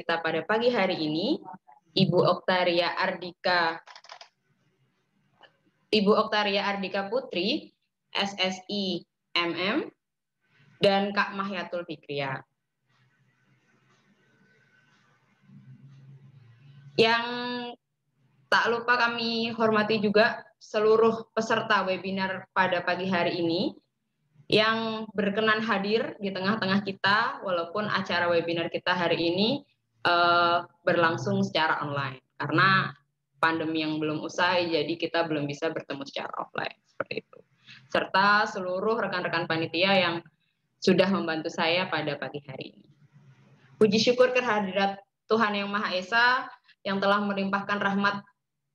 kita pada pagi hari ini, Ibu Oktaria Ardika Ibu Oktaria Ardika Putri, SSI MM, dan Kak Mahyatul Fikria. Yang tak lupa kami hormati juga seluruh peserta webinar pada pagi hari ini yang berkenan hadir di tengah-tengah kita, walaupun acara webinar kita hari ini uh, berlangsung secara online karena pandemi yang belum usai jadi kita belum bisa bertemu secara offline seperti itu serta seluruh rekan-rekan panitia yang sudah membantu saya pada pagi hari ini. Puji syukur kehadirat Tuhan Yang Maha Esa yang telah melimpahkan rahmat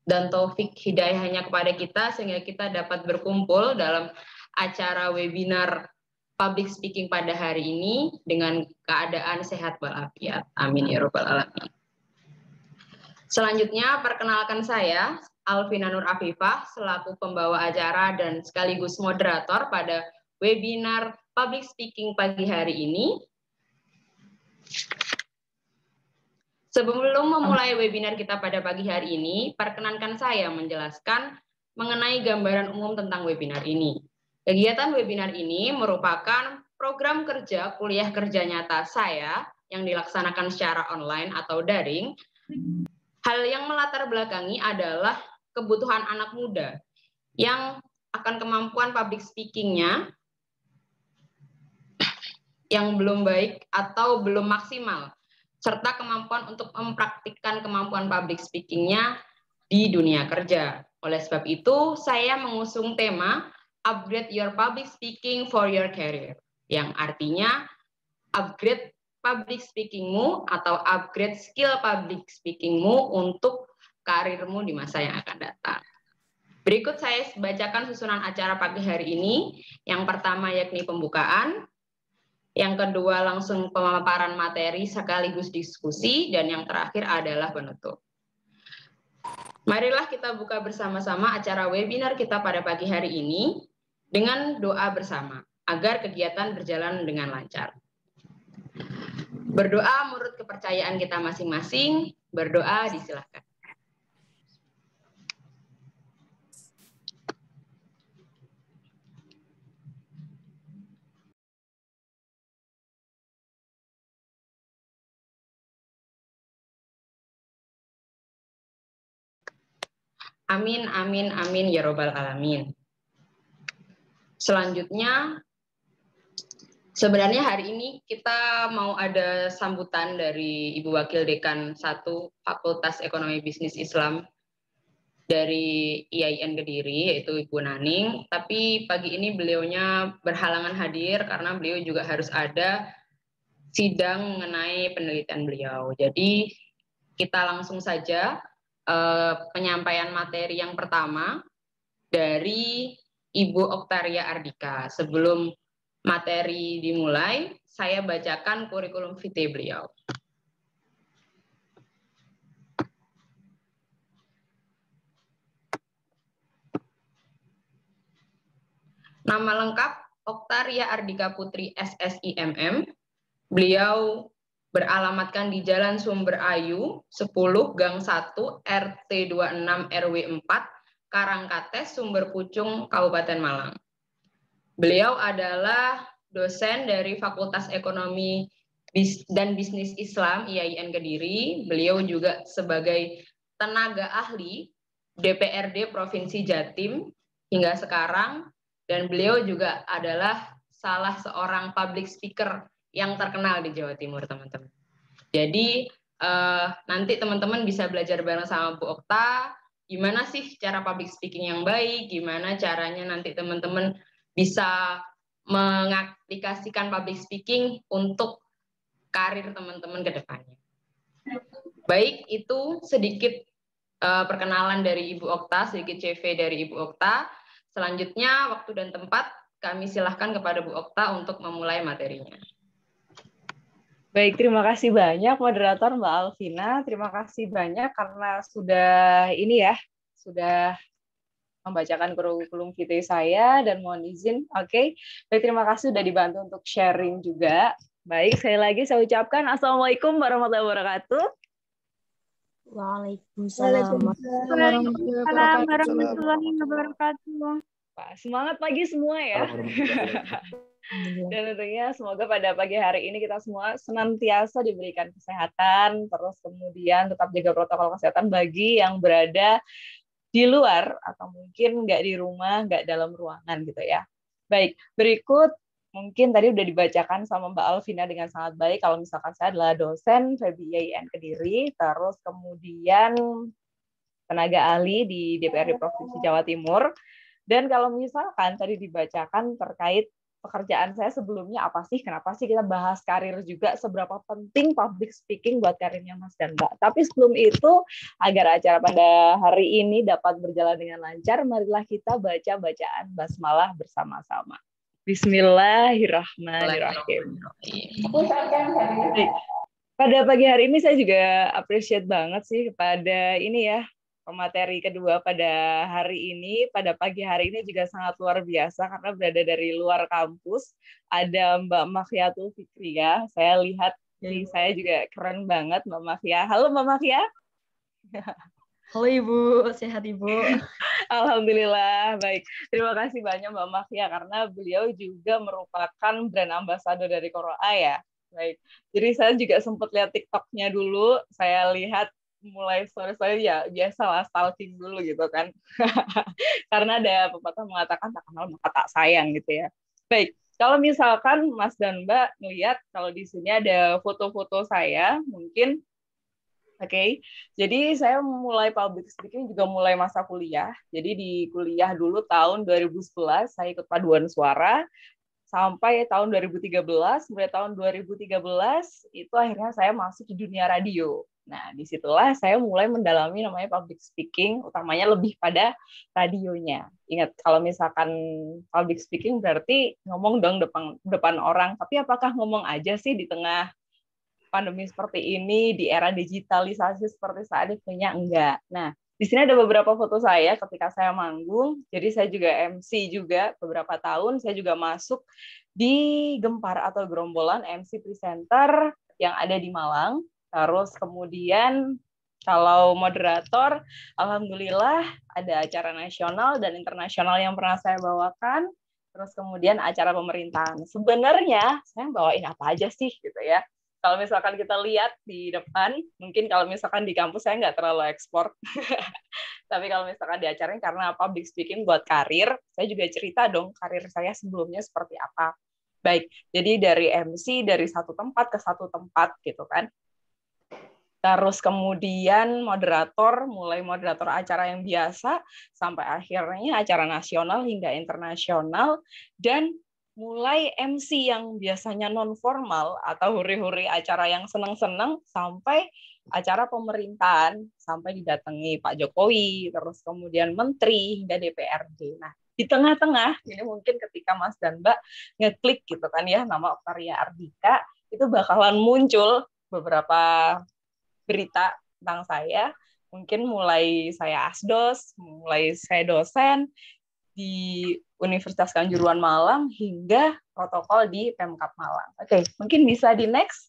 dan taufik hidayahnya kepada kita sehingga kita dapat berkumpul dalam acara webinar public speaking pada hari ini dengan keadaan sehat walafiat. Amin ya robbal alamin. Selanjutnya perkenalkan saya Alvina Nur Afifah selaku pembawa acara dan sekaligus moderator pada webinar public speaking pagi hari ini. Sebelum memulai webinar kita pada pagi hari ini, perkenankan saya menjelaskan mengenai gambaran umum tentang webinar ini. Kegiatan webinar ini merupakan program kerja kuliah kerja nyata saya yang dilaksanakan secara online atau daring. Hal yang melatar belakangi adalah kebutuhan anak muda yang akan kemampuan public speakingnya yang belum baik atau belum maksimal, serta kemampuan untuk mempraktikkan kemampuan public speakingnya di dunia kerja. Oleh sebab itu, saya mengusung tema upgrade your public speaking for your career. Yang artinya upgrade public speakingmu atau upgrade skill public speakingmu untuk karirmu di masa yang akan datang. Berikut saya bacakan susunan acara pagi hari ini. Yang pertama yakni pembukaan, yang kedua langsung pemaparan materi sekaligus diskusi, dan yang terakhir adalah penutup. Marilah kita buka bersama-sama acara webinar kita pada pagi hari ini dengan doa bersama agar kegiatan berjalan dengan lancar. Berdoa menurut kepercayaan kita masing-masing, berdoa disilahkan. Amin, amin, amin, ya robbal alamin. Selanjutnya, sebenarnya hari ini kita mau ada sambutan dari Ibu Wakil Dekan 1 Fakultas Ekonomi Bisnis Islam dari IAIN Kediri yaitu Ibu Naning, tapi pagi ini beliaunya berhalangan hadir karena beliau juga harus ada sidang mengenai penelitian beliau. Jadi kita langsung saja eh, penyampaian materi yang pertama dari Ibu Oktaria Ardika. Sebelum materi dimulai, saya bacakan kurikulum vitae beliau. Nama lengkap Oktaria Ardika Putri SSIMM. Beliau beralamatkan di Jalan Sumber Ayu, 10 Gang 1 RT 26 RW 4 Karangkates, Sumber Pucung, Kabupaten Malang. Beliau adalah dosen dari Fakultas Ekonomi dan Bisnis Islam IAIN Kediri. Beliau juga sebagai tenaga ahli DPRD Provinsi Jatim hingga sekarang dan beliau juga adalah salah seorang public speaker yang terkenal di Jawa Timur, teman-teman. Jadi uh, nanti teman-teman bisa belajar bareng sama Bu Okta gimana sih cara public speaking yang baik, gimana caranya nanti teman-teman bisa mengaplikasikan public speaking untuk karir teman-teman ke depannya. Baik, itu sedikit uh, perkenalan dari Ibu Okta, sedikit CV dari Ibu Okta. Selanjutnya, waktu dan tempat kami silahkan kepada Bu Okta untuk memulai materinya. Baik, terima kasih banyak moderator Mbak Alvina. Terima kasih banyak karena sudah ini ya, sudah membacakan kurikulum vitae saya dan mohon izin. Oke. Baik, terima kasih sudah dibantu untuk sharing juga. Baik, sekali lagi saya ucapkan Assalamualaikum warahmatullahi wabarakatuh. Waalaikumsalam warahmatullahi wabarakatuh. Semangat pagi semua ya. Iya. Dan tentunya semoga pada pagi hari ini kita semua senantiasa diberikan kesehatan, terus kemudian tetap jaga protokol kesehatan bagi yang berada di luar atau mungkin nggak di rumah, nggak dalam ruangan gitu ya. Baik, berikut mungkin tadi udah dibacakan sama Mbak Alvina dengan sangat baik. Kalau misalkan saya adalah dosen FBIN Kediri, terus kemudian tenaga ahli di DPRD Provinsi Jawa Timur. Dan kalau misalkan tadi dibacakan terkait pekerjaan saya sebelumnya apa sih, kenapa sih kita bahas karir juga, seberapa penting public speaking buat karirnya Mas dan Mbak. Tapi sebelum itu, agar acara pada hari ini dapat berjalan dengan lancar, marilah kita baca bacaan basmalah bersama-sama. Bismillahirrahmanirrahim. Pada pagi hari ini saya juga appreciate banget sih kepada ini ya Pemateri kedua pada hari ini, pada pagi hari ini juga sangat luar biasa karena berada dari luar kampus. Ada Mbak Makhiatul Fikri ya. Saya lihat jadi ya. saya juga keren banget Mbak Makhia. Halo Mbak Makhia. Halo Ibu, sehat Ibu. Alhamdulillah, baik. Terima kasih banyak Mbak Makhia karena beliau juga merupakan brand ambassador dari Koroa ya. Baik. Jadi saya juga sempat lihat TikToknya dulu. Saya lihat mulai sore-sore ya biasa lah stalking dulu gitu kan. Karena ada pepatah mengatakan tak kenal maka tak sayang gitu ya. Baik, kalau misalkan Mas dan Mbak melihat kalau di sini ada foto-foto saya, mungkin Oke, okay. jadi saya mulai public speaking juga mulai masa kuliah. Jadi di kuliah dulu tahun 2011 saya ikut paduan suara sampai tahun 2013, mulai tahun 2013 itu akhirnya saya masuk ke dunia radio. Nah, disitulah saya mulai mendalami namanya public speaking, utamanya lebih pada radionya. Ingat, kalau misalkan public speaking berarti ngomong dong depan, depan orang, tapi apakah ngomong aja sih di tengah pandemi seperti ini, di era digitalisasi seperti saat ini, punya enggak. Nah, di sini ada beberapa foto saya ketika saya manggung. Jadi saya juga MC juga beberapa tahun. Saya juga masuk di Gempar atau Gerombolan MC Presenter yang ada di Malang. Terus kemudian kalau moderator, alhamdulillah ada acara nasional dan internasional yang pernah saya bawakan. Terus kemudian acara pemerintahan. Sebenarnya saya bawain apa aja sih gitu ya kalau misalkan kita lihat di depan, mungkin kalau misalkan di kampus saya nggak terlalu ekspor, tapi kalau misalkan di acaranya karena public speaking buat karir, saya juga cerita dong karir saya sebelumnya seperti apa. Baik, jadi dari MC dari satu tempat ke satu tempat gitu kan. Terus kemudian moderator, mulai moderator acara yang biasa sampai akhirnya acara nasional hingga internasional dan mulai MC yang biasanya non formal atau huri-huri acara yang senang-senang sampai acara pemerintahan sampai didatangi Pak Jokowi terus kemudian menteri hingga DPRD. Nah, di tengah-tengah ini mungkin ketika Mas dan Mbak ngeklik gitu kan ya nama Oktaria Ardika itu bakalan muncul beberapa berita tentang saya mungkin mulai saya asdos, mulai saya dosen, di Universitas Kanjuruan Malang hingga protokol di Pemkap Malang. Oke, okay, mungkin bisa di next.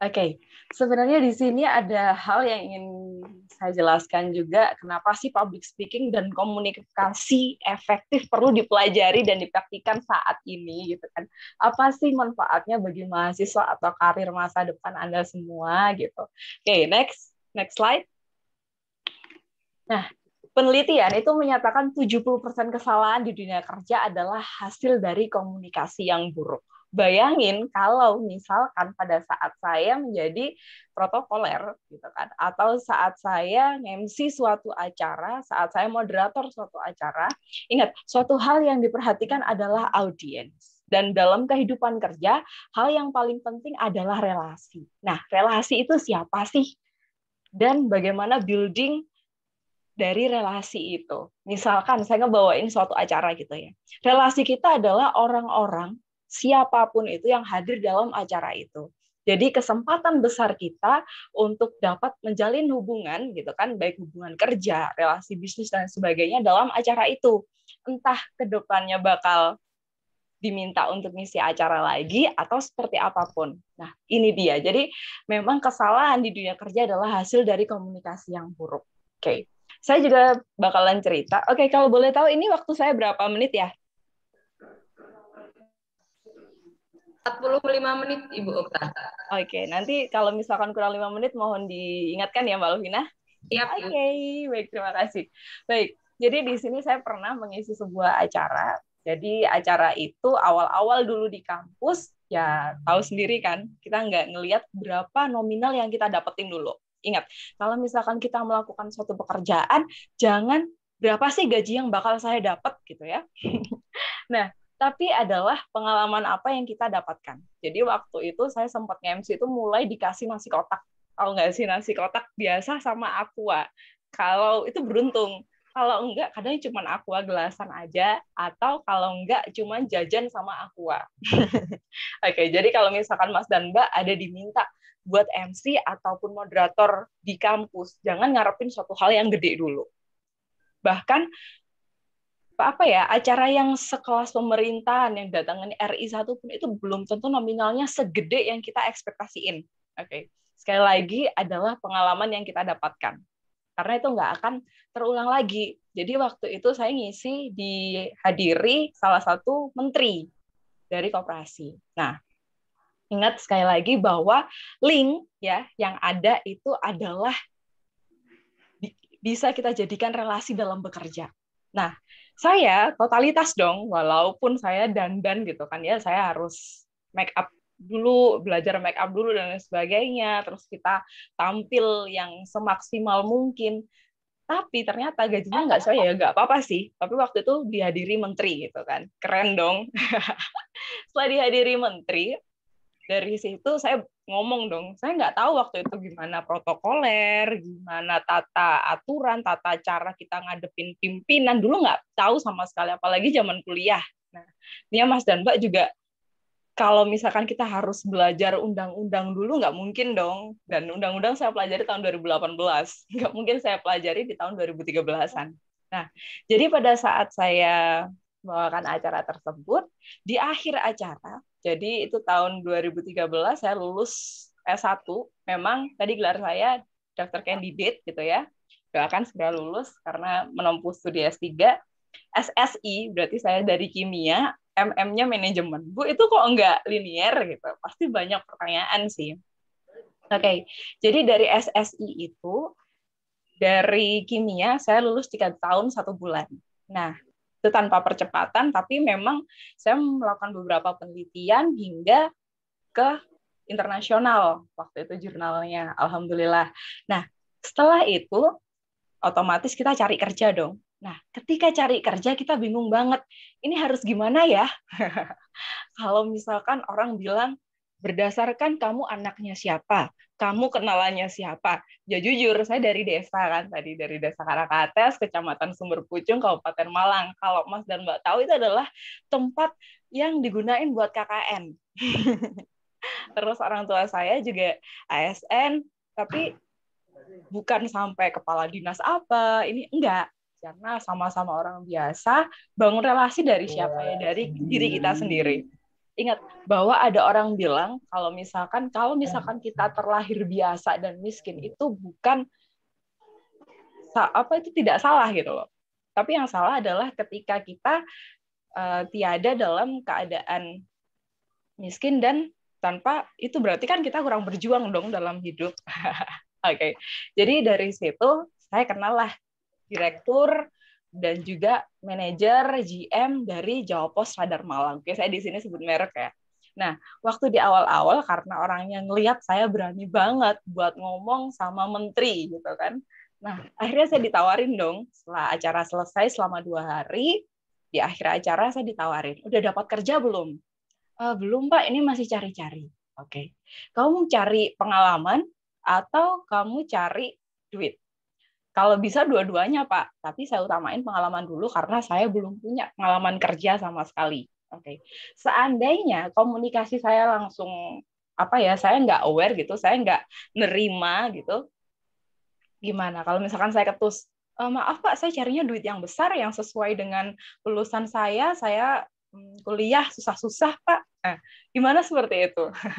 Oke, okay. sebenarnya di sini ada hal yang ingin saya jelaskan juga kenapa sih public speaking dan komunikasi efektif perlu dipelajari dan dipraktikkan saat ini gitu kan. Apa sih manfaatnya bagi mahasiswa atau karir masa depan Anda semua gitu. Oke, okay, next next slide. Nah, penelitian itu menyatakan 70% kesalahan di dunia kerja adalah hasil dari komunikasi yang buruk. Bayangin kalau misalkan pada saat saya menjadi protokoler gitu kan atau saat saya MC suatu acara, saat saya moderator suatu acara, ingat suatu hal yang diperhatikan adalah audiens dan dalam kehidupan kerja hal yang paling penting adalah relasi. Nah, relasi itu siapa sih? Dan bagaimana building dari relasi itu. Misalkan saya ngebawain suatu acara gitu ya. Relasi kita adalah orang-orang siapapun itu yang hadir dalam acara itu. Jadi kesempatan besar kita untuk dapat menjalin hubungan gitu kan baik hubungan kerja, relasi bisnis dan sebagainya dalam acara itu. Entah ke depannya bakal diminta untuk ngisi acara lagi atau seperti apapun. Nah, ini dia. Jadi memang kesalahan di dunia kerja adalah hasil dari komunikasi yang buruk. Oke. Okay. Saya juga bakalan cerita. Oke, kalau boleh tahu ini waktu saya berapa menit ya? 45 menit Ibu Okta. Oke, nanti kalau misalkan kurang 5 menit mohon diingatkan ya Mbak Luhina. Iya. Oke, okay, baik terima kasih. Baik, jadi di sini saya pernah mengisi sebuah acara. Jadi acara itu awal-awal dulu di kampus, ya tahu sendiri kan, kita nggak ngelihat berapa nominal yang kita dapetin dulu. Ingat, kalau misalkan kita melakukan suatu pekerjaan, jangan berapa sih gaji yang bakal saya dapat gitu ya. nah, tapi adalah pengalaman apa yang kita dapatkan. Jadi waktu itu saya sempat nge-MC itu mulai dikasih nasi kotak. kalau nggak sih nasi kotak biasa sama aqua. Kalau itu beruntung, kalau enggak kadang cuma aqua gelasan aja atau kalau enggak cuma jajan sama aqua. Oke, okay, jadi kalau misalkan Mas dan Mbak ada diminta buat MC ataupun moderator di kampus jangan ngarepin suatu hal yang gede dulu bahkan apa ya acara yang sekelas pemerintahan yang datangin RI satu pun itu belum tentu nominalnya segede yang kita ekspektasiin oke okay. sekali lagi adalah pengalaman yang kita dapatkan karena itu nggak akan terulang lagi jadi waktu itu saya ngisi dihadiri salah satu menteri dari koperasi nah ingat sekali lagi bahwa link ya yang ada itu adalah bisa kita jadikan relasi dalam bekerja. Nah, saya totalitas dong, walaupun saya dandan gitu kan ya, saya harus make up dulu, belajar make up dulu dan lain sebagainya, terus kita tampil yang semaksimal mungkin. Tapi ternyata gajinya nggak saya ya nggak apa-apa sih. Tapi waktu itu dihadiri menteri gitu kan, keren dong. Setelah dihadiri menteri, dari situ saya ngomong dong, saya nggak tahu waktu itu gimana protokoler, gimana tata aturan, tata cara kita ngadepin pimpinan. Dulu nggak tahu sama sekali, apalagi zaman kuliah. Nah, ya Mas dan Mbak juga kalau misalkan kita harus belajar undang-undang dulu nggak mungkin dong dan undang-undang saya pelajari tahun 2018 nggak mungkin saya pelajari di tahun 2013an nah jadi pada saat saya melakukan acara tersebut di akhir acara jadi itu tahun 2013 saya lulus S1. Memang tadi gelar saya daftar kandidat gitu ya. Doakan segera lulus karena menempuh studi S3. SSI berarti saya dari kimia, MM-nya manajemen. Bu, itu kok enggak linier gitu? Pasti banyak pertanyaan sih. Oke, okay. jadi dari SSI itu, dari kimia saya lulus tiga tahun satu bulan. Nah, itu tanpa percepatan tapi memang saya melakukan beberapa penelitian hingga ke internasional waktu itu jurnalnya alhamdulillah nah setelah itu otomatis kita cari kerja dong nah ketika cari kerja kita bingung banget ini harus gimana ya kalau misalkan orang bilang berdasarkan kamu anaknya siapa kamu kenalannya siapa? Ya jujur, saya dari desa kan tadi, dari desa Karakates, Kecamatan Sumber Pucung, Kabupaten Malang. Kalau Mas dan Mbak tahu itu adalah tempat yang digunain buat KKN. Terus orang tua saya juga ASN, tapi bukan sampai kepala dinas apa, ini enggak. Karena sama-sama orang biasa, bangun relasi dari siapa ya? Dari diri kita sendiri ingat bahwa ada orang bilang kalau misalkan kalau ya. misalkan kita terlahir biasa dan miskin itu bukan apa itu tidak salah gitu loh. Tapi yang salah adalah ketika kita uh, tiada dalam keadaan miskin dan tanpa itu berarti kan kita kurang berjuang dong dalam hidup. Oke. Okay. Jadi dari situ saya kenal lah direktur dan juga manajer GM dari Jawa Pos Radar Malang. Oke, saya di sini sebut merek ya. Nah, waktu di awal-awal karena orangnya ngelihat saya berani banget buat ngomong sama menteri gitu kan. Nah, akhirnya saya ditawarin dong setelah acara selesai selama dua hari, di akhir acara saya ditawarin, udah dapat kerja belum? E, belum pak, ini masih cari-cari. Oke, okay. kamu cari pengalaman atau kamu cari duit? Kalau bisa dua-duanya, Pak. Tapi saya utamain pengalaman dulu karena saya belum punya pengalaman kerja sama sekali. Oke. Okay. Seandainya komunikasi saya langsung apa ya, saya nggak aware gitu, saya nggak nerima gitu. Gimana? Kalau misalkan saya ketus, e, maaf Pak, saya carinya duit yang besar yang sesuai dengan lulusan saya, saya hmm, kuliah susah-susah Pak. eh, gimana seperti itu?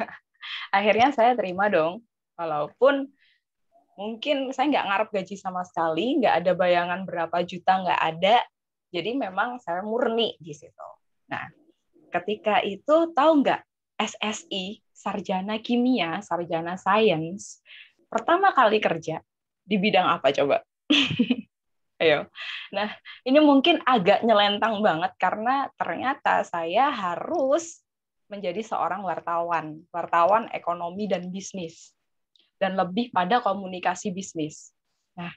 Akhirnya saya terima dong, walaupun mungkin saya nggak ngarep gaji sama sekali, nggak ada bayangan berapa juta, nggak ada. Jadi memang saya murni di situ. Nah, ketika itu tahu nggak SSI, sarjana kimia, sarjana sains, pertama kali kerja di bidang apa coba? Ayo. Nah, ini mungkin agak nyelentang banget karena ternyata saya harus menjadi seorang wartawan, wartawan ekonomi dan bisnis dan lebih pada komunikasi bisnis. Nah,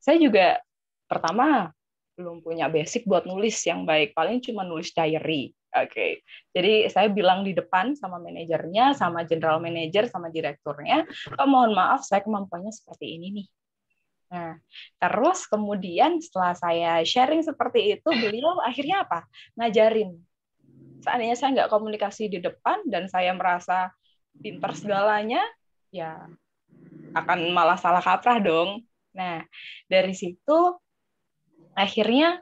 saya juga pertama belum punya basic buat nulis yang baik, paling cuma nulis diary. Oke. Okay. Jadi saya bilang di depan sama manajernya, sama general manager, sama direkturnya, oh, mohon maaf saya kemampuannya seperti ini nih. Nah, terus kemudian setelah saya sharing seperti itu, beliau akhirnya apa? Ngajarin. Seandainya saya nggak komunikasi di depan dan saya merasa pinter segalanya, ya akan malah salah kaprah dong. Nah, dari situ akhirnya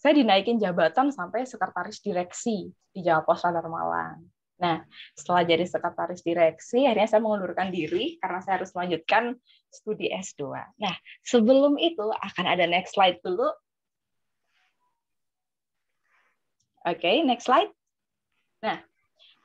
saya dinaikin jabatan sampai sekretaris direksi di Jawa Pos Radar Malang. Nah, setelah jadi sekretaris direksi, akhirnya saya mengundurkan diri karena saya harus melanjutkan studi S2. Nah, sebelum itu akan ada next slide dulu. Oke, okay, next slide. Nah,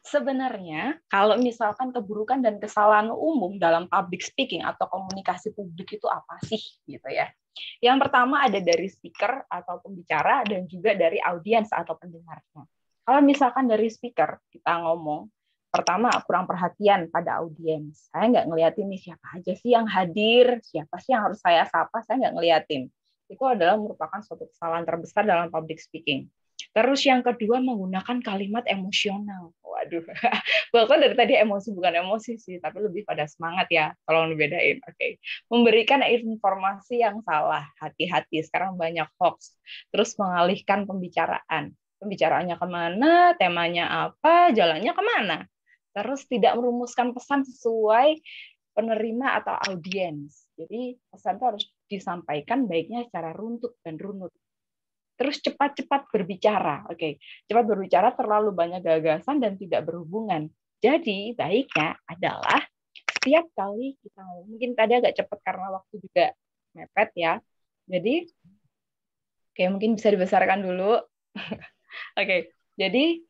sebenarnya kalau misalkan keburukan dan kesalahan umum dalam public speaking atau komunikasi publik itu apa sih gitu ya. Yang pertama ada dari speaker atau pembicara dan juga dari audiens atau pendengarnya. Kalau misalkan dari speaker kita ngomong, pertama kurang perhatian pada audiens. Saya nggak ngeliatin nih siapa aja sih yang hadir, siapa sih yang harus saya sapa, saya nggak ngeliatin. Itu adalah merupakan suatu kesalahan terbesar dalam public speaking Terus yang kedua menggunakan kalimat emosional. Waduh, bahkan dari tadi emosi bukan emosi sih, tapi lebih pada semangat ya. Kalau dibedain. Oke. Okay. Memberikan informasi yang salah. Hati-hati, sekarang banyak hoax. Terus mengalihkan pembicaraan. Pembicaraannya kemana, temanya apa, jalannya kemana. Terus tidak merumuskan pesan sesuai penerima atau audiens. Jadi pesan itu harus disampaikan baiknya secara runtut dan runut terus cepat-cepat berbicara. Oke, okay. cepat berbicara terlalu banyak gagasan dan tidak berhubungan. Jadi baiknya adalah setiap kali kita ngomong, mungkin tadi agak cepat karena waktu juga mepet ya. Jadi, oke okay, mungkin bisa dibesarkan dulu. oke, okay. jadi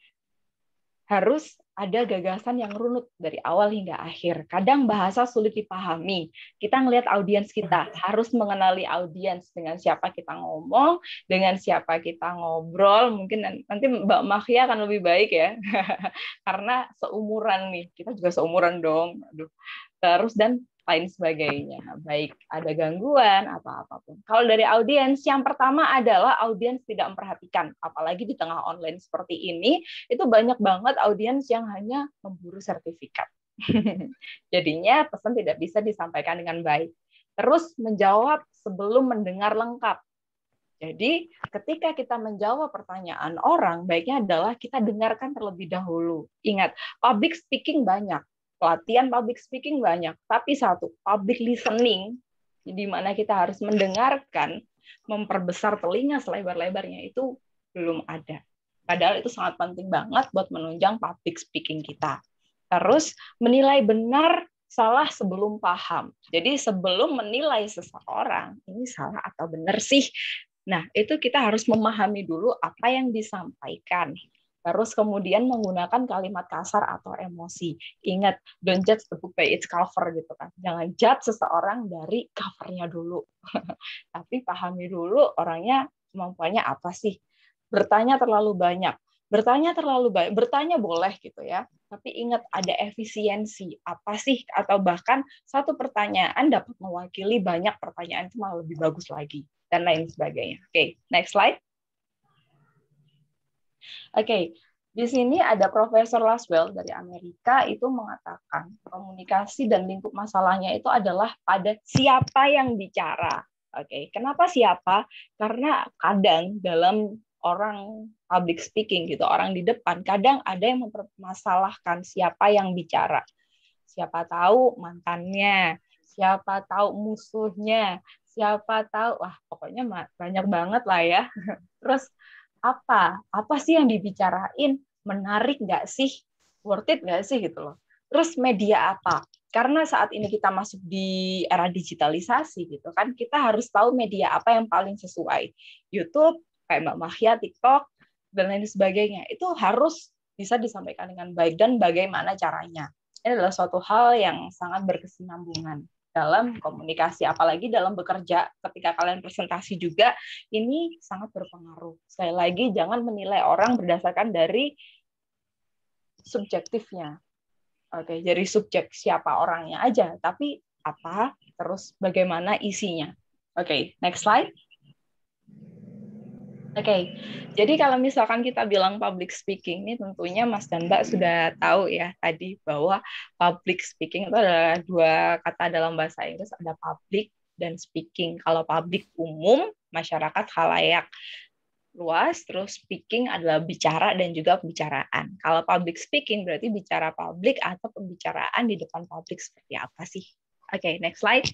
harus ada gagasan yang runut dari awal hingga akhir. Kadang bahasa sulit dipahami. Kita ngelihat audiens kita, harus mengenali audiens dengan siapa kita ngomong, dengan siapa kita ngobrol. Mungkin nanti Mbak Mahya akan lebih baik ya. Karena seumuran nih, kita juga seumuran dong. Aduh. Terus dan lain sebagainya. Baik ada gangguan atau apapun. Kalau dari audiens, yang pertama adalah audiens tidak memperhatikan. Apalagi di tengah online seperti ini, itu banyak banget audiens yang hanya memburu sertifikat. Jadinya pesan tidak bisa disampaikan dengan baik. Terus menjawab sebelum mendengar lengkap. Jadi ketika kita menjawab pertanyaan orang, baiknya adalah kita dengarkan terlebih dahulu. Ingat, public speaking banyak latihan public speaking banyak, tapi satu, public listening, di mana kita harus mendengarkan, memperbesar telinga selebar-lebarnya itu belum ada. Padahal itu sangat penting banget buat menunjang public speaking kita. Terus menilai benar salah sebelum paham. Jadi sebelum menilai seseorang, ini salah atau benar sih? Nah, itu kita harus memahami dulu apa yang disampaikan. Terus kemudian menggunakan kalimat kasar atau emosi. Ingat, don't judge the book by its cover gitu kan. Jangan judge seseorang dari covernya dulu. Tapi pahami dulu orangnya kemampuannya apa sih. Bertanya terlalu banyak. Bertanya terlalu banyak. Bertanya boleh gitu ya. Tapi ingat ada efisiensi. Apa sih? Atau bahkan satu pertanyaan dapat mewakili banyak pertanyaan itu malah lebih bagus lagi. Dan lain sebagainya. Oke, okay, next slide. Oke, okay. di sini ada Profesor Laswell dari Amerika itu mengatakan komunikasi dan lingkup masalahnya itu adalah pada siapa yang bicara. Oke, okay. kenapa siapa? Karena kadang dalam orang public speaking gitu, orang di depan kadang ada yang mempermasalahkan siapa yang bicara. Siapa tahu mantannya, siapa tahu musuhnya, siapa tahu wah pokoknya banyak banget lah ya. Terus apa apa sih yang dibicarain menarik nggak sih worth it nggak sih gitu loh terus media apa karena saat ini kita masuk di era digitalisasi gitu kan kita harus tahu media apa yang paling sesuai YouTube kayak Mbak Mahya TikTok dan lain sebagainya itu harus bisa disampaikan dengan baik dan bagaimana caranya ini adalah suatu hal yang sangat berkesinambungan dalam komunikasi, apalagi dalam bekerja. Ketika kalian presentasi juga, ini sangat berpengaruh. Sekali lagi, jangan menilai orang berdasarkan dari subjektifnya. Oke, jadi subjek siapa orangnya aja, tapi apa, terus bagaimana isinya. Oke, next slide. Oke, okay. jadi kalau misalkan kita bilang public speaking ini tentunya Mas dan Mbak sudah tahu ya tadi bahwa public speaking itu adalah dua kata dalam bahasa Inggris ada public dan speaking. Kalau public umum masyarakat halayak luas, terus speaking adalah bicara dan juga pembicaraan. Kalau public speaking berarti bicara publik atau pembicaraan di depan publik seperti apa sih? Oke, okay, next slide.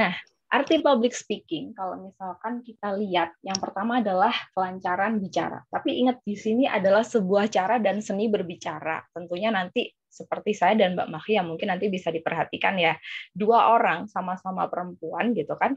Nah, Arti public speaking, kalau misalkan kita lihat, yang pertama adalah kelancaran bicara. Tapi ingat di sini adalah sebuah cara dan seni berbicara. Tentunya nanti seperti saya dan Mbak Maki yang mungkin nanti bisa diperhatikan ya, dua orang sama-sama perempuan gitu kan,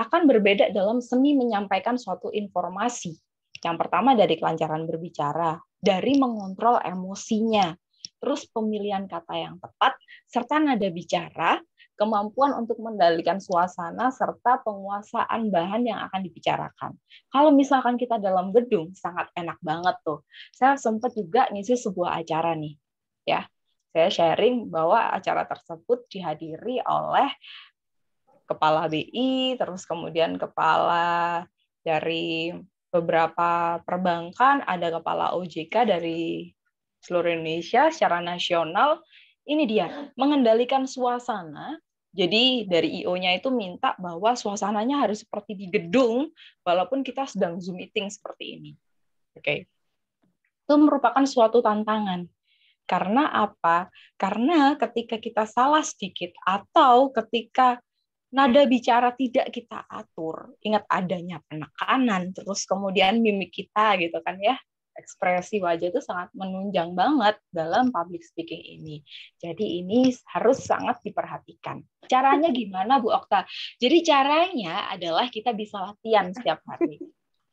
akan berbeda dalam seni menyampaikan suatu informasi. Yang pertama dari kelancaran berbicara, dari mengontrol emosinya, terus pemilihan kata yang tepat, serta nada bicara kemampuan untuk mendalikan suasana serta penguasaan bahan yang akan dibicarakan. Kalau misalkan kita dalam gedung sangat enak banget tuh. Saya sempat juga ngisi sebuah acara nih. Ya. Saya sharing bahwa acara tersebut dihadiri oleh kepala BI, terus kemudian kepala dari beberapa perbankan, ada kepala OJK dari seluruh Indonesia secara nasional. Ini dia, mengendalikan suasana jadi dari IO-nya itu minta bahwa suasananya harus seperti di gedung walaupun kita sedang Zoom meeting seperti ini. Oke. Okay. Itu merupakan suatu tantangan. Karena apa? Karena ketika kita salah sedikit atau ketika nada bicara tidak kita atur, ingat adanya penekanan, terus kemudian mimik kita gitu kan ya, ekspresi wajah itu sangat menunjang banget dalam public speaking ini. Jadi ini harus sangat diperhatikan. Caranya gimana Bu Okta? Jadi caranya adalah kita bisa latihan setiap hari.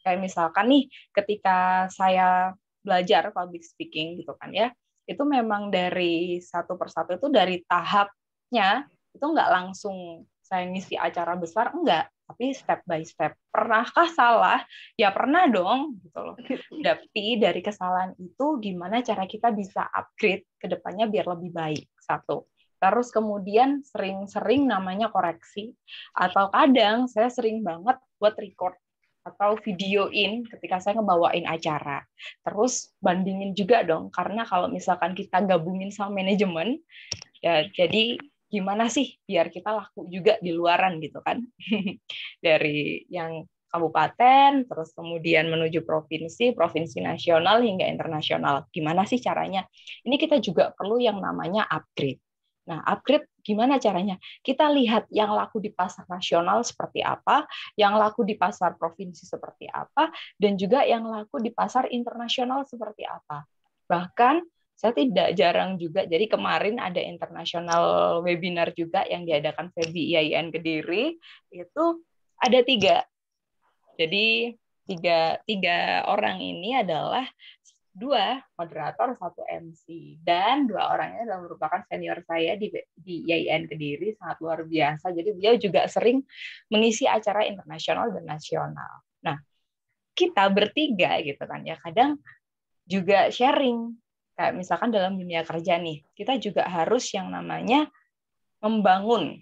Kayak misalkan nih ketika saya belajar public speaking gitu kan ya, itu memang dari satu persatu itu dari tahapnya itu nggak langsung saya ngisi acara besar enggak tapi step by step. Pernahkah salah? Ya pernah dong, gitu loh. Tapi dari kesalahan itu gimana cara kita bisa upgrade ke depannya biar lebih baik. Satu. Terus kemudian sering-sering namanya koreksi atau kadang saya sering banget buat record atau videoin ketika saya ngebawain acara. Terus bandingin juga dong karena kalau misalkan kita gabungin sama manajemen ya jadi gimana sih biar kita laku juga di luaran gitu kan dari yang kabupaten terus kemudian menuju provinsi provinsi nasional hingga internasional gimana sih caranya ini kita juga perlu yang namanya upgrade Nah, upgrade gimana caranya? Kita lihat yang laku di pasar nasional seperti apa, yang laku di pasar provinsi seperti apa, dan juga yang laku di pasar internasional seperti apa. Bahkan saya tidak jarang juga. Jadi kemarin ada internasional webinar juga yang diadakan Febi IAIN Kediri itu ada tiga. Jadi tiga tiga orang ini adalah dua moderator satu MC dan dua orangnya adalah merupakan senior saya di di IAIN Kediri sangat luar biasa. Jadi beliau juga sering mengisi acara internasional dan nasional. Nah kita bertiga gitu kan ya kadang juga sharing kayak misalkan dalam dunia kerja nih, kita juga harus yang namanya membangun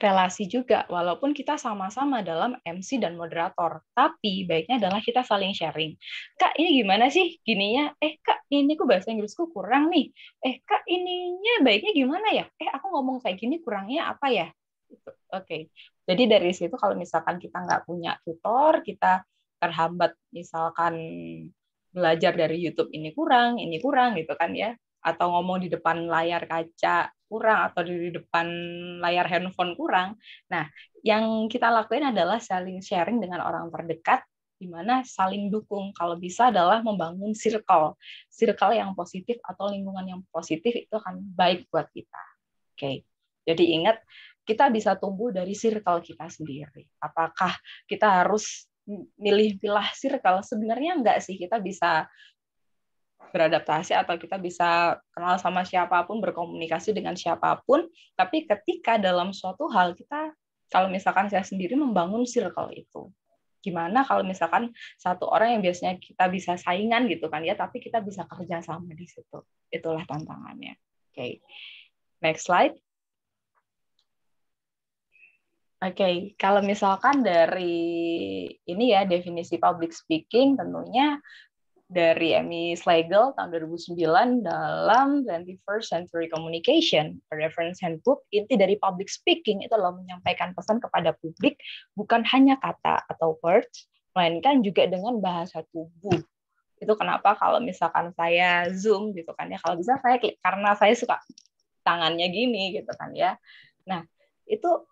relasi juga, walaupun kita sama-sama dalam MC dan moderator. Tapi baiknya adalah kita saling sharing. Kak, ini gimana sih gininya? Eh, Kak, ini kok bahasa Inggrisku kurang nih. Eh, Kak, ininya baiknya gimana ya? Eh, aku ngomong kayak gini kurangnya apa ya? Gitu. Oke. Okay. Jadi dari situ kalau misalkan kita nggak punya tutor, kita terhambat misalkan belajar dari YouTube ini kurang, ini kurang gitu kan ya, atau ngomong di depan layar kaca kurang atau di depan layar handphone kurang. Nah, yang kita lakuin adalah saling sharing dengan orang terdekat di mana saling dukung. Kalau bisa adalah membangun circle. Circle yang positif atau lingkungan yang positif itu akan baik buat kita. Oke. Okay. Jadi ingat kita bisa tumbuh dari circle kita sendiri. Apakah kita harus milih-milah circle sebenarnya enggak sih kita bisa beradaptasi atau kita bisa kenal sama siapapun berkomunikasi dengan siapapun tapi ketika dalam suatu hal kita kalau misalkan saya sendiri membangun circle itu gimana kalau misalkan satu orang yang biasanya kita bisa saingan gitu kan ya tapi kita bisa kerja sama di situ itulah tantangannya oke okay. next slide okay. kalau misalkan dari ini ya definisi public speaking tentunya dari Amy Slagle tahun 2009 dalam 21st Century Communication, a reference handbook, inti dari public speaking itu adalah menyampaikan pesan kepada publik bukan hanya kata atau words, melainkan juga dengan bahasa tubuh. Itu kenapa kalau misalkan saya Zoom gitu kan ya, kalau bisa saya klik karena saya suka tangannya gini gitu kan ya. Nah, itu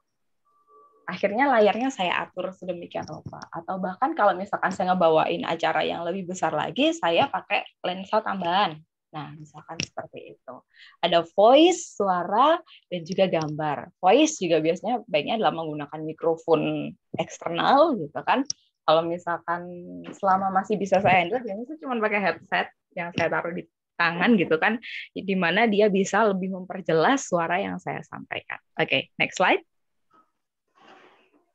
akhirnya layarnya saya atur sedemikian rupa atau bahkan kalau misalkan saya ngebawain acara yang lebih besar lagi saya pakai lensa tambahan nah misalkan seperti itu ada voice suara dan juga gambar voice juga biasanya baiknya adalah menggunakan mikrofon eksternal gitu kan kalau misalkan selama masih bisa saya handle biasanya saya cuma pakai headset yang saya taruh di tangan gitu kan di mana dia bisa lebih memperjelas suara yang saya sampaikan oke okay, next slide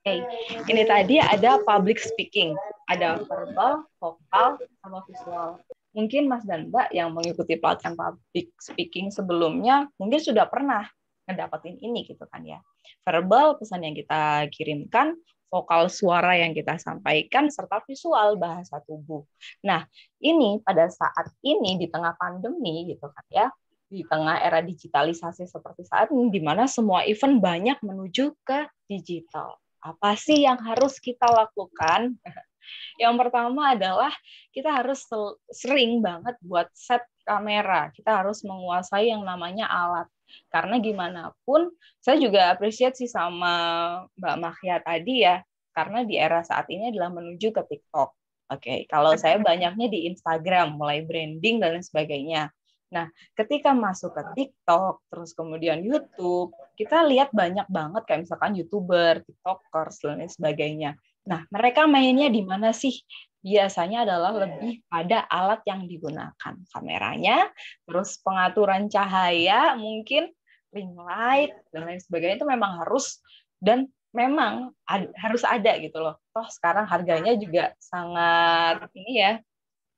okay. ini tadi ada public speaking, ada verbal, vokal, sama visual. Mungkin Mas dan Mbak yang mengikuti pelatihan public speaking sebelumnya mungkin sudah pernah ngedapetin ini gitu kan ya. Verbal pesan yang kita kirimkan, vokal suara yang kita sampaikan, serta visual bahasa tubuh. Nah, ini pada saat ini di tengah pandemi gitu kan ya, di tengah era digitalisasi seperti saat ini, di mana semua event banyak menuju ke digital apa sih yang harus kita lakukan? Yang pertama adalah kita harus sering banget buat set kamera. Kita harus menguasai yang namanya alat. Karena gimana pun, saya juga appreciate sih sama Mbak Mahya tadi ya, karena di era saat ini adalah menuju ke TikTok. Oke, okay. kalau saya banyaknya di Instagram, mulai branding dan lain sebagainya. Nah, ketika masuk ke TikTok, terus kemudian YouTube, kita lihat banyak banget kayak misalkan YouTuber, TikTokers, dan lain sebagainya. Nah, mereka mainnya di mana sih? Biasanya adalah lebih pada alat yang digunakan. Kameranya, terus pengaturan cahaya, mungkin ring light, dan lain sebagainya itu memang harus dan memang ad, harus ada gitu loh. Toh sekarang harganya juga sangat ini ya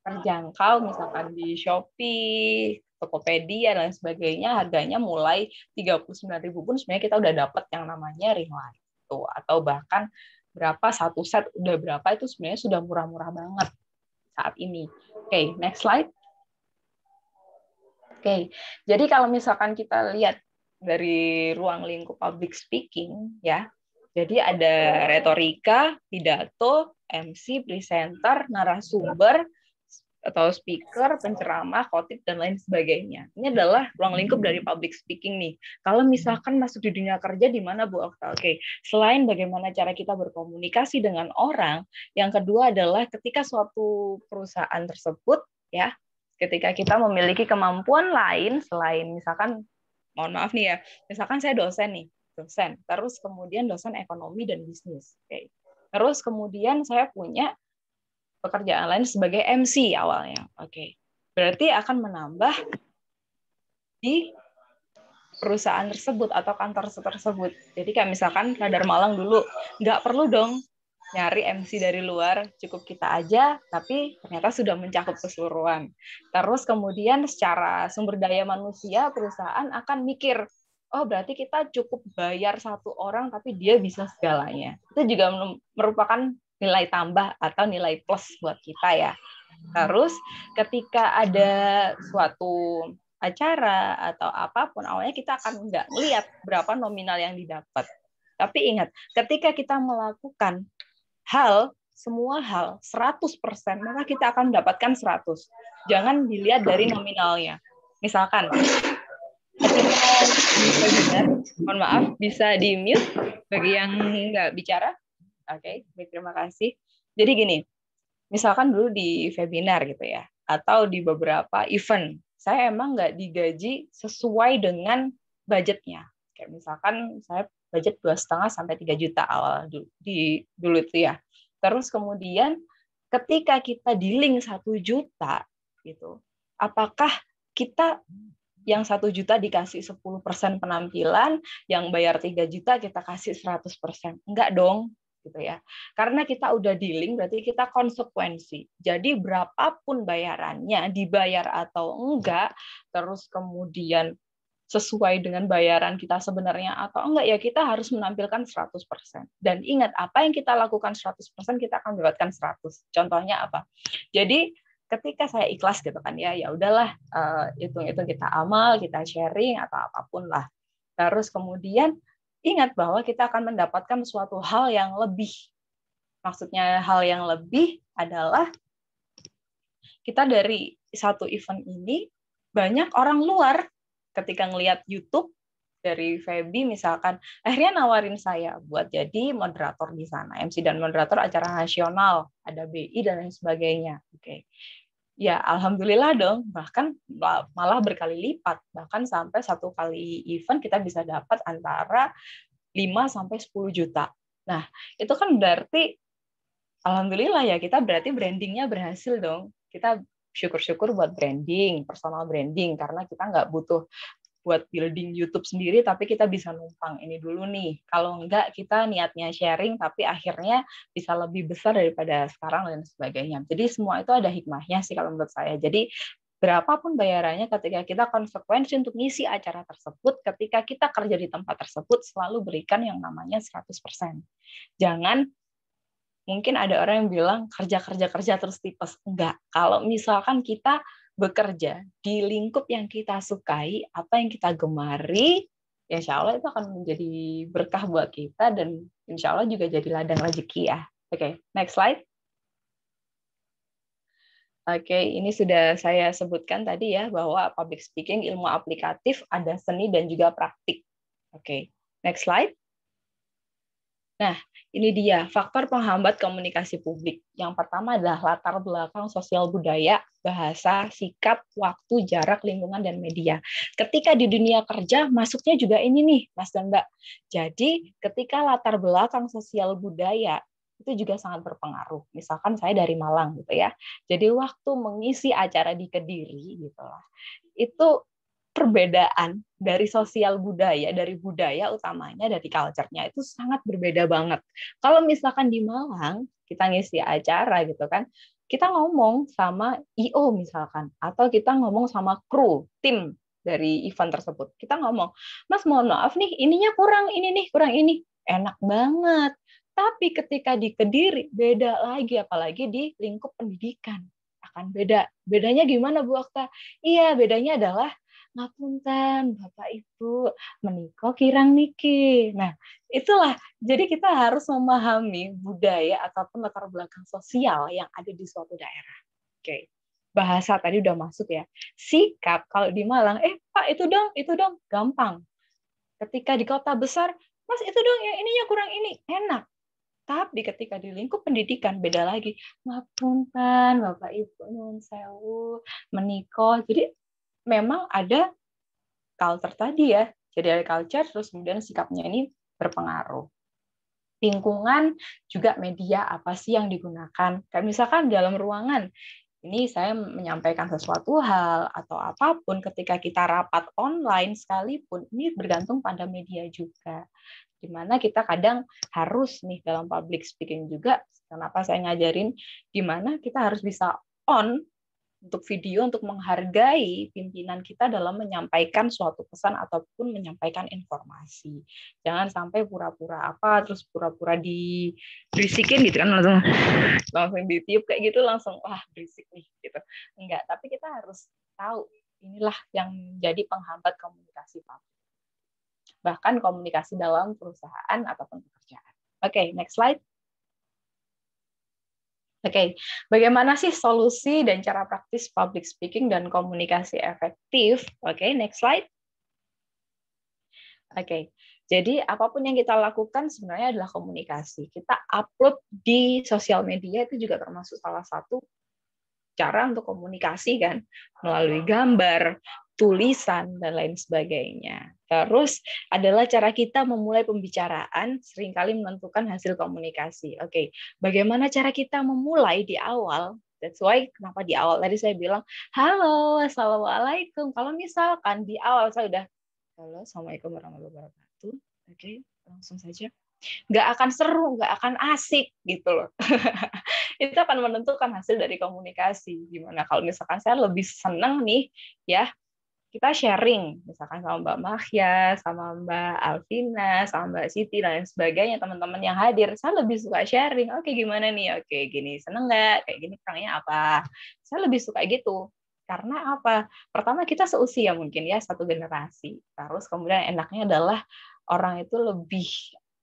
terjangkau misalkan di Shopee, Tokopedia dan sebagainya harganya mulai 39.000 pun sebenarnya kita udah dapat yang namanya ring light tuh atau bahkan berapa satu set udah berapa itu sebenarnya sudah murah-murah banget saat ini. Oke, okay, next slide. Oke, okay, jadi kalau misalkan kita lihat dari ruang lingkup public speaking ya, jadi ada retorika, pidato, MC, presenter, narasumber, atau speaker, penceramah, khotib dan lain sebagainya. Ini adalah ruang lingkup hmm. dari public speaking nih. Kalau misalkan masuk di dunia kerja di mana Bu Okta? Oke, selain bagaimana cara kita berkomunikasi dengan orang, yang kedua adalah ketika suatu perusahaan tersebut ya, ketika kita memiliki kemampuan lain selain misalkan mohon maaf nih ya, misalkan saya dosen nih, dosen, terus kemudian dosen ekonomi dan bisnis. Oke. Terus kemudian saya punya pekerjaan lain sebagai MC awalnya. Oke. Okay. Berarti akan menambah di perusahaan tersebut atau kantor tersebut. Jadi kayak misalkan Radar Malang dulu, nggak perlu dong nyari MC dari luar, cukup kita aja, tapi ternyata sudah mencakup keseluruhan. Terus kemudian secara sumber daya manusia, perusahaan akan mikir, oh berarti kita cukup bayar satu orang, tapi dia bisa segalanya. Itu juga merupakan nilai tambah atau nilai plus buat kita ya. Terus ketika ada suatu acara atau apapun awalnya kita akan nggak lihat berapa nominal yang didapat. Tapi ingat, ketika kita melakukan hal semua hal 100%, maka kita akan mendapatkan 100. Jangan dilihat dari nominalnya. Misalkan mohon maaf bisa di mute bagi yang nggak bicara. Oke, okay? terima kasih. Jadi gini, misalkan dulu di webinar gitu ya, atau di beberapa event, saya emang nggak digaji sesuai dengan budgetnya. Kayak misalkan saya budget dua setengah sampai tiga juta awal dulu, di dulu itu ya. Terus kemudian ketika kita di link satu juta gitu, apakah kita yang satu juta dikasih 10% penampilan, yang bayar 3 juta kita kasih 100%. Enggak dong, gitu ya. Karena kita udah dealing berarti kita konsekuensi. Jadi berapapun bayarannya, dibayar atau enggak, terus kemudian sesuai dengan bayaran kita sebenarnya atau enggak ya kita harus menampilkan 100%. Dan ingat apa yang kita lakukan 100% kita akan mendapatkan 100. Contohnya apa? Jadi ketika saya ikhlas gitu kan ya ya udahlah eh, hitung-hitung uh, kita amal, kita sharing atau apapun lah. Terus kemudian ingat bahwa kita akan mendapatkan suatu hal yang lebih. Maksudnya hal yang lebih adalah kita dari satu event ini banyak orang luar ketika ngelihat YouTube dari Febi misalkan akhirnya nawarin saya buat jadi moderator di sana MC dan moderator acara nasional ada BI dan lain sebagainya oke ya alhamdulillah dong bahkan malah berkali lipat bahkan sampai satu kali event kita bisa dapat antara 5 sampai 10 juta. Nah, itu kan berarti alhamdulillah ya kita berarti brandingnya berhasil dong. Kita syukur-syukur buat branding, personal branding karena kita nggak butuh buat building YouTube sendiri, tapi kita bisa numpang ini dulu nih. Kalau enggak, kita niatnya sharing, tapi akhirnya bisa lebih besar daripada sekarang dan sebagainya. Jadi semua itu ada hikmahnya sih kalau menurut saya. Jadi berapapun bayarannya ketika kita konsekuensi untuk ngisi acara tersebut, ketika kita kerja di tempat tersebut, selalu berikan yang namanya 100%. Jangan mungkin ada orang yang bilang kerja kerja kerja terus tipes enggak kalau misalkan kita bekerja di lingkup yang kita sukai, apa yang kita gemari, ya insya Allah itu akan menjadi berkah buat kita dan insya Allah juga jadi ladang rezeki ya. Oke, okay, next slide. Oke, okay, ini sudah saya sebutkan tadi ya bahwa public speaking ilmu aplikatif ada seni dan juga praktik. Oke, okay, next slide. Nah, ini dia faktor penghambat komunikasi publik. Yang pertama adalah latar belakang sosial budaya, bahasa, sikap, waktu, jarak, lingkungan, dan media. Ketika di dunia kerja, masuknya juga ini nih, Mas dan Mbak. Jadi, ketika latar belakang sosial budaya itu juga sangat berpengaruh. Misalkan saya dari Malang gitu ya. Jadi waktu mengisi acara di Kediri gitu lah. Itu perbedaan dari sosial budaya, dari budaya utamanya, dari culture-nya itu sangat berbeda banget. Kalau misalkan di Malang, kita ngisi acara gitu kan, kita ngomong sama IO misalkan, atau kita ngomong sama kru, tim dari event tersebut. Kita ngomong, mas mohon maaf nih, ininya kurang, ini nih, kurang ini. Enak banget. Tapi ketika di Kediri, beda lagi, apalagi di lingkup pendidikan akan beda. Bedanya gimana Bu Okta? Iya, bedanya adalah ngapunten Bapak Ibu meniko kirang niki. Nah, itulah jadi kita harus memahami budaya ataupun latar belakang sosial yang ada di suatu daerah. Oke. Okay. Bahasa tadi udah masuk ya. Sikap kalau di Malang, eh Pak itu dong, itu dong gampang. Ketika di kota besar, Mas itu dong yang ininya kurang ini, enak. Tapi ketika di lingkup pendidikan beda lagi. Ngapunten Bapak Ibu nun sewu meniko. Jadi memang ada culture tadi ya. Jadi ada culture, terus kemudian sikapnya ini berpengaruh. Lingkungan juga media apa sih yang digunakan. Kan misalkan dalam ruangan, ini saya menyampaikan sesuatu hal atau apapun ketika kita rapat online sekalipun ini bergantung pada media juga Gimana kita kadang harus nih dalam public speaking juga kenapa saya ngajarin gimana kita harus bisa on untuk video untuk menghargai pimpinan kita dalam menyampaikan suatu pesan ataupun menyampaikan informasi. Jangan sampai pura-pura apa terus pura-pura di berisikin gitu kan langsung langsung ditiup kayak gitu langsung wah berisik nih gitu. Enggak, tapi kita harus tahu inilah yang jadi penghambat komunikasi publik. Bahkan komunikasi dalam perusahaan ataupun pekerjaan. Oke, okay, next slide okay. bagaimana sih solusi dan cara praktis public speaking dan komunikasi efektif? Oke, okay, next slide. Oke, okay. jadi apapun yang kita lakukan sebenarnya adalah komunikasi. Kita upload di sosial media itu juga termasuk salah satu cara untuk komunikasi kan melalui gambar, tulisan dan lain sebagainya. Terus adalah cara kita memulai pembicaraan seringkali menentukan hasil komunikasi. Oke, okay. bagaimana cara kita memulai di awal? That's why kenapa di awal tadi saya bilang, "Halo, Assalamualaikum." Kalau misalkan di awal saya udah, "Halo, Assalamualaikum warahmatullahi wabarakatuh." Oke, okay, langsung saja nggak akan seru, nggak akan asik gitu loh. itu akan menentukan hasil dari komunikasi gimana kalau misalkan saya lebih senang nih ya kita sharing misalkan sama Mbak Mahya, sama Mbak Alvina, sama Mbak Siti dan lain sebagainya teman-teman yang hadir saya lebih suka sharing oke gimana nih oke gini seneng nggak kayak gini kurangnya apa saya lebih suka gitu karena apa pertama kita seusia mungkin ya satu generasi terus kemudian enaknya adalah orang itu lebih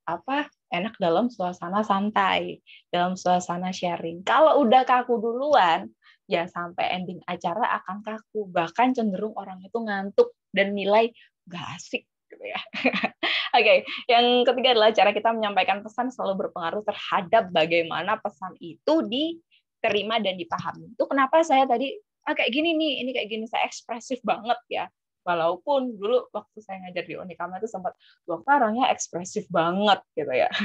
apa enak dalam suasana santai, dalam suasana sharing. Kalau udah kaku duluan, ya sampai ending acara akan kaku, bahkan cenderung orang itu ngantuk dan nilai gak asik gitu ya. Oke, okay. yang ketiga adalah cara kita menyampaikan pesan selalu berpengaruh terhadap bagaimana pesan itu diterima dan dipahami. Itu kenapa saya tadi ah, kayak gini nih, ini kayak gini saya ekspresif banget ya walaupun dulu waktu saya ngajar di Unikama itu sempat dokter orangnya ekspresif banget gitu ya.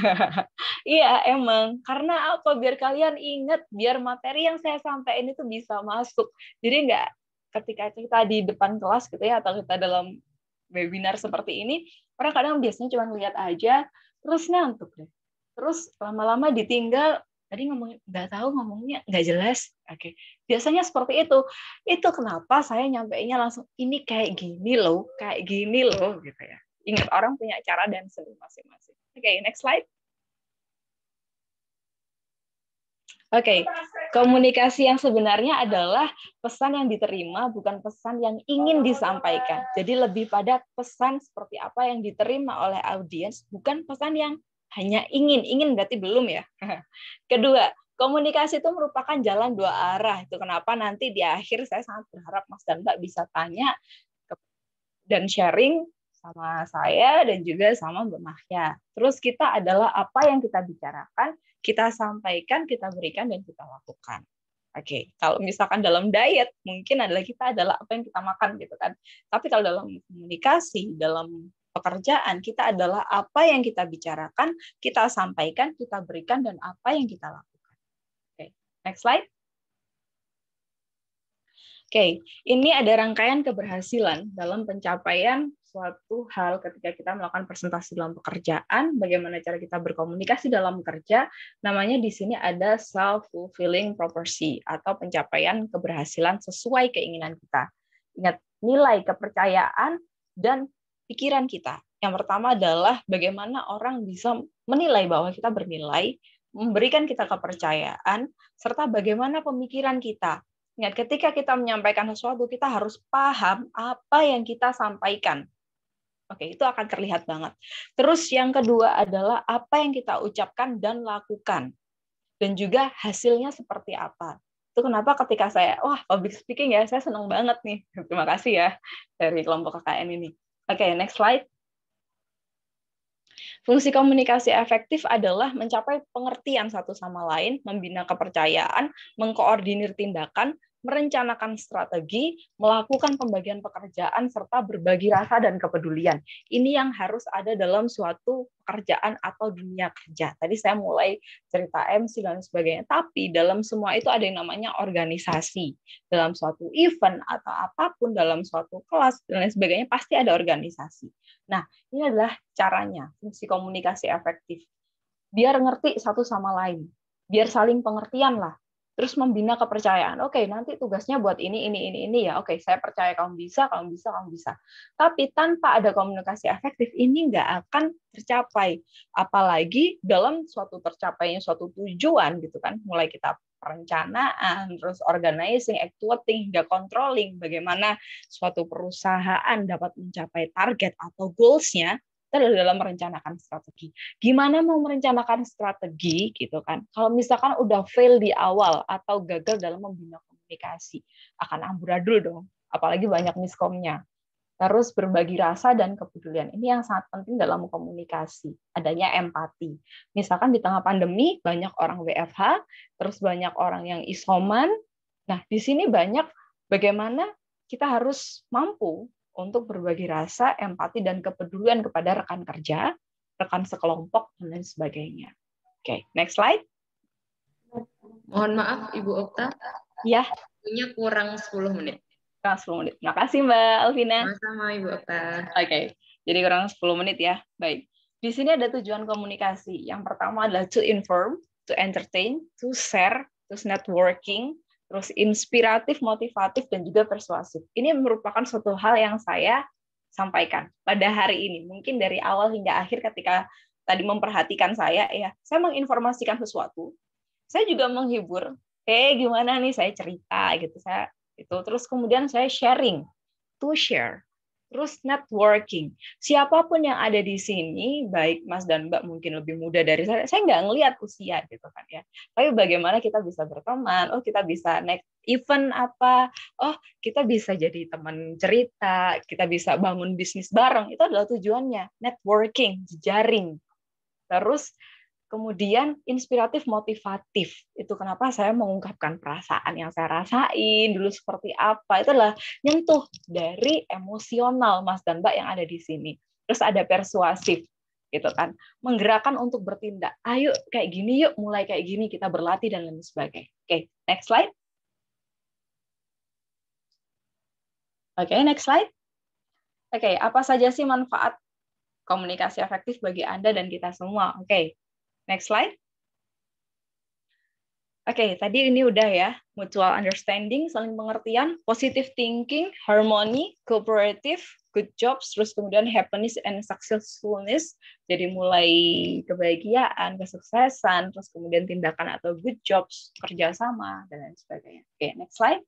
Iya emang karena apa biar kalian ingat biar materi yang saya sampaikan itu bisa masuk. Jadi nggak ketika kita di depan kelas gitu ya atau kita dalam webinar seperti ini orang kadang biasanya cuma lihat aja terus ngantuk deh. Terus lama-lama ditinggal tadi ngomong nggak tahu ngomongnya nggak jelas oke okay. biasanya seperti itu itu kenapa saya nyampeinnya langsung ini kayak gini loh kayak gini loh gitu ya ingat orang punya cara dan seni masing-masing oke okay, next slide Oke, okay. komunikasi yang sebenarnya adalah pesan yang diterima, bukan pesan yang ingin disampaikan. Jadi lebih pada pesan seperti apa yang diterima oleh audiens, bukan pesan yang hanya ingin, ingin berarti belum ya. Kedua, komunikasi itu merupakan jalan dua arah. Itu kenapa nanti di akhir saya sangat berharap Mas dan Mbak bisa tanya dan sharing sama saya dan juga sama Mbak Mahya. Terus kita adalah apa yang kita bicarakan, kita sampaikan, kita berikan, dan kita lakukan. Oke, okay. kalau misalkan dalam diet mungkin adalah kita adalah apa yang kita makan gitu kan. Tapi kalau dalam komunikasi, dalam pekerjaan kita adalah apa yang kita bicarakan, kita sampaikan, kita berikan, dan apa yang kita lakukan. Oke, okay. next slide. Oke, okay. ini ada rangkaian keberhasilan dalam pencapaian suatu hal ketika kita melakukan presentasi dalam pekerjaan, bagaimana cara kita berkomunikasi dalam kerja, namanya di sini ada self-fulfilling prophecy atau pencapaian keberhasilan sesuai keinginan kita. Ingat, nilai kepercayaan dan pikiran kita. Yang pertama adalah bagaimana orang bisa menilai bahwa kita bernilai, memberikan kita kepercayaan, serta bagaimana pemikiran kita. Ingat, ketika kita menyampaikan sesuatu, kita harus paham apa yang kita sampaikan. Oke, itu akan terlihat banget. Terus yang kedua adalah apa yang kita ucapkan dan lakukan. Dan juga hasilnya seperti apa itu kenapa ketika saya wah public speaking ya saya senang banget nih terima kasih ya dari kelompok KKN ini Oke, okay, next slide. Fungsi komunikasi efektif adalah mencapai pengertian satu sama lain, membina kepercayaan, mengkoordinir tindakan, merencanakan strategi, melakukan pembagian pekerjaan, serta berbagi rasa dan kepedulian. Ini yang harus ada dalam suatu pekerjaan atau dunia kerja. Tadi saya mulai cerita MC dan sebagainya, tapi dalam semua itu ada yang namanya organisasi. Dalam suatu event atau apapun, dalam suatu kelas dan lain sebagainya, pasti ada organisasi. Nah, ini adalah caranya, fungsi komunikasi efektif. Biar ngerti satu sama lain. Biar saling pengertian lah terus membina kepercayaan. Oke, okay, nanti tugasnya buat ini, ini, ini, ini ya. Oke, okay, saya percaya kamu bisa, kamu bisa, kamu bisa. Tapi tanpa ada komunikasi efektif, ini nggak akan tercapai. Apalagi dalam suatu tercapainya suatu tujuan gitu kan, mulai kita perencanaan, terus organizing, actuating, hingga controlling, bagaimana suatu perusahaan dapat mencapai target atau goalsnya kita dalam merencanakan strategi. Gimana mau merencanakan strategi gitu kan? Kalau misalkan udah fail di awal atau gagal dalam membina komunikasi, akan amburadul dong. Apalagi banyak miskomnya. Terus berbagi rasa dan kepedulian. Ini yang sangat penting dalam komunikasi. Adanya empati. Misalkan di tengah pandemi, banyak orang WFH, terus banyak orang yang isoman. Nah, di sini banyak bagaimana kita harus mampu untuk berbagi rasa, empati, dan kepedulian kepada rekan kerja, rekan sekelompok, dan lain sebagainya. Oke, okay, next slide. Mohon maaf, Ibu Okta. Ya. Punya kurang 10 menit. Kurang 10 menit. Terima kasih, Mbak Alvina. Sama-sama, Ibu Okta. Oke, okay. jadi kurang 10 menit ya. Baik. Di sini ada tujuan komunikasi. Yang pertama adalah to inform, to entertain, to share, terus networking, terus inspiratif, motivatif, dan juga persuasif. Ini merupakan suatu hal yang saya sampaikan pada hari ini. Mungkin dari awal hingga akhir ketika tadi memperhatikan saya, ya saya menginformasikan sesuatu, saya juga menghibur, eh gimana nih saya cerita gitu, saya itu terus kemudian saya sharing, to share terus networking. Siapapun yang ada di sini, baik Mas dan Mbak mungkin lebih muda dari saya, saya nggak ngelihat usia gitu kan ya. Tapi bagaimana kita bisa berteman, oh kita bisa naik event apa, oh kita bisa jadi teman cerita, kita bisa bangun bisnis bareng, itu adalah tujuannya, networking, jejaring. Terus Kemudian inspiratif motivatif. Itu kenapa saya mengungkapkan perasaan yang saya rasain dulu seperti apa. Itu adalah nyentuh dari emosional Mas dan Mbak yang ada di sini. Terus ada persuasif gitu kan. Menggerakkan untuk bertindak. Ayo kayak gini yuk, mulai kayak gini kita berlatih dan lain sebagainya. Oke, okay, next slide. Oke, okay, next slide. Oke, okay, apa saja sih manfaat komunikasi efektif bagi Anda dan kita semua? Oke, okay, Next slide. Oke, okay, tadi ini udah ya. Mutual understanding, saling pengertian, positive thinking, harmony, cooperative, good jobs, terus kemudian happiness and successfulness. Jadi mulai kebahagiaan, kesuksesan, terus kemudian tindakan atau good jobs, kerjasama, dan lain sebagainya. Oke, okay, next slide.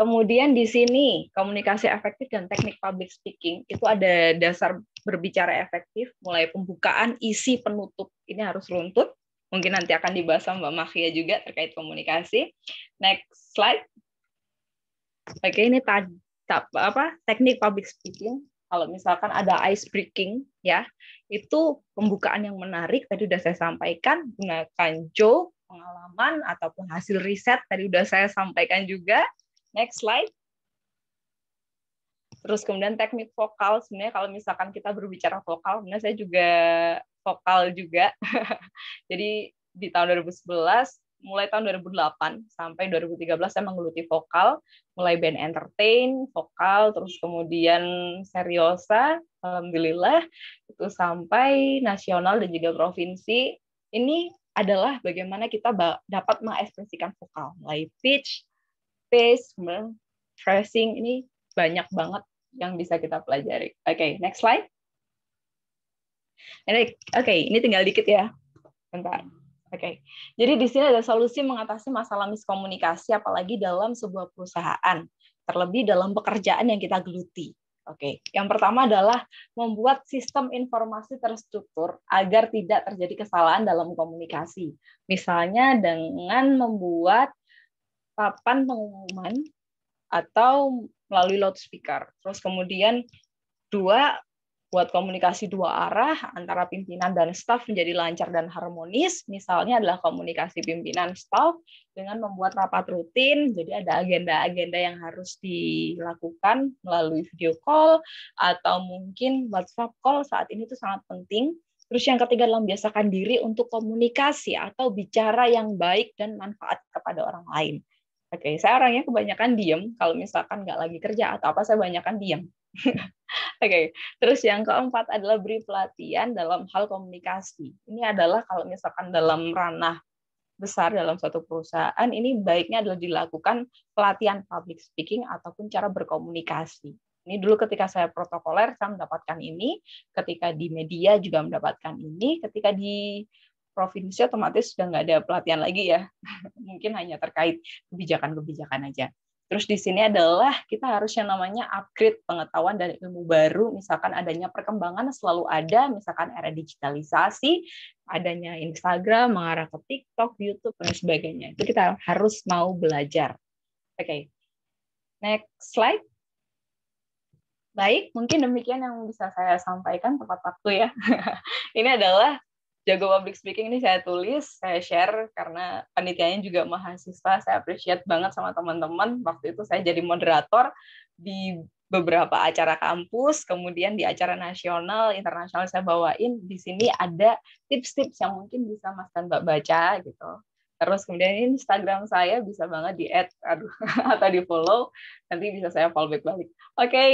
Kemudian di sini komunikasi efektif dan teknik public speaking itu ada dasar berbicara efektif, mulai pembukaan, isi, penutup. Ini harus runtut. Mungkin nanti akan dibahas sama Mbak Mahia juga terkait komunikasi. Next slide. Oke, ini tadi apa teknik public speaking kalau misalkan ada ice breaking ya itu pembukaan yang menarik tadi sudah saya sampaikan gunakan Joe pengalaman ataupun hasil riset tadi sudah saya sampaikan juga Next slide. Terus kemudian teknik vokal sebenarnya kalau misalkan kita berbicara vokal, sebenarnya saya juga vokal juga. Jadi di tahun 2011 mulai tahun 2008 sampai 2013 saya menggeluti vokal, mulai band entertain, vokal, terus kemudian seriosa, alhamdulillah, itu sampai nasional dan juga provinsi. Ini adalah bagaimana kita dapat mengekspresikan vokal, mulai pitch, space, tracing ini banyak banget yang bisa kita pelajari. Oke, okay, next slide. Oke, okay, ini tinggal dikit ya. Bentar. Oke. Okay. Jadi di sini ada solusi mengatasi masalah miskomunikasi apalagi dalam sebuah perusahaan, terlebih dalam pekerjaan yang kita geluti. Oke, okay. yang pertama adalah membuat sistem informasi terstruktur agar tidak terjadi kesalahan dalam komunikasi. Misalnya dengan membuat papan pengumuman atau melalui loudspeaker. Terus kemudian dua buat komunikasi dua arah antara pimpinan dan staf menjadi lancar dan harmonis. Misalnya adalah komunikasi pimpinan staf dengan membuat rapat rutin. Jadi ada agenda-agenda yang harus dilakukan melalui video call atau mungkin WhatsApp call saat ini itu sangat penting. Terus yang ketiga adalah membiasakan diri untuk komunikasi atau bicara yang baik dan manfaat kepada orang lain. Oke, okay, saya orangnya kebanyakan diem. Kalau misalkan nggak lagi kerja atau apa, saya kebanyakan diem. Oke, okay. terus yang keempat adalah beri pelatihan dalam hal komunikasi. Ini adalah kalau misalkan dalam ranah besar dalam suatu perusahaan, ini baiknya adalah dilakukan pelatihan public speaking ataupun cara berkomunikasi. Ini dulu ketika saya protokoler, saya mendapatkan ini. Ketika di media juga mendapatkan ini. Ketika di provinsi otomatis sudah nggak ada pelatihan lagi ya. Mungkin hanya terkait kebijakan-kebijakan aja. Terus di sini adalah kita harus yang namanya upgrade pengetahuan dan ilmu baru, misalkan adanya perkembangan selalu ada, misalkan era digitalisasi, adanya Instagram, mengarah ke TikTok, YouTube, dan sebagainya. Itu kita harus mau belajar. Oke, okay. next slide. Baik, mungkin demikian yang bisa saya sampaikan tepat waktu ya. Ini adalah jago public speaking ini saya tulis, saya share karena panitianya juga mahasiswa. Saya appreciate banget sama teman-teman. Waktu itu saya jadi moderator di beberapa acara kampus, kemudian di acara nasional, internasional saya bawain. Di sini ada tips-tips yang mungkin bisa Mas mbak baca gitu. Terus kemudian Instagram saya bisa banget di add aduh, atau di follow. Nanti bisa saya follow back balik. Oke, okay.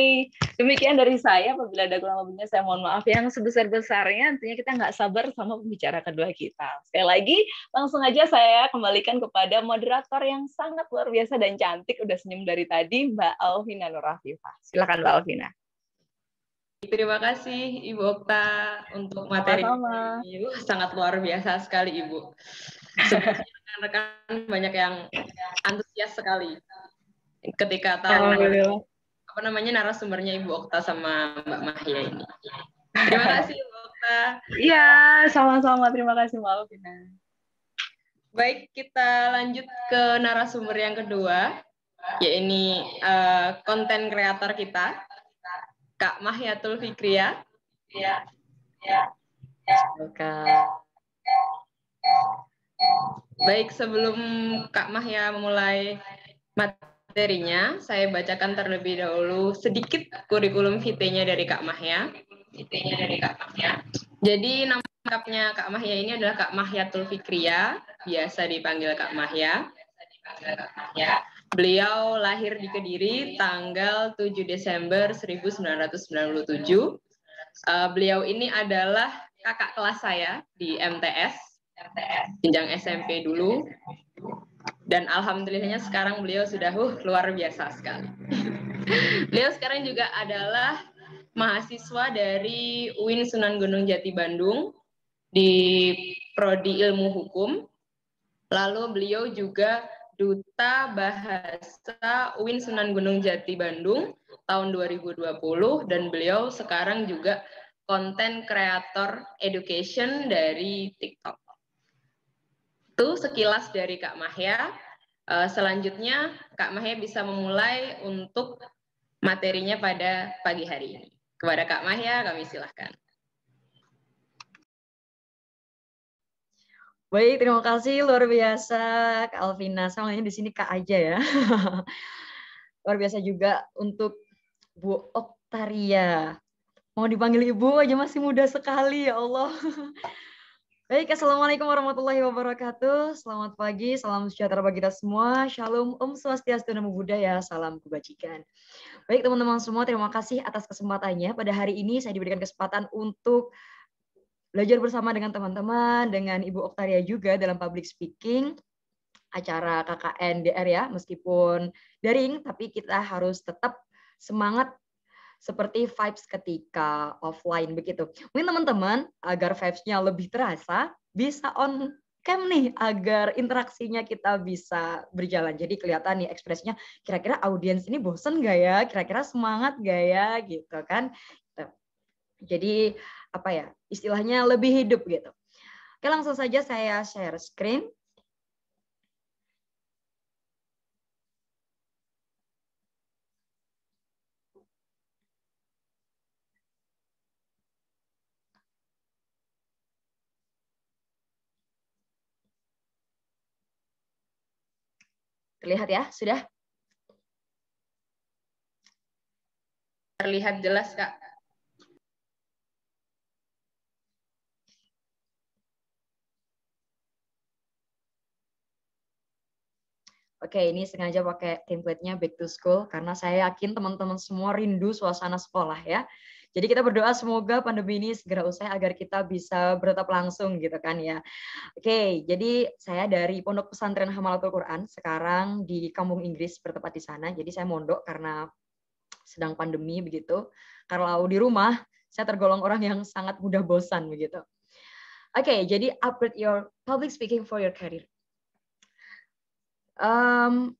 demikian dari saya. Apabila ada kurang lebihnya saya mohon maaf yang sebesar-besarnya. Tentunya kita nggak sabar sama pembicara kedua kita. Sekali lagi, langsung aja saya kembalikan kepada moderator yang sangat luar biasa dan cantik. Udah senyum dari tadi, Mbak Alvina Nurafifah. Silakan Mbak Alvina. Terima kasih Ibu Okta untuk materi Sama. Ibu sangat luar biasa sekali Ibu rekan-rekan banyak yang antusias sekali ketika tahu oh, apa namanya narasumbernya Ibu Okta sama Mbak Mahya ini. Terima kasih Ibu Okta. Iya, sama-sama. Terima kasih Mbak Alvina. Baik, kita lanjut ke narasumber yang kedua, yaitu eh, konten kreator kita, Kak Mahyatul Fikria. iya Ya. Ya. Baik, sebelum Kak Mahya memulai materinya, saya bacakan terlebih dahulu sedikit kurikulum vt nya dari Kak Mahya. vt nya dari Kak Mahya. Jadi nama lengkapnya Kak Mahya ini adalah Kak Mahya Tulfikria, biasa dipanggil Kak Mahya. Beliau lahir di Kediri tanggal 7 Desember 1997. Eh, beliau ini adalah kakak kelas saya di MTS jenjang SMP dulu dan alhamdulillahnya sekarang beliau sudah uh, luar biasa sekali. beliau sekarang juga adalah mahasiswa dari UIN Sunan Gunung Jati Bandung di prodi Ilmu Hukum. Lalu beliau juga duta bahasa UIN Sunan Gunung Jati Bandung tahun 2020 dan beliau sekarang juga konten kreator education dari TikTok. Itu sekilas dari Kak Mahya. Eh, selanjutnya, Kak Mahya bisa memulai untuk materinya pada pagi hari ini. Kepada Kak Mahya, kami silahkan. Baik, terima kasih luar biasa Kak Alvina. Soalnya di sini Kak aja ya. luar biasa juga untuk Bu Oktaria. Mau dipanggil Ibu aja masih muda sekali ya Allah. Baik, Assalamualaikum warahmatullahi wabarakatuh. Selamat pagi, salam sejahtera bagi kita semua. Shalom, Om Swastiastu, Namo Buddhaya, salam kebajikan. Baik, teman-teman semua, terima kasih atas kesempatannya. Pada hari ini saya diberikan kesempatan untuk belajar bersama dengan teman-teman, dengan Ibu Oktaria juga dalam public speaking acara KKN DR ya, meskipun daring, tapi kita harus tetap semangat seperti vibes ketika offline begitu. Mungkin teman-teman agar vibes-nya lebih terasa bisa on cam nih agar interaksinya kita bisa berjalan. Jadi kelihatan nih ekspresinya kira-kira audiens ini bosen gak ya? Kira-kira semangat gak ya? Gitu kan. Gitu. Jadi apa ya istilahnya lebih hidup gitu. Oke langsung saja saya share screen. Terlihat ya, sudah? Terlihat jelas, Kak. Oke, ini sengaja pakai template-nya back to school karena saya yakin teman-teman semua rindu suasana sekolah ya. Jadi kita berdoa semoga pandemi ini segera usai agar kita bisa bertatap langsung gitu kan ya. Oke, jadi saya dari Pondok Pesantren Hamalatul Quran sekarang di Kampung Inggris bertepat di sana. Jadi saya mondok karena sedang pandemi begitu. Kalau di rumah saya tergolong orang yang sangat mudah bosan begitu. Oke, jadi upgrade your public speaking for your career. Um,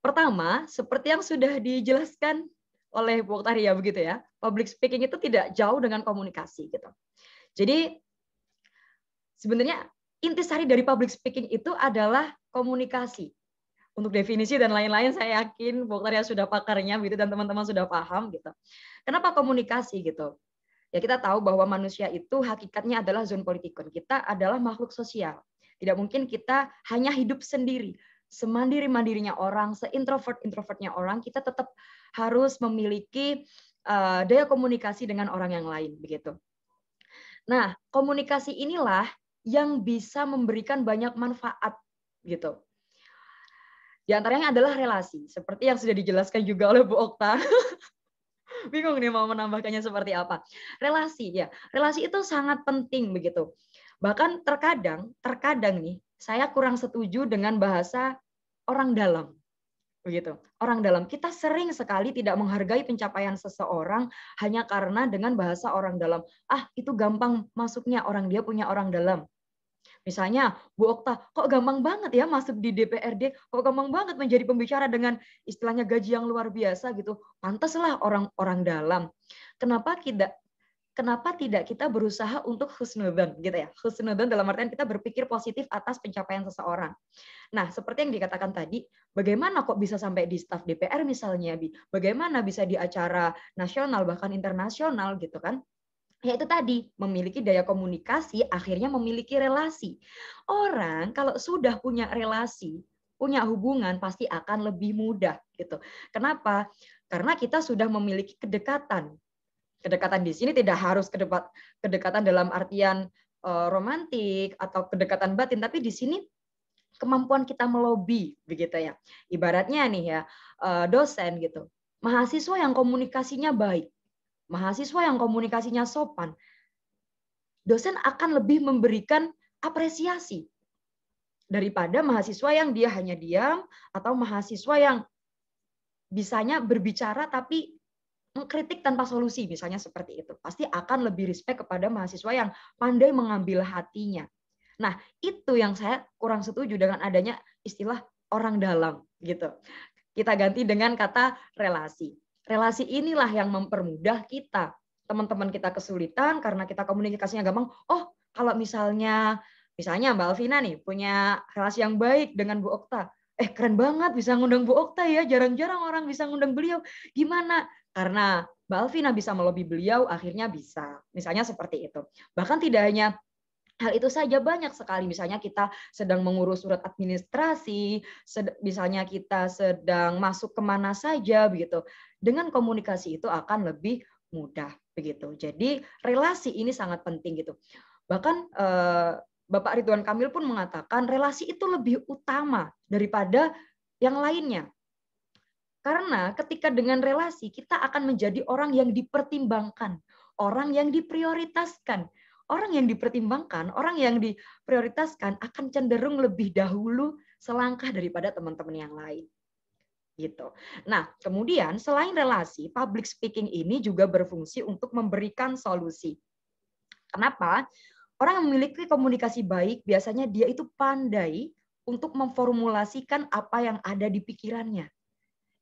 pertama, seperti yang sudah dijelaskan oleh Bu Oktaria begitu ya, public speaking itu tidak jauh dengan komunikasi gitu. Jadi sebenarnya intisari dari public speaking itu adalah komunikasi. Untuk definisi dan lain-lain saya yakin dokter yang sudah pakarnya gitu dan teman-teman sudah paham gitu. Kenapa komunikasi gitu? Ya kita tahu bahwa manusia itu hakikatnya adalah zon politikon. Kita adalah makhluk sosial. Tidak mungkin kita hanya hidup sendiri. Semandiri-mandirinya orang, seintrovert-introvertnya orang, kita tetap harus memiliki uh, daya komunikasi dengan orang yang lain begitu. Nah, komunikasi inilah yang bisa memberikan banyak manfaat gitu. Di antaranya adalah relasi, seperti yang sudah dijelaskan juga oleh Bu Okta. Bingung nih mau menambahkannya seperti apa. Relasi ya, relasi itu sangat penting begitu. Bahkan terkadang, terkadang nih saya kurang setuju dengan bahasa orang dalam begitu. Orang dalam kita sering sekali tidak menghargai pencapaian seseorang hanya karena dengan bahasa orang dalam. Ah, itu gampang masuknya orang dia punya orang dalam. Misalnya, Bu Okta, kok gampang banget ya masuk di DPRD, kok gampang banget menjadi pembicara dengan istilahnya gaji yang luar biasa gitu. Pantaslah orang-orang dalam. Kenapa tidak kenapa tidak kita berusaha untuk husnudon gitu ya. Husnudon dalam artian kita berpikir positif atas pencapaian seseorang. Nah, seperti yang dikatakan tadi, bagaimana kok bisa sampai di staf DPR misalnya, Bi? Bagaimana bisa di acara nasional bahkan internasional gitu kan? ya itu tadi memiliki daya komunikasi akhirnya memiliki relasi orang kalau sudah punya relasi punya hubungan pasti akan lebih mudah gitu kenapa karena kita sudah memiliki kedekatan Kedekatan di sini tidak harus kedekatan dalam artian uh, romantik atau kedekatan batin, tapi di sini kemampuan kita melobi begitu ya. Ibaratnya nih ya, eh, dosen gitu. Mahasiswa yang komunikasinya baik, mahasiswa yang komunikasinya sopan, dosen akan lebih memberikan apresiasi daripada mahasiswa yang dia hanya diam atau mahasiswa yang bisanya berbicara tapi kritik tanpa solusi misalnya seperti itu pasti akan lebih respect kepada mahasiswa yang pandai mengambil hatinya nah itu yang saya kurang setuju dengan adanya istilah orang dalam gitu kita ganti dengan kata relasi relasi inilah yang mempermudah kita teman-teman kita kesulitan karena kita komunikasinya gampang oh kalau misalnya misalnya Mbak Alvina nih punya relasi yang baik dengan Bu Okta eh keren banget bisa ngundang Bu Okta ya, jarang-jarang orang bisa ngundang beliau. Gimana? Karena Mbak Alvina bisa melobi beliau, akhirnya bisa. Misalnya seperti itu. Bahkan tidak hanya hal itu saja banyak sekali misalnya kita sedang mengurus surat administrasi sed, misalnya kita sedang masuk kemana saja begitu dengan komunikasi itu akan lebih mudah begitu jadi relasi ini sangat penting gitu bahkan eh, Bapak Ridwan Kamil pun mengatakan relasi itu lebih utama daripada yang lainnya karena ketika dengan relasi kita akan menjadi orang yang dipertimbangkan, orang yang diprioritaskan. Orang yang dipertimbangkan, orang yang diprioritaskan akan cenderung lebih dahulu selangkah daripada teman-teman yang lain. Gitu. Nah, kemudian selain relasi, public speaking ini juga berfungsi untuk memberikan solusi. Kenapa? Orang yang memiliki komunikasi baik biasanya dia itu pandai untuk memformulasikan apa yang ada di pikirannya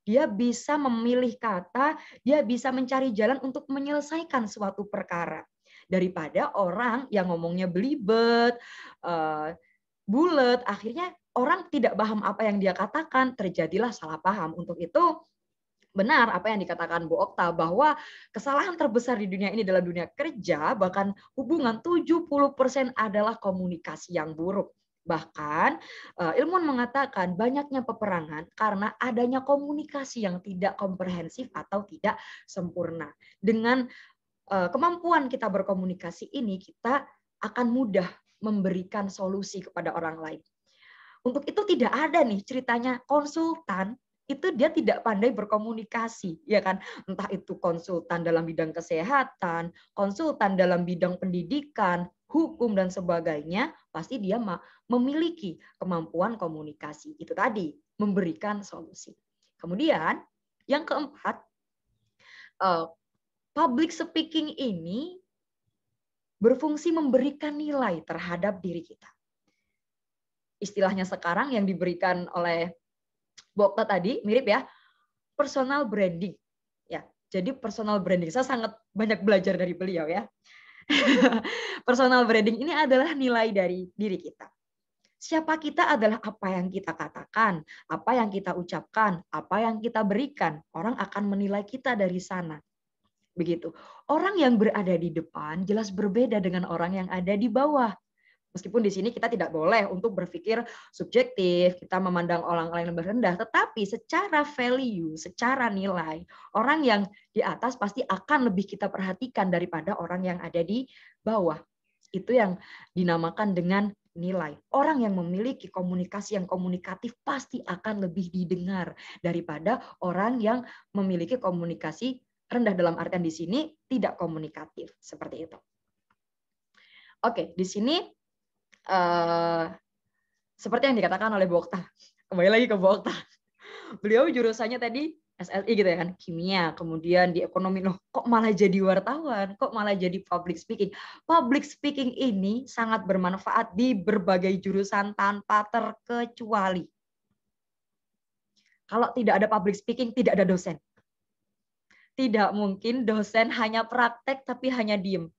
dia bisa memilih kata, dia bisa mencari jalan untuk menyelesaikan suatu perkara. Daripada orang yang ngomongnya belibet, uh, eh, bulat, akhirnya orang tidak paham apa yang dia katakan, terjadilah salah paham. Untuk itu benar apa yang dikatakan Bu Okta bahwa kesalahan terbesar di dunia ini dalam dunia kerja bahkan hubungan 70% adalah komunikasi yang buruk. Bahkan eh, ilmuwan mengatakan banyaknya peperangan karena adanya komunikasi yang tidak komprehensif atau tidak sempurna. Dengan eh, kemampuan kita berkomunikasi ini kita akan mudah memberikan solusi kepada orang lain. Untuk itu tidak ada nih ceritanya konsultan itu dia tidak pandai berkomunikasi, ya kan? Entah itu konsultan dalam bidang kesehatan, konsultan dalam bidang pendidikan, hukum dan sebagainya, pasti dia memiliki kemampuan komunikasi. Itu tadi, memberikan solusi. Kemudian, yang keempat, eh, public speaking ini berfungsi memberikan nilai terhadap diri kita. Istilahnya sekarang yang diberikan oleh Bokta tadi, mirip ya, personal branding. Ya, jadi personal branding, saya sangat banyak belajar dari beliau ya. Personal branding ini adalah nilai dari diri kita. Siapa kita adalah apa yang kita katakan, apa yang kita ucapkan, apa yang kita berikan. Orang akan menilai kita dari sana. Begitu. Orang yang berada di depan jelas berbeda dengan orang yang ada di bawah. Meskipun di sini kita tidak boleh untuk berpikir subjektif, kita memandang orang lain lebih rendah, tetapi secara value, secara nilai, orang yang di atas pasti akan lebih kita perhatikan daripada orang yang ada di bawah. Itu yang dinamakan dengan nilai. Orang yang memiliki komunikasi yang komunikatif pasti akan lebih didengar daripada orang yang memiliki komunikasi rendah dalam artian di sini tidak komunikatif seperti itu. Oke, di sini Eh, seperti yang dikatakan oleh Bokta. Kembali lagi ke Bokta. Beliau jurusannya tadi SLI gitu ya kan, kimia, kemudian di ekonomi, loh kok malah jadi wartawan, kok malah jadi public speaking. Public speaking ini sangat bermanfaat di berbagai jurusan tanpa terkecuali. Kalau tidak ada public speaking, tidak ada dosen. Tidak mungkin dosen hanya praktek tapi hanya diem.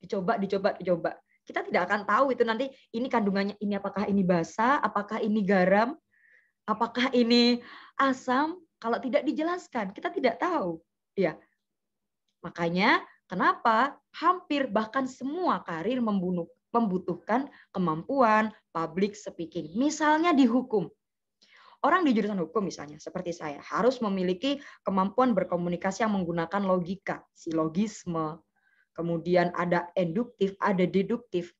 Dicoba, dicoba, dicoba kita tidak akan tahu itu nanti ini kandungannya ini apakah ini basa, apakah ini garam, apakah ini asam. Kalau tidak dijelaskan, kita tidak tahu. Ya, makanya kenapa hampir bahkan semua karir membunuh, membutuhkan kemampuan public speaking. Misalnya di hukum, orang di jurusan hukum misalnya seperti saya harus memiliki kemampuan berkomunikasi yang menggunakan logika, silogisme, kemudian ada induktif, ada deduktif.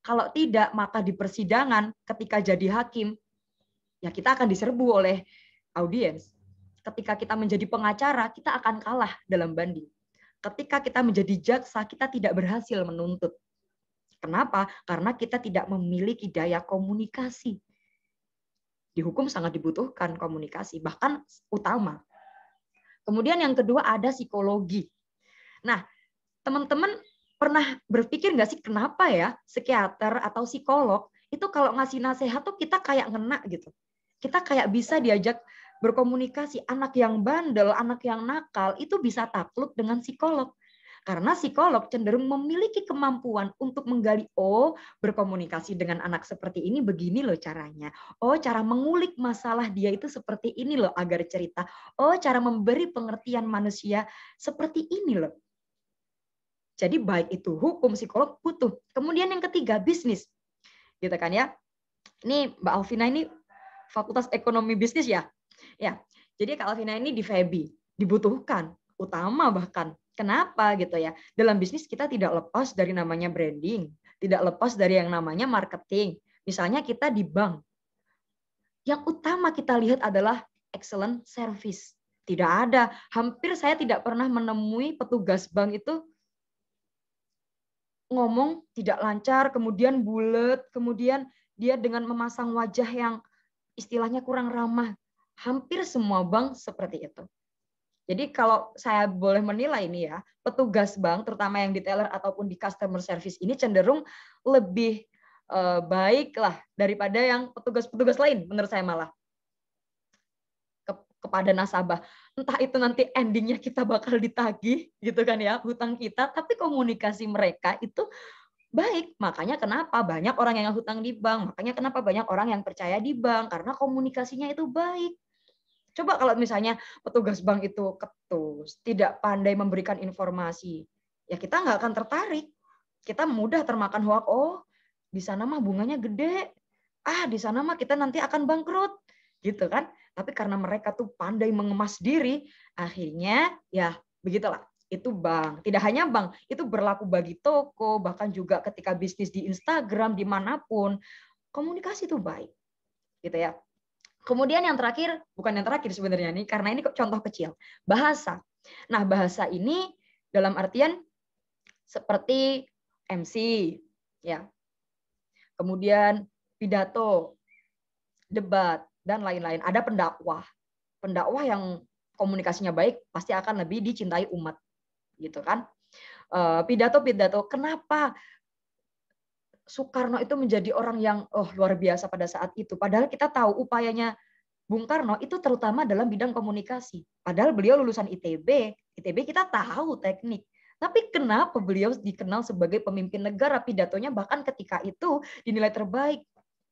Kalau tidak, maka di persidangan ketika jadi hakim, ya kita akan diserbu oleh audiens. Ketika kita menjadi pengacara, kita akan kalah dalam banding. Ketika kita menjadi jaksa, kita tidak berhasil menuntut. Kenapa? Karena kita tidak memiliki daya komunikasi. Di hukum sangat dibutuhkan komunikasi, bahkan utama. Kemudian yang kedua ada psikologi. Nah, teman-teman pernah berpikir nggak sih kenapa ya psikiater atau psikolog itu kalau ngasih nasihat tuh kita kayak ngena gitu. Kita kayak bisa diajak berkomunikasi. Anak yang bandel, anak yang nakal itu bisa takluk dengan psikolog. Karena psikolog cenderung memiliki kemampuan untuk menggali, oh berkomunikasi dengan anak seperti ini begini loh caranya. Oh cara mengulik masalah dia itu seperti ini loh agar cerita. Oh cara memberi pengertian manusia seperti ini loh jadi baik itu hukum, psikolog butuh. Kemudian yang ketiga bisnis, gitu kan ya. Ini Mbak Alvina ini Fakultas Ekonomi Bisnis ya, ya. Jadi Kak Alvina ini di FEBI dibutuhkan, utama bahkan. Kenapa gitu ya? Dalam bisnis kita tidak lepas dari namanya branding, tidak lepas dari yang namanya marketing. Misalnya kita di bank, yang utama kita lihat adalah excellent service. Tidak ada, hampir saya tidak pernah menemui petugas bank itu ngomong tidak lancar, kemudian bulat, kemudian dia dengan memasang wajah yang istilahnya kurang ramah. Hampir semua bank seperti itu. Jadi kalau saya boleh menilai ini ya, petugas bank terutama yang di teller ataupun di customer service ini cenderung lebih eh, baik lah daripada yang petugas-petugas lain menurut saya malah kepada nasabah. Entah itu nanti endingnya kita bakal ditagih gitu kan ya hutang kita, tapi komunikasi mereka itu baik. Makanya kenapa banyak orang yang hutang di bank, makanya kenapa banyak orang yang percaya di bank karena komunikasinya itu baik. Coba kalau misalnya petugas bank itu ketus, tidak pandai memberikan informasi, ya kita nggak akan tertarik. Kita mudah termakan hoak. Oh, di sana mah bunganya gede. Ah, di sana mah kita nanti akan bangkrut gitu kan. Tapi karena mereka tuh pandai mengemas diri, akhirnya ya begitulah. Itu bang tidak hanya bang itu berlaku bagi toko, bahkan juga ketika bisnis di Instagram, dimanapun. Komunikasi itu baik, gitu ya. Kemudian yang terakhir, bukan yang terakhir sebenarnya nih, karena ini contoh kecil, bahasa. Nah bahasa ini dalam artian seperti MC, ya, kemudian pidato, debat, dan lain-lain. Ada pendakwah. Pendakwah yang komunikasinya baik pasti akan lebih dicintai umat. Gitu kan? Pidato-pidato, eh, kenapa Soekarno itu menjadi orang yang oh luar biasa pada saat itu. Padahal kita tahu upayanya Bung Karno itu terutama dalam bidang komunikasi. Padahal beliau lulusan ITB, ITB kita tahu teknik. Tapi kenapa beliau dikenal sebagai pemimpin negara pidatonya bahkan ketika itu dinilai terbaik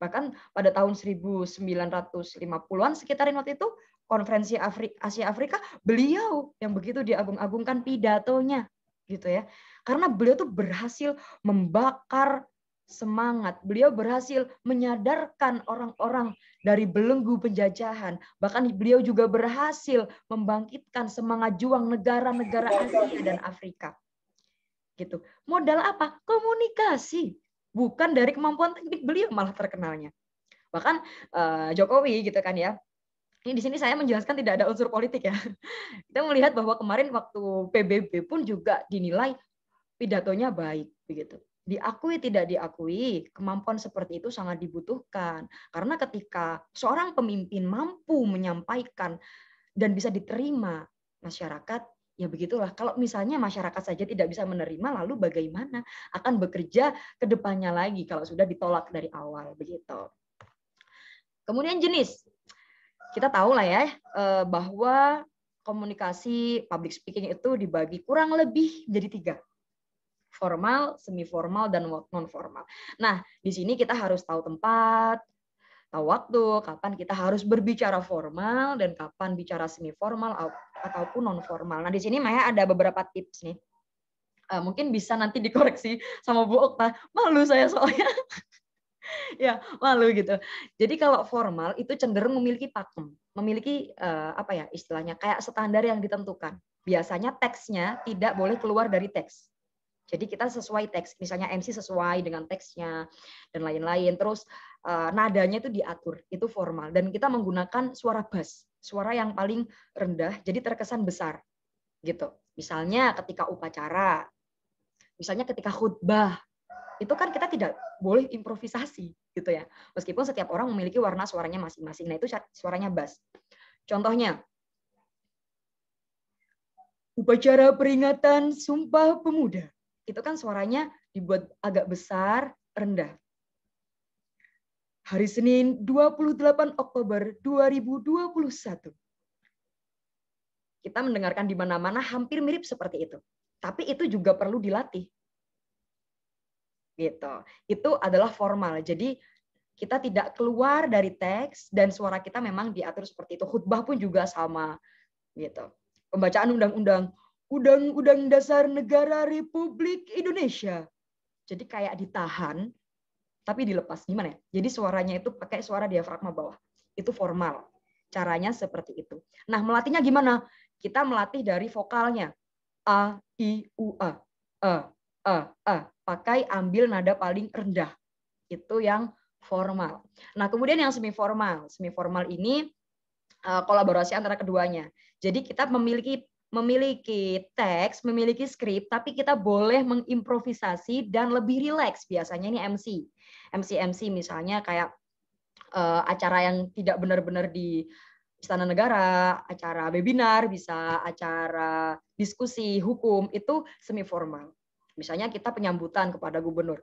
Bahkan pada tahun 1950-an sekitarin waktu itu konferensi Afri Asia Afrika beliau yang begitu diagung-agungkan pidatonya gitu ya. Karena beliau tuh berhasil membakar semangat. Beliau berhasil menyadarkan orang-orang dari belenggu penjajahan. Bahkan beliau juga berhasil membangkitkan semangat juang negara-negara Asia dan Afrika. Gitu. Modal apa? Komunikasi bukan dari kemampuan teknik beliau malah terkenalnya. Bahkan uh, Jokowi gitu kan ya. Ini di sini saya menjelaskan tidak ada unsur politik ya. Kita melihat bahwa kemarin waktu PBB pun juga dinilai pidatonya baik begitu. Diakui tidak diakui, kemampuan seperti itu sangat dibutuhkan. Karena ketika seorang pemimpin mampu menyampaikan dan bisa diterima masyarakat, ya begitulah. Kalau misalnya masyarakat saja tidak bisa menerima, lalu bagaimana akan bekerja ke depannya lagi kalau sudah ditolak dari awal begitu. Kemudian jenis, kita tahu lah ya eh, bahwa komunikasi public speaking itu dibagi kurang lebih jadi tiga formal, semi formal, dan non formal. Nah, di sini kita harus tahu tempat, tahu waktu, kapan kita harus berbicara formal dan kapan bicara semi formal ataupun non formal. Nah di sini Maya ada beberapa tips nih. Uh, mungkin bisa nanti dikoreksi sama Bu Okta. Malu saya soalnya. ya malu gitu. Jadi kalau formal itu cenderung memiliki pakem, memiliki uh, apa ya istilahnya kayak standar yang ditentukan. Biasanya teksnya tidak boleh keluar dari teks. Jadi kita sesuai teks, misalnya MC sesuai dengan teksnya dan lain-lain. Terus eh, nadanya itu diatur, itu formal. Dan kita menggunakan suara bass, suara yang paling rendah, jadi terkesan besar, gitu. Misalnya ketika upacara, misalnya ketika khutbah, itu kan kita tidak boleh improvisasi, gitu ya. Meskipun setiap orang memiliki warna suaranya masing-masing. Nah itu suaranya bass. Contohnya, upacara peringatan Sumpah Pemuda itu kan suaranya dibuat agak besar, rendah. Hari Senin 28 Oktober 2021. Kita mendengarkan di mana-mana hampir mirip seperti itu. Tapi itu juga perlu dilatih. Gitu. Itu adalah formal. Jadi kita tidak keluar dari teks dan suara kita memang diatur seperti itu. Khutbah pun juga sama gitu. Pembacaan undang-undang Undang-Undang Dasar Negara Republik Indonesia. Jadi kayak ditahan, tapi dilepas. Gimana ya? Jadi suaranya itu pakai suara diafragma bawah. Itu formal. Caranya seperti itu. Nah, melatihnya gimana? Kita melatih dari vokalnya. A, I, U, A. a a a, Pakai ambil nada paling rendah. Itu yang formal. Nah, kemudian yang semi formal. Semi formal ini e, kolaborasi antara keduanya. Jadi kita memiliki memiliki teks, memiliki skrip, tapi kita boleh mengimprovisasi dan lebih rileks. Biasanya ini MC. MC-MC misalnya kayak uh, acara yang tidak benar-benar di Istana Negara, acara webinar, bisa acara diskusi hukum, itu semi formal. Misalnya kita penyambutan kepada gubernur.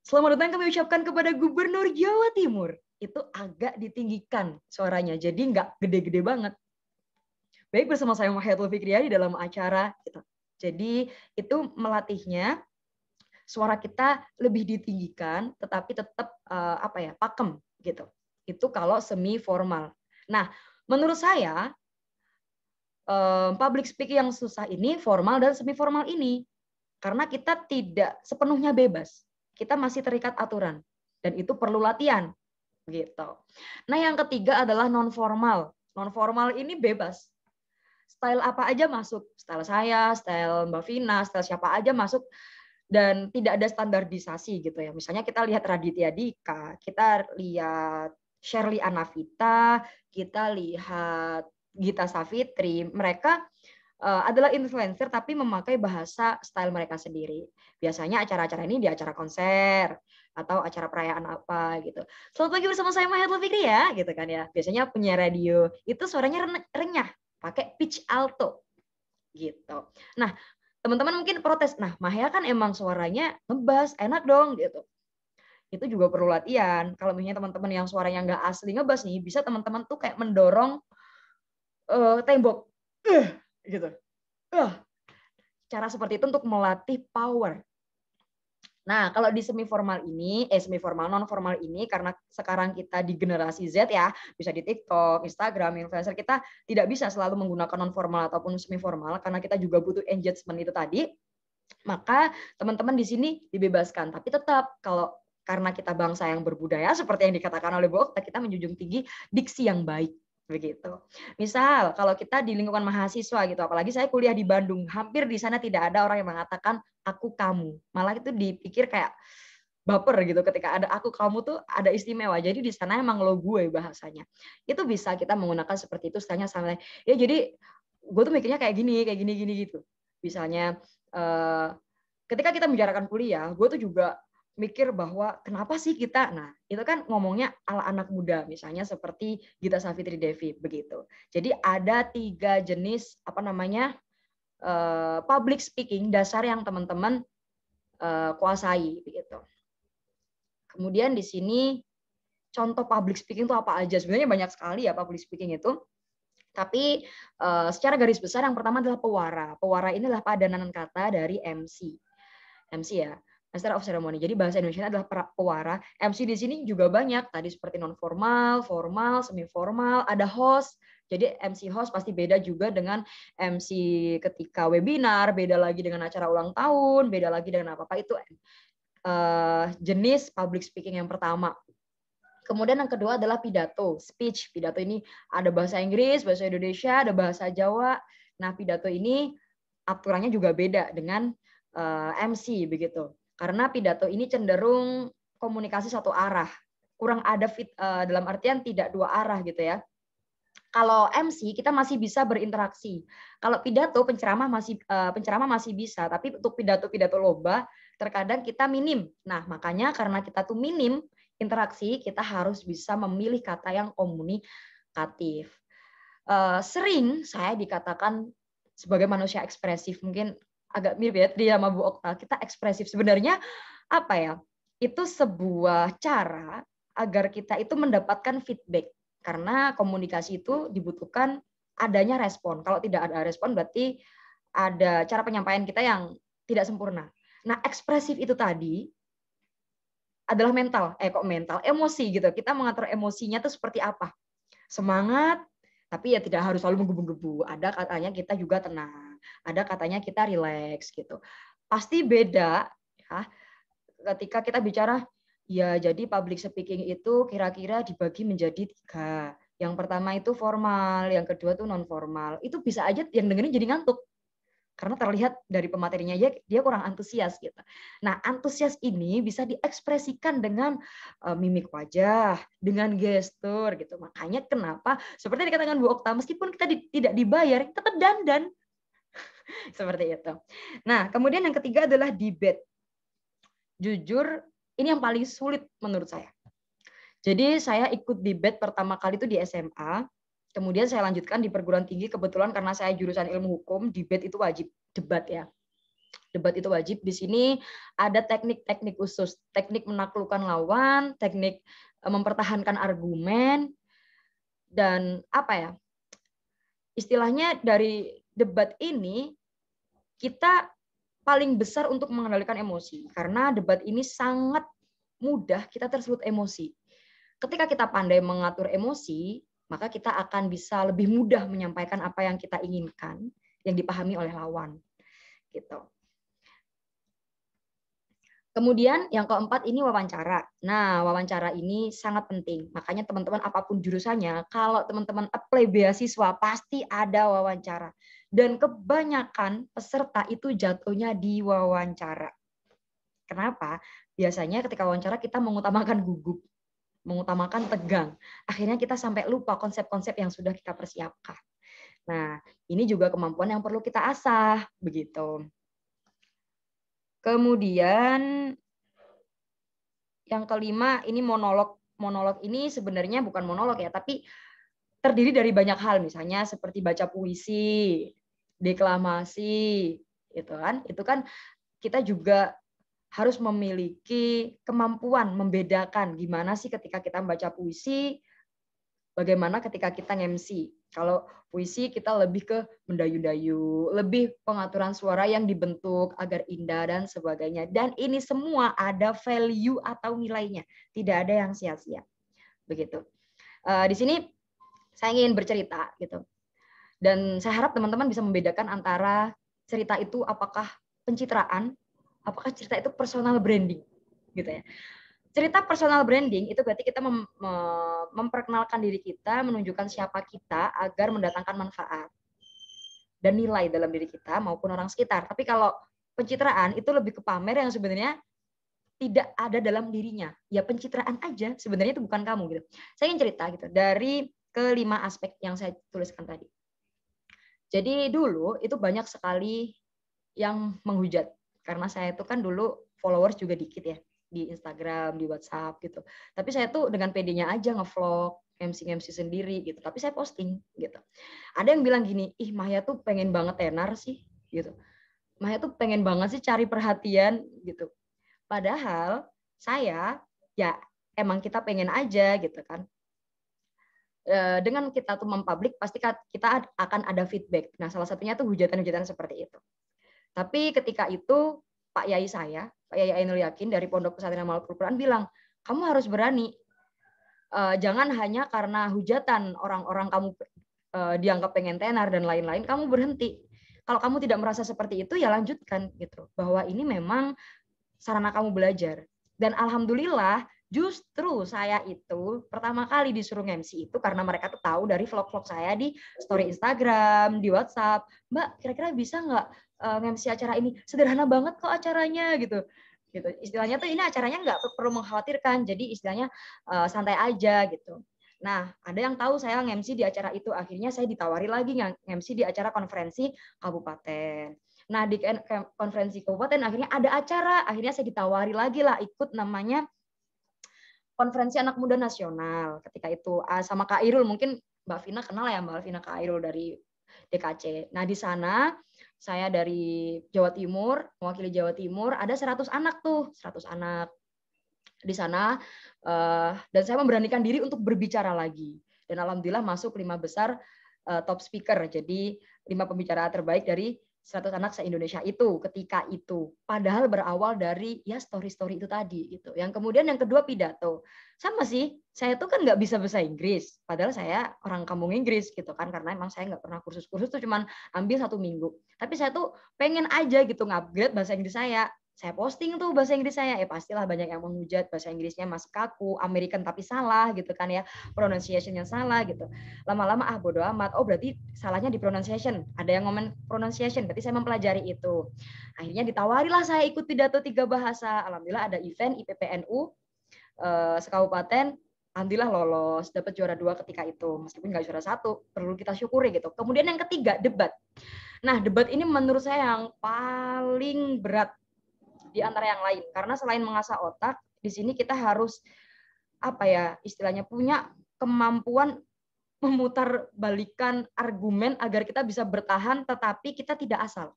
Selamat datang kami ucapkan kepada Gubernur Jawa Timur. Itu agak ditinggikan suaranya, jadi nggak gede-gede banget baik bersama saya Mahayatul fikriadi di dalam acara kita Jadi itu melatihnya suara kita lebih ditinggikan tetapi tetap uh, apa ya pakem gitu. Itu kalau semi formal. Nah, menurut saya eh, public speaking yang susah ini formal dan semi formal ini karena kita tidak sepenuhnya bebas. Kita masih terikat aturan dan itu perlu latihan gitu. Nah, yang ketiga adalah non formal. Non formal ini bebas style apa aja masuk style saya style mbak Vina style siapa aja masuk dan tidak ada standarisasi gitu ya misalnya kita lihat Raditya Dika kita lihat Shirley Anavita kita lihat Gita Savitri mereka eh, adalah influencer tapi memakai bahasa style mereka sendiri biasanya acara-acara ini di acara konser atau acara perayaan apa gitu. Selamat pagi bersama saya Mahat Fikri ya, gitu kan ya. Biasanya punya radio itu suaranya renyah, pakai pitch alto gitu. Nah, teman-teman mungkin protes, nah Mahya kan emang suaranya ngebas, enak dong gitu. Itu juga perlu latihan. Kalau misalnya teman-teman yang suaranya nggak asli ngebas nih, bisa teman-teman tuh kayak mendorong uh, tembok, uh, gitu. Uh. Cara seperti itu untuk melatih power. Nah, kalau di semi formal ini, eh semi formal non formal ini karena sekarang kita di generasi Z ya, bisa di TikTok, Instagram, influencer kita tidak bisa selalu menggunakan non formal ataupun semi formal karena kita juga butuh engagement itu tadi. Maka teman-teman di sini dibebaskan, tapi tetap kalau karena kita bangsa yang berbudaya seperti yang dikatakan oleh Bu Okta, kita menjunjung tinggi diksi yang baik begitu. Misal kalau kita di lingkungan mahasiswa gitu, apalagi saya kuliah di Bandung, hampir di sana tidak ada orang yang mengatakan aku kamu malah itu dipikir kayak baper gitu ketika ada aku kamu tuh ada istimewa jadi di sana emang lo gue bahasanya itu bisa kita menggunakan seperti itu setanya sampai ya jadi gue tuh mikirnya kayak gini kayak gini gini gitu misalnya eh, ketika kita menjarakan kuliah gue tuh juga mikir bahwa kenapa sih kita nah itu kan ngomongnya ala anak muda misalnya seperti Gita Savitri Devi begitu jadi ada tiga jenis apa namanya Eh, public speaking dasar yang teman-teman eh, kuasai begitu. Kemudian di sini contoh public speaking itu apa aja? Sebenarnya banyak sekali ya public speaking itu. Tapi eh, secara garis besar yang pertama adalah pewara. Pewara inilah padanan kata dari MC. MC ya. Master of Ceremony. Jadi bahasa Indonesia adalah pewara. MC di sini juga banyak. Tadi seperti non formal, formal, semi formal, ada host. Jadi MC host pasti beda juga dengan MC ketika webinar, beda lagi dengan acara ulang tahun, beda lagi dengan apa-apa itu uh, jenis public speaking yang pertama. Kemudian yang kedua adalah pidato, speech. Pidato ini ada bahasa Inggris, bahasa Indonesia, ada bahasa Jawa. Nah, pidato ini aturannya juga beda dengan eh, MC begitu. Karena pidato ini cenderung komunikasi satu arah, kurang ada fit, uh, dalam artian tidak dua arah gitu ya. Kalau MC kita masih bisa berinteraksi. Kalau pidato penceramah masih uh, penceramah masih bisa, tapi untuk pidato-pidato lomba terkadang kita minim. Nah, makanya karena kita tuh minim interaksi, kita harus bisa memilih kata yang komunikatif. Uh, sering saya dikatakan sebagai manusia ekspresif mungkin agak mirip ya di sama Bu Okta. Kita ekspresif sebenarnya apa ya? Itu sebuah cara agar kita itu mendapatkan feedback karena komunikasi itu dibutuhkan adanya respon. Kalau tidak ada respon berarti ada cara penyampaian kita yang tidak sempurna. Nah, ekspresif itu tadi adalah mental, eh kok mental, emosi gitu. Kita mengatur emosinya itu seperti apa? Semangat, tapi ya tidak harus selalu menggebu-gebu. Ada katanya kita juga tenang ada katanya kita relax gitu. Pasti beda ya ketika kita bicara ya jadi public speaking itu kira-kira dibagi menjadi tiga. Yang pertama itu formal, yang kedua tuh non formal. Itu bisa aja yang dengerin jadi ngantuk karena terlihat dari pematerinya aja dia kurang antusias gitu. Nah, antusias ini bisa diekspresikan dengan uh, mimik wajah, dengan gestur gitu. Makanya kenapa seperti dikatakan Bu Okta meskipun kita di, tidak dibayar, tetap dandan Seperti itu. Nah, kemudian yang ketiga adalah debate. Jujur, ini yang paling sulit menurut saya. Jadi saya ikut debate pertama kali itu di SMA, kemudian saya lanjutkan di perguruan tinggi kebetulan karena saya jurusan ilmu hukum, debate itu wajib, debat ya. Debat itu wajib. Di sini ada teknik-teknik khusus, teknik menaklukkan lawan, teknik e, mempertahankan argumen dan apa ya? Istilahnya dari debat ini kita paling besar untuk mengendalikan emosi karena debat ini sangat mudah kita tersulut emosi. Ketika kita pandai mengatur emosi, maka kita akan bisa lebih mudah menyampaikan apa yang kita inginkan yang dipahami oleh lawan. Gitu. Kemudian yang keempat ini wawancara. Nah, wawancara ini sangat penting. Makanya teman-teman apapun jurusannya, kalau teman-teman apply beasiswa pasti ada wawancara dan kebanyakan peserta itu jatuhnya di wawancara. Kenapa? Biasanya ketika wawancara kita mengutamakan gugup, mengutamakan tegang. Akhirnya kita sampai lupa konsep-konsep yang sudah kita persiapkan. Nah, ini juga kemampuan yang perlu kita asah, begitu. Kemudian yang kelima, ini monolog. Monolog ini sebenarnya bukan monolog ya, tapi terdiri dari banyak hal, misalnya seperti baca puisi, deklamasi itu kan itu kan kita juga harus memiliki kemampuan membedakan gimana sih ketika kita membaca puisi bagaimana ketika kita MC kalau puisi kita lebih ke mendayu-dayu lebih pengaturan suara yang dibentuk agar indah dan sebagainya dan ini semua ada value atau nilainya tidak ada yang sia-sia begitu eh, di sini saya ingin bercerita gitu dan saya harap teman-teman bisa membedakan antara cerita itu apakah pencitraan, apakah cerita itu personal branding, gitu ya. Cerita personal branding itu berarti kita mem memperkenalkan diri kita, menunjukkan siapa kita agar mendatangkan manfaat dan nilai dalam diri kita maupun orang sekitar. Tapi kalau pencitraan itu lebih ke pamer yang sebenarnya tidak ada dalam dirinya. Ya pencitraan aja, sebenarnya itu bukan kamu gitu. Saya ingin cerita gitu dari kelima aspek yang saya tuliskan tadi. Jadi dulu itu banyak sekali yang menghujat karena saya itu kan dulu followers juga dikit ya di Instagram, di WhatsApp gitu. Tapi saya tuh dengan PD-nya aja ngevlog, MC-MC sendiri gitu. Tapi saya posting gitu. Ada yang bilang gini, ih Maya tuh pengen banget tenar sih gitu. Maya tuh pengen banget sih cari perhatian gitu. Padahal saya ya emang kita pengen aja gitu kan. Eh, dengan kita tuh mempublik pasti kita akan ada feedback. Nah, salah satunya tuh hujatan-hujatan seperti itu. Tapi ketika itu Pak Yai saya, Pak Yai Ainul Yakin dari Pondok Pesantren Malul Quran bilang, "Kamu harus berani. Eh, jangan hanya karena hujatan orang-orang kamu eh, dianggap pengen tenar dan lain-lain, kamu berhenti. Kalau kamu tidak merasa seperti itu ya lanjutkan gitu. Bahwa ini memang sarana kamu belajar." Dan alhamdulillah Justru saya itu pertama kali disuruh MC itu karena mereka tuh tahu dari vlog-vlog saya di story Instagram, di WhatsApp. Mbak, kira-kira bisa nggak uh, eh, MC acara ini? Sederhana banget kok acaranya gitu gitu istilahnya tuh ini acaranya nggak perlu mengkhawatirkan jadi istilahnya uh, santai aja gitu nah ada yang tahu saya ngemsi di acara itu akhirnya saya ditawari lagi ngemsi di acara konferensi kabupaten nah di konferensi kabupaten akhirnya ada acara akhirnya saya ditawari lagi lah ikut namanya konferensi anak muda nasional ketika itu ah, sama Kak Irul mungkin Mbak Vina kenal ya Mbak Vina Kak Irul dari DKC. Nah di sana saya dari Jawa Timur mewakili Jawa Timur ada 100 anak tuh 100 anak di sana uh, dan saya memberanikan diri untuk berbicara lagi dan alhamdulillah masuk lima besar uh, top speaker jadi lima pembicara terbaik dari 100 anak se-Indonesia itu ketika itu. Padahal berawal dari ya story-story itu tadi gitu. Yang kemudian yang kedua pidato. Sama sih, saya tuh kan nggak bisa bahasa Inggris. Padahal saya orang kampung Inggris gitu kan. Karena emang saya nggak pernah kursus-kursus tuh cuman ambil satu minggu. Tapi saya tuh pengen aja gitu ngupgrade bahasa Inggris saya saya posting tuh bahasa Inggris saya ya pastilah banyak yang menghujat bahasa Inggrisnya mas kaku American tapi salah gitu kan ya pronunciationnya salah gitu lama-lama ah bodoh amat oh berarti salahnya di pronunciation ada yang ngomong pronunciation berarti saya mempelajari itu akhirnya ditawarilah saya ikut pidato tiga bahasa alhamdulillah ada event IPPNU eh, sekabupaten Alhamdulillah lolos, dapat juara dua ketika itu. Meskipun nggak juara satu, perlu kita syukuri gitu. Kemudian yang ketiga, debat. Nah, debat ini menurut saya yang paling berat di antara yang lain. Karena selain mengasah otak, di sini kita harus apa ya istilahnya punya kemampuan memutar balikan argumen agar kita bisa bertahan tetapi kita tidak asal.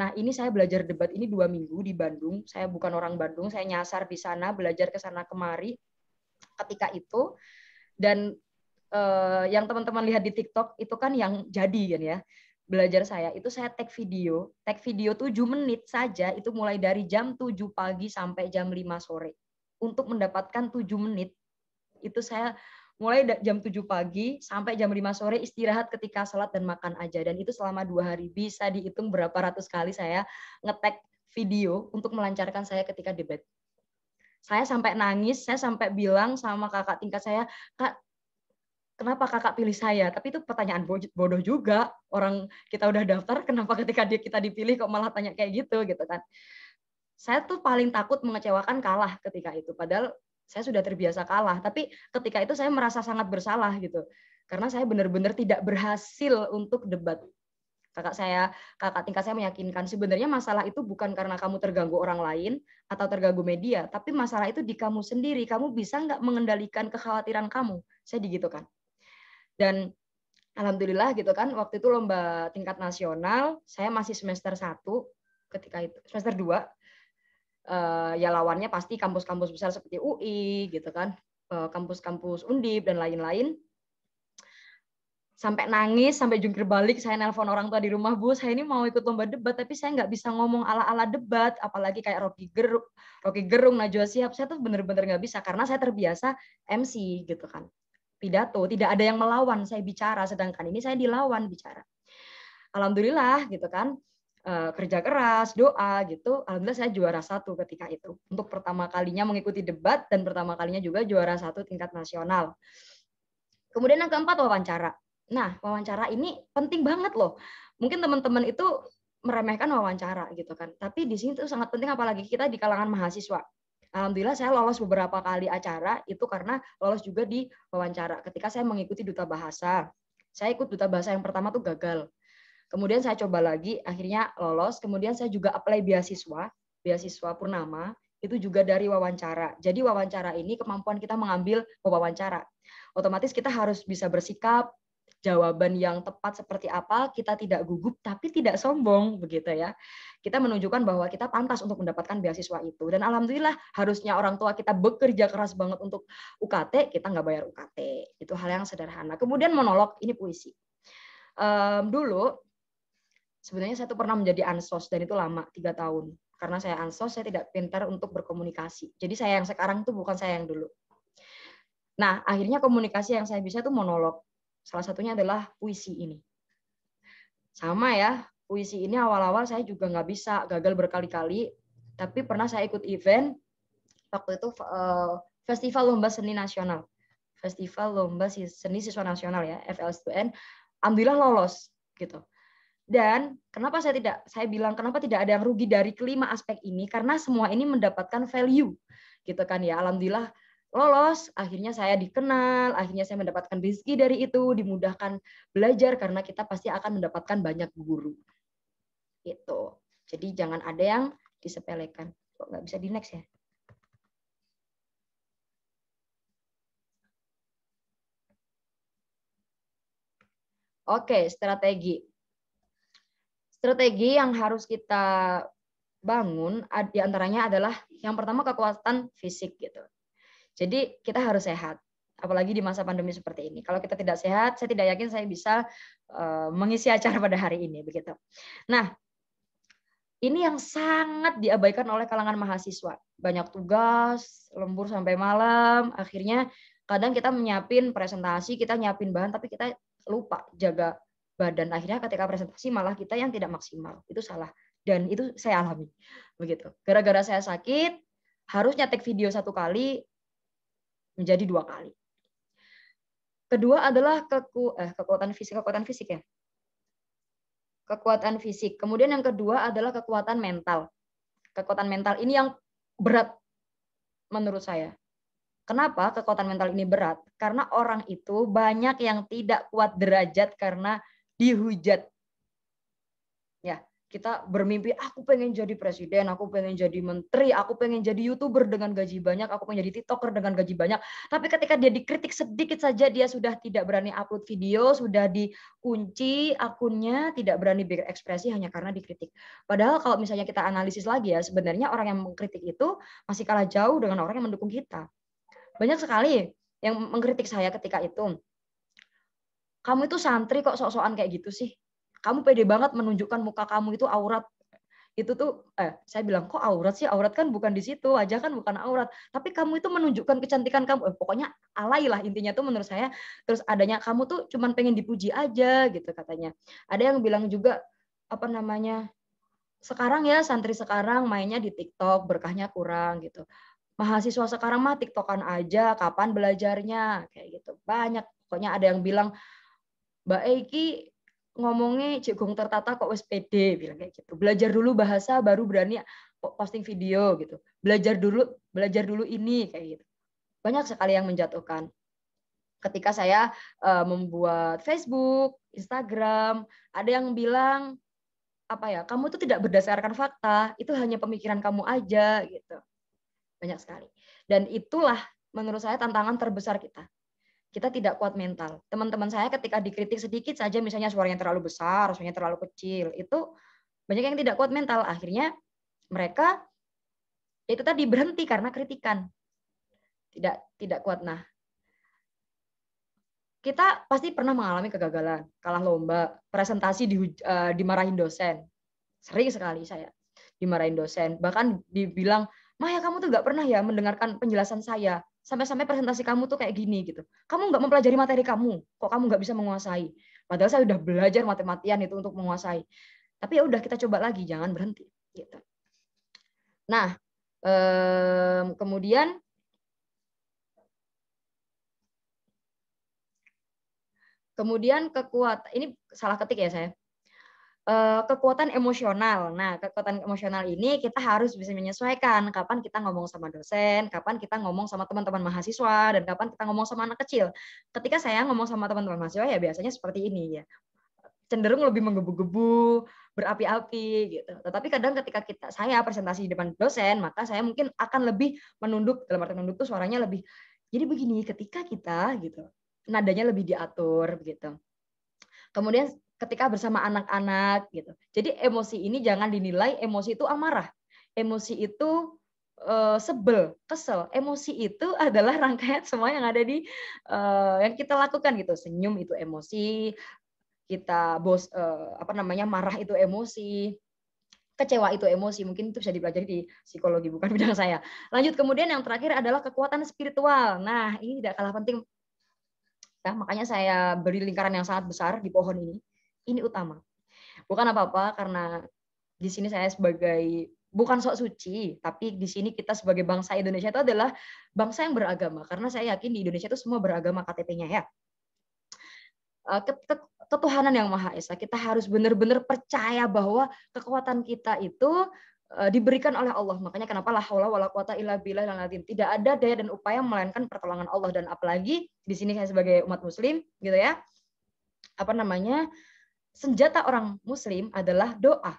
Nah ini saya belajar debat ini dua minggu di Bandung. Saya bukan orang Bandung, saya nyasar di sana belajar ke sana kemari ketika itu dan eh, yang teman-teman lihat di TikTok itu kan yang jadi kan ya belajar saya itu saya tag video, tag video 7 menit saja itu mulai dari jam 7 pagi sampai jam 5 sore. Untuk mendapatkan 7 menit itu saya mulai jam 7 pagi sampai jam 5 sore istirahat ketika salat dan makan aja. Dan itu selama dua hari bisa dihitung berapa ratus kali saya ngetek video untuk melancarkan saya ketika debat. Saya sampai nangis, saya sampai bilang sama kakak tingkat saya, Kak, kenapa kakak pilih saya? Tapi itu pertanyaan bodoh juga. Orang kita udah daftar, kenapa ketika dia kita dipilih kok malah tanya kayak gitu gitu kan? Saya tuh paling takut mengecewakan kalah ketika itu. Padahal saya sudah terbiasa kalah. Tapi ketika itu saya merasa sangat bersalah gitu. Karena saya benar-benar tidak berhasil untuk debat. Kakak saya, kakak tingkat saya meyakinkan sebenarnya masalah itu bukan karena kamu terganggu orang lain atau terganggu media, tapi masalah itu di kamu sendiri. Kamu bisa nggak mengendalikan kekhawatiran kamu? Saya digitu kan? Dan alhamdulillah gitu kan waktu itu lomba tingkat nasional saya masih semester 1 ketika itu semester 2 uh, eh, ya lawannya pasti kampus-kampus besar seperti UI gitu kan eh, kampus-kampus uh, Undip dan lain-lain sampai nangis sampai jungkir balik saya nelpon orang tua di rumah bu saya ini mau ikut lomba debat tapi saya nggak bisa ngomong ala-ala debat apalagi kayak Rocky Gerung Rocky Gerung Najwa Sihab saya tuh bener-bener nggak bisa karena saya terbiasa MC gitu kan pidato, tidak ada yang melawan saya bicara, sedangkan ini saya dilawan bicara. Alhamdulillah gitu kan, eh, kerja keras, doa gitu. Alhamdulillah saya juara satu ketika itu. Untuk pertama kalinya mengikuti debat dan pertama kalinya juga juara satu tingkat nasional. Kemudian yang keempat wawancara. Nah, wawancara ini penting banget loh. Mungkin teman-teman itu meremehkan wawancara gitu kan. Tapi di sini itu sangat penting apalagi kita di kalangan mahasiswa alhamdulillah saya lolos beberapa kali acara itu karena lolos juga di wawancara ketika saya mengikuti duta bahasa saya ikut duta bahasa yang pertama tuh gagal kemudian saya coba lagi akhirnya lolos kemudian saya juga apply beasiswa beasiswa purnama itu juga dari wawancara. Jadi wawancara ini kemampuan kita mengambil wawancara. Otomatis kita harus bisa bersikap, jawaban yang tepat seperti apa, kita tidak gugup tapi tidak sombong begitu ya. Kita menunjukkan bahwa kita pantas untuk mendapatkan beasiswa itu. Dan alhamdulillah harusnya orang tua kita bekerja keras banget untuk UKT, kita nggak bayar UKT. Itu hal yang sederhana. Kemudian monolog ini puisi. Um, dulu sebenarnya saya tuh pernah menjadi ansos dan itu lama tiga tahun karena saya ansos saya tidak pintar untuk berkomunikasi jadi saya yang sekarang tuh bukan saya yang dulu nah akhirnya komunikasi yang saya bisa tuh monolog Salah satunya adalah puisi ini. Sama ya, puisi ini awal-awal saya juga nggak bisa, gagal berkali-kali. Tapi pernah saya ikut event, waktu itu eh, Festival Lomba Seni Nasional. Festival Lomba Seni Siswa Nasional ya, FLS2N. Alhamdulillah lolos gitu. Dan kenapa saya tidak saya bilang kenapa tidak ada yang rugi dari kelima aspek ini karena semua ini mendapatkan value gitu kan ya. Alhamdulillah lolos, akhirnya saya dikenal, akhirnya saya mendapatkan rezeki dari itu, dimudahkan belajar karena kita pasti akan mendapatkan banyak guru. Gitu. Jadi jangan ada yang disepelekan. Kok nggak bisa di next ya? Oke, strategi. Strategi yang harus kita bangun diantaranya adalah yang pertama kekuatan fisik gitu jadi kita harus sehat, apalagi di masa pandemi seperti ini. Kalau kita tidak sehat, saya tidak yakin saya bisa eh, mengisi acara pada hari ini begitu. Nah, ini yang sangat diabaikan oleh kalangan mahasiswa. Banyak tugas, lembur sampai malam, akhirnya kadang kita menyiapin presentasi, kita nyiapin bahan tapi kita lupa jaga badan. Akhirnya ketika presentasi malah kita yang tidak maksimal. Itu salah dan itu saya alami. Begitu. Gara-gara saya sakit, harus take video satu kali, menjadi dua kali. Kedua adalah keku, eh, kekuatan fisik, kekuatan fisik ya. Kekuatan fisik. Kemudian yang kedua adalah kekuatan mental. Kekuatan mental ini yang berat menurut saya. Kenapa kekuatan mental ini berat? Karena orang itu banyak yang tidak kuat derajat karena dihujat, kita bermimpi aku pengen jadi presiden, aku pengen jadi menteri, aku pengen jadi youtuber dengan gaji banyak, aku pengen jadi tiktoker dengan gaji banyak. Tapi ketika dia dikritik sedikit saja dia sudah tidak berani upload video, sudah dikunci akunnya, tidak berani berekspresi hanya karena dikritik. Padahal kalau misalnya kita analisis lagi ya, sebenarnya orang yang mengkritik itu masih kalah jauh dengan orang yang mendukung kita. Banyak sekali yang mengkritik saya ketika itu. Kamu itu santri kok sok-sokan kayak gitu sih? kamu pede banget menunjukkan muka kamu itu aurat itu tuh eh saya bilang kok aurat sih aurat kan bukan di situ aja kan bukan aurat tapi kamu itu menunjukkan kecantikan kamu eh, pokoknya alay lah intinya tuh menurut saya terus adanya kamu tuh cuman pengen dipuji aja gitu katanya ada yang bilang juga apa namanya sekarang ya santri sekarang mainnya di TikTok berkahnya kurang gitu mahasiswa sekarang mah tiktokan aja kapan belajarnya kayak gitu banyak pokoknya ada yang bilang Mbak Eki ngomongnya jegong tertata kok wes pede bilang kayak gitu belajar dulu bahasa baru berani posting video gitu belajar dulu belajar dulu ini kayak gitu banyak sekali yang menjatuhkan ketika saya uh, membuat Facebook Instagram ada yang bilang apa ya kamu tuh tidak berdasarkan fakta itu hanya pemikiran kamu aja gitu banyak sekali dan itulah menurut saya tantangan terbesar kita kita tidak kuat mental. Teman-teman saya ketika dikritik sedikit saja, misalnya suaranya terlalu besar, suaranya terlalu kecil, itu banyak yang tidak kuat mental. Akhirnya mereka itu tadi berhenti karena kritikan. Tidak tidak kuat. Nah, kita pasti pernah mengalami kegagalan, kalah lomba, presentasi di, uh, dimarahin dosen. Sering sekali saya dimarahin dosen. Bahkan dibilang, Maya kamu tuh nggak pernah ya mendengarkan penjelasan saya sampai-sampai presentasi kamu tuh kayak gini gitu. Kamu nggak mempelajari materi kamu, kok kamu nggak bisa menguasai. Padahal saya udah belajar matematian itu untuk menguasai. Tapi ya udah kita coba lagi, jangan berhenti. Gitu. Nah, um, kemudian kemudian kekuatan ini salah ketik ya saya. Eh, kekuatan emosional. Nah, kekuatan emosional ini kita harus bisa menyesuaikan kapan kita ngomong sama dosen, kapan kita ngomong sama teman-teman mahasiswa, dan kapan kita ngomong sama anak kecil. Ketika saya ngomong sama teman-teman mahasiswa ya biasanya seperti ini ya, cenderung lebih menggebu-gebu, berapi-api gitu. Tetapi kadang ketika kita saya presentasi di depan dosen, maka saya mungkin akan lebih menunduk dalam arti menunduk tuh suaranya lebih. Jadi begini, ketika kita gitu nadanya lebih diatur gitu. Kemudian ketika bersama anak-anak gitu. Jadi emosi ini jangan dinilai emosi itu amarah. Emosi itu e, sebel, kesel. Emosi itu adalah rangkaian semua yang ada di e, yang kita lakukan gitu. Senyum itu emosi, kita bos e, apa namanya marah itu emosi, kecewa itu emosi. Mungkin itu bisa dipelajari di psikologi bukan bidang saya. Lanjut kemudian yang terakhir adalah kekuatan spiritual. Nah, ini tidak kalah penting. Nah, makanya saya beri lingkaran yang sangat besar di pohon ini ini utama. Bukan apa-apa karena di sini saya sebagai bukan sok suci, tapi di sini kita sebagai bangsa Indonesia itu adalah bangsa yang beragama karena saya yakin di Indonesia itu semua beragama KTP-nya ya. Eh, ketuhanan yang Maha Esa, kita harus benar-benar percaya bahwa kekuatan kita itu eh, diberikan oleh Allah. Makanya kenapa la haula wala quwata illa billah latin. Tidak ada daya dan upaya melainkan pertolongan Allah dan apalagi di sini saya sebagai umat muslim gitu ya. Apa namanya? senjata orang muslim adalah doa.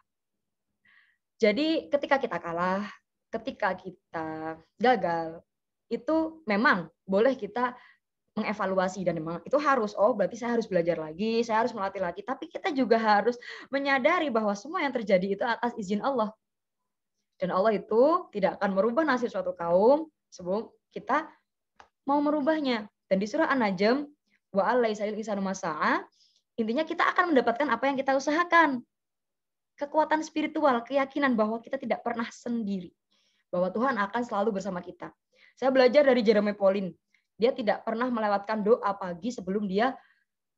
Jadi ketika kita kalah, ketika kita gagal, itu memang boleh kita mengevaluasi dan memang itu harus oh berarti saya harus belajar lagi saya harus melatih lagi tapi kita juga harus menyadari bahwa semua yang terjadi itu atas izin Allah dan Allah itu tidak akan merubah nasib suatu kaum sebelum kita mau merubahnya dan di surah An-Najm wa alaihi insanu masaa Intinya kita akan mendapatkan apa yang kita usahakan. Kekuatan spiritual, keyakinan bahwa kita tidak pernah sendiri. Bahwa Tuhan akan selalu bersama kita. Saya belajar dari Jeremy Polin Dia tidak pernah melewatkan doa pagi sebelum dia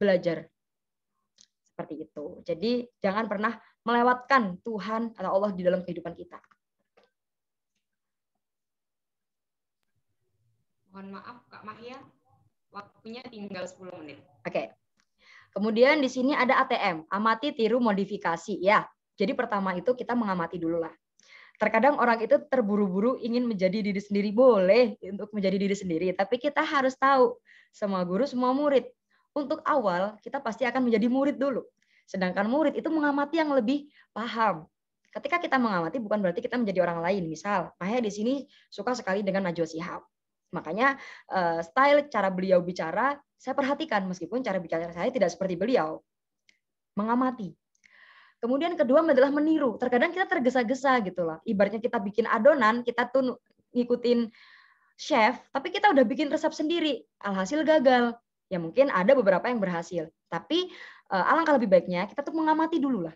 belajar. Seperti itu. Jadi jangan pernah melewatkan Tuhan atau Allah di dalam kehidupan kita. Mohon maaf Kak Mahya, waktunya tinggal 10 menit. Oke. Okay. Kemudian di sini ada ATM, amati, tiru, modifikasi. Ya, jadi pertama itu kita mengamati dulu lah. Terkadang orang itu terburu-buru ingin menjadi diri sendiri. Boleh untuk menjadi diri sendiri, tapi kita harus tahu semua guru, semua murid. Untuk awal, kita pasti akan menjadi murid dulu. Sedangkan murid itu mengamati yang lebih paham. Ketika kita mengamati bukan berarti kita menjadi orang lain. Misal, Maya di sini suka sekali dengan Najwa Sihab. Makanya uh, style cara beliau bicara saya perhatikan meskipun cara bicara saya tidak seperti beliau. Mengamati. Kemudian kedua adalah meniru. Terkadang kita tergesa-gesa gitu loh. Ibaratnya kita bikin adonan, kita tuh ngikutin chef, tapi kita udah bikin resep sendiri. Alhasil gagal. Ya mungkin ada beberapa yang berhasil. Tapi uh, alangkah lebih baiknya kita tuh mengamati dulu lah.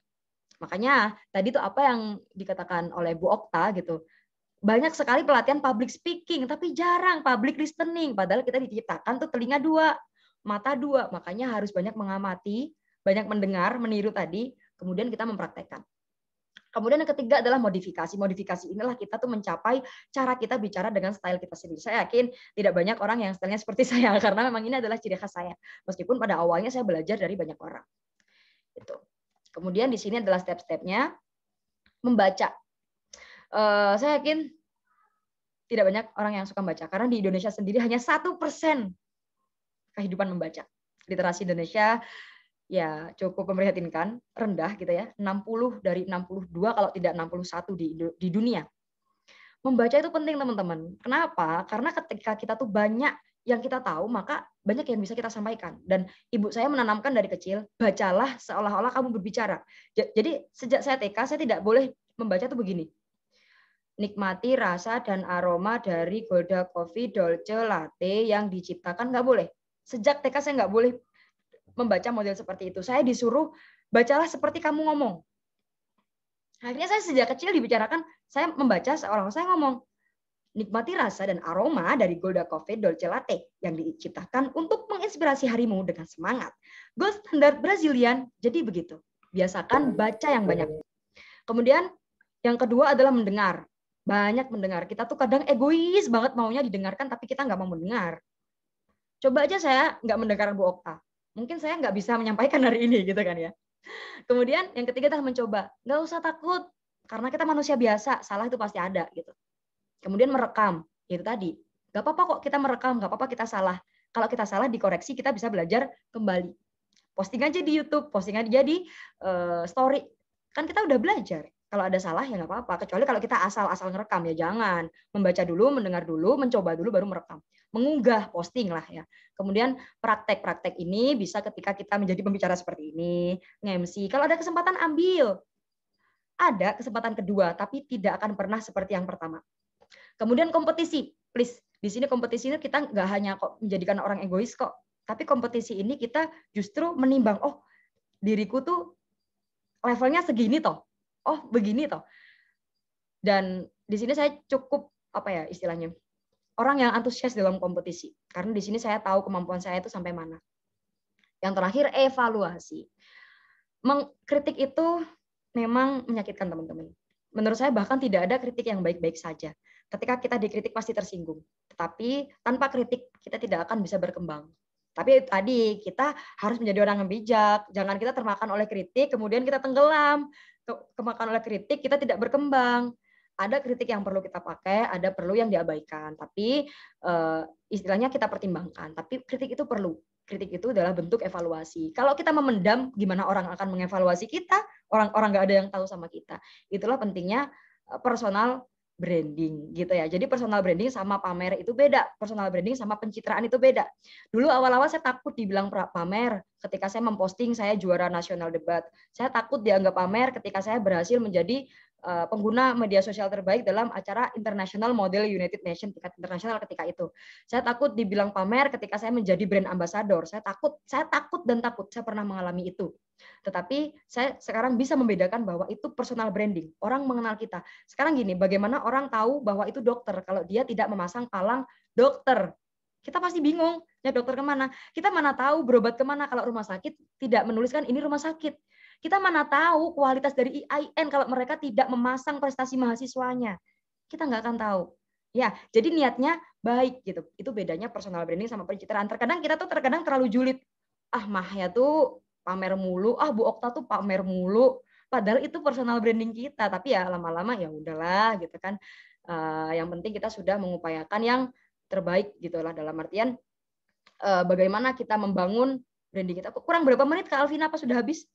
Makanya tadi tuh apa yang dikatakan oleh Bu Okta gitu, banyak sekali pelatihan public speaking, tapi jarang public listening. Padahal kita diciptakan tuh telinga dua, mata dua, makanya harus banyak mengamati, banyak mendengar, meniru tadi, kemudian kita mempraktekkan. Kemudian yang ketiga adalah modifikasi. Modifikasi inilah kita tuh mencapai cara kita bicara dengan style kita sendiri. Saya yakin tidak banyak orang yang stylenya seperti saya karena memang ini adalah ciri khas saya. Meskipun pada awalnya saya belajar dari banyak orang. Itu. Kemudian di sini adalah step-stepnya membaca. Eh, saya yakin tidak banyak orang yang suka membaca karena di Indonesia sendiri hanya satu persen kehidupan membaca. Literasi Indonesia ya cukup memprihatinkan, rendah gitu ya. 60 dari 62 kalau tidak 61 di di dunia. Membaca itu penting teman-teman. Kenapa? Karena ketika kita tuh banyak yang kita tahu, maka banyak yang bisa kita sampaikan. Dan ibu saya menanamkan dari kecil, bacalah seolah-olah kamu berbicara. Jadi sejak saya TK, saya tidak boleh membaca tuh begini nikmati rasa dan aroma dari Golda Coffee Dolce Latte yang diciptakan nggak boleh. Sejak TK saya nggak boleh membaca model seperti itu. Saya disuruh bacalah seperti kamu ngomong. Akhirnya saya sejak kecil dibicarakan, saya membaca seorang saya ngomong, nikmati rasa dan aroma dari Golda Coffee Dolce Latte yang diciptakan untuk menginspirasi harimu dengan semangat. Gold standar Brazilian, jadi begitu. Biasakan baca yang banyak. Kemudian yang kedua adalah mendengar banyak mendengar. Kita tuh kadang egois banget maunya didengarkan, tapi kita nggak mau mendengar. Coba aja saya nggak mendengar Bu Okta. Mungkin saya nggak bisa menyampaikan hari ini gitu kan ya. Kemudian yang ketiga adalah mencoba. Nggak usah takut, karena kita manusia biasa, salah itu pasti ada gitu. Kemudian merekam, itu tadi. Nggak apa-apa kok kita merekam, nggak apa-apa kita salah. Kalau kita salah dikoreksi, kita bisa belajar kembali. Posting aja di YouTube, posting aja di uh, story. Kan kita udah belajar kalau ada salah ya nggak apa-apa. Kecuali kalau kita asal-asal ngerekam ya jangan. Membaca dulu, mendengar dulu, mencoba dulu baru merekam. Mengunggah, posting lah ya. Kemudian praktek-praktek ini bisa ketika kita menjadi pembicara seperti ini, nge-MC. Kalau ada kesempatan ambil. Ada kesempatan kedua, tapi tidak akan pernah seperti yang pertama. Kemudian kompetisi, please. Di sini kompetisi ini kita nggak hanya kok menjadikan orang egois kok, tapi kompetisi ini kita justru menimbang, oh diriku tuh levelnya segini toh oh begini toh dan di sini saya cukup apa ya istilahnya orang yang antusias dalam kompetisi karena di sini saya tahu kemampuan saya itu sampai mana yang terakhir evaluasi mengkritik itu memang menyakitkan teman-teman menurut saya bahkan tidak ada kritik yang baik-baik saja ketika kita dikritik pasti tersinggung tetapi tanpa kritik kita tidak akan bisa berkembang tapi tadi kita harus menjadi orang yang bijak jangan kita termakan oleh kritik kemudian kita tenggelam kemakan oleh kritik kita tidak berkembang ada kritik yang perlu kita pakai, ada perlu yang diabaikan. Tapi eh, istilahnya kita pertimbangkan. Tapi kritik itu perlu. Kritik itu adalah bentuk evaluasi. Kalau kita memendam, gimana orang akan mengevaluasi kita? Orang-orang nggak ada yang tahu sama kita. Itulah pentingnya eh, personal branding gitu ya. Jadi personal branding sama pamer itu beda. Personal branding sama pencitraan itu beda. Dulu awal-awal saya takut dibilang pamer ketika saya memposting saya juara nasional debat. Saya takut dianggap pamer ketika saya berhasil menjadi Eh, pengguna media sosial terbaik dalam acara International Model United Nations tingkat internasional ketika itu. Saya takut dibilang pamer ketika saya menjadi brand ambassador. Saya takut, saya takut dan takut. Saya pernah mengalami itu. Tetapi saya sekarang bisa membedakan bahwa itu personal branding. Orang mengenal kita. Sekarang gini, bagaimana orang tahu bahwa itu dokter kalau dia tidak memasang palang dokter? Kita pasti bingung, ya dokter kemana? Kita mana tahu berobat kemana kalau rumah sakit tidak menuliskan ini rumah sakit kita mana tahu kualitas dari IAIN kalau mereka tidak memasang prestasi mahasiswanya. Kita nggak akan tahu. Ya, jadi niatnya baik gitu. Itu bedanya personal branding sama pencitraan. Terkadang kita tuh terkadang terlalu julid. Ah, Mah ya tuh pamer mulu, ah Bu Okta tuh pamer mulu. Padahal itu personal branding kita, tapi ya lama-lama ya udahlah gitu kan. Uh, yang penting kita sudah mengupayakan yang terbaik gitulah dalam artian uh, bagaimana kita membangun branding kita. Kurang berapa menit Kak Alvin apa sudah habis?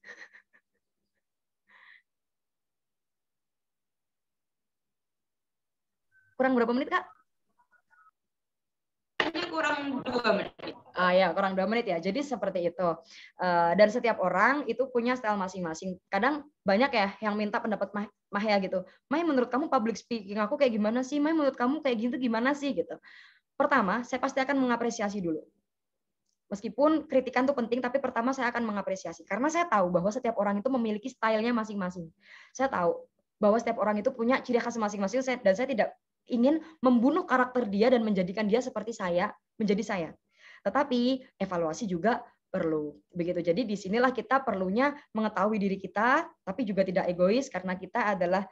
kurang berapa menit kak? kurang dua menit. Ah ya, kurang dua menit ya. Jadi seperti itu. Uh, dan setiap orang itu punya style masing-masing. Kadang banyak ya yang minta pendapat Mah Mahya gitu. Mai menurut kamu public speaking aku kayak gimana sih? Mai menurut kamu kayak gitu gimana sih gitu. Pertama, saya pasti akan mengapresiasi dulu. Meskipun kritikan itu penting, tapi pertama saya akan mengapresiasi. Karena saya tahu bahwa setiap orang itu memiliki stylenya masing-masing. Saya tahu bahwa setiap orang itu punya ciri khas masing-masing dan saya tidak ingin membunuh karakter dia dan menjadikan dia seperti saya, menjadi saya. Tetapi evaluasi juga perlu. Begitu. Jadi disinilah kita perlunya mengetahui diri kita, tapi juga tidak egois karena kita adalah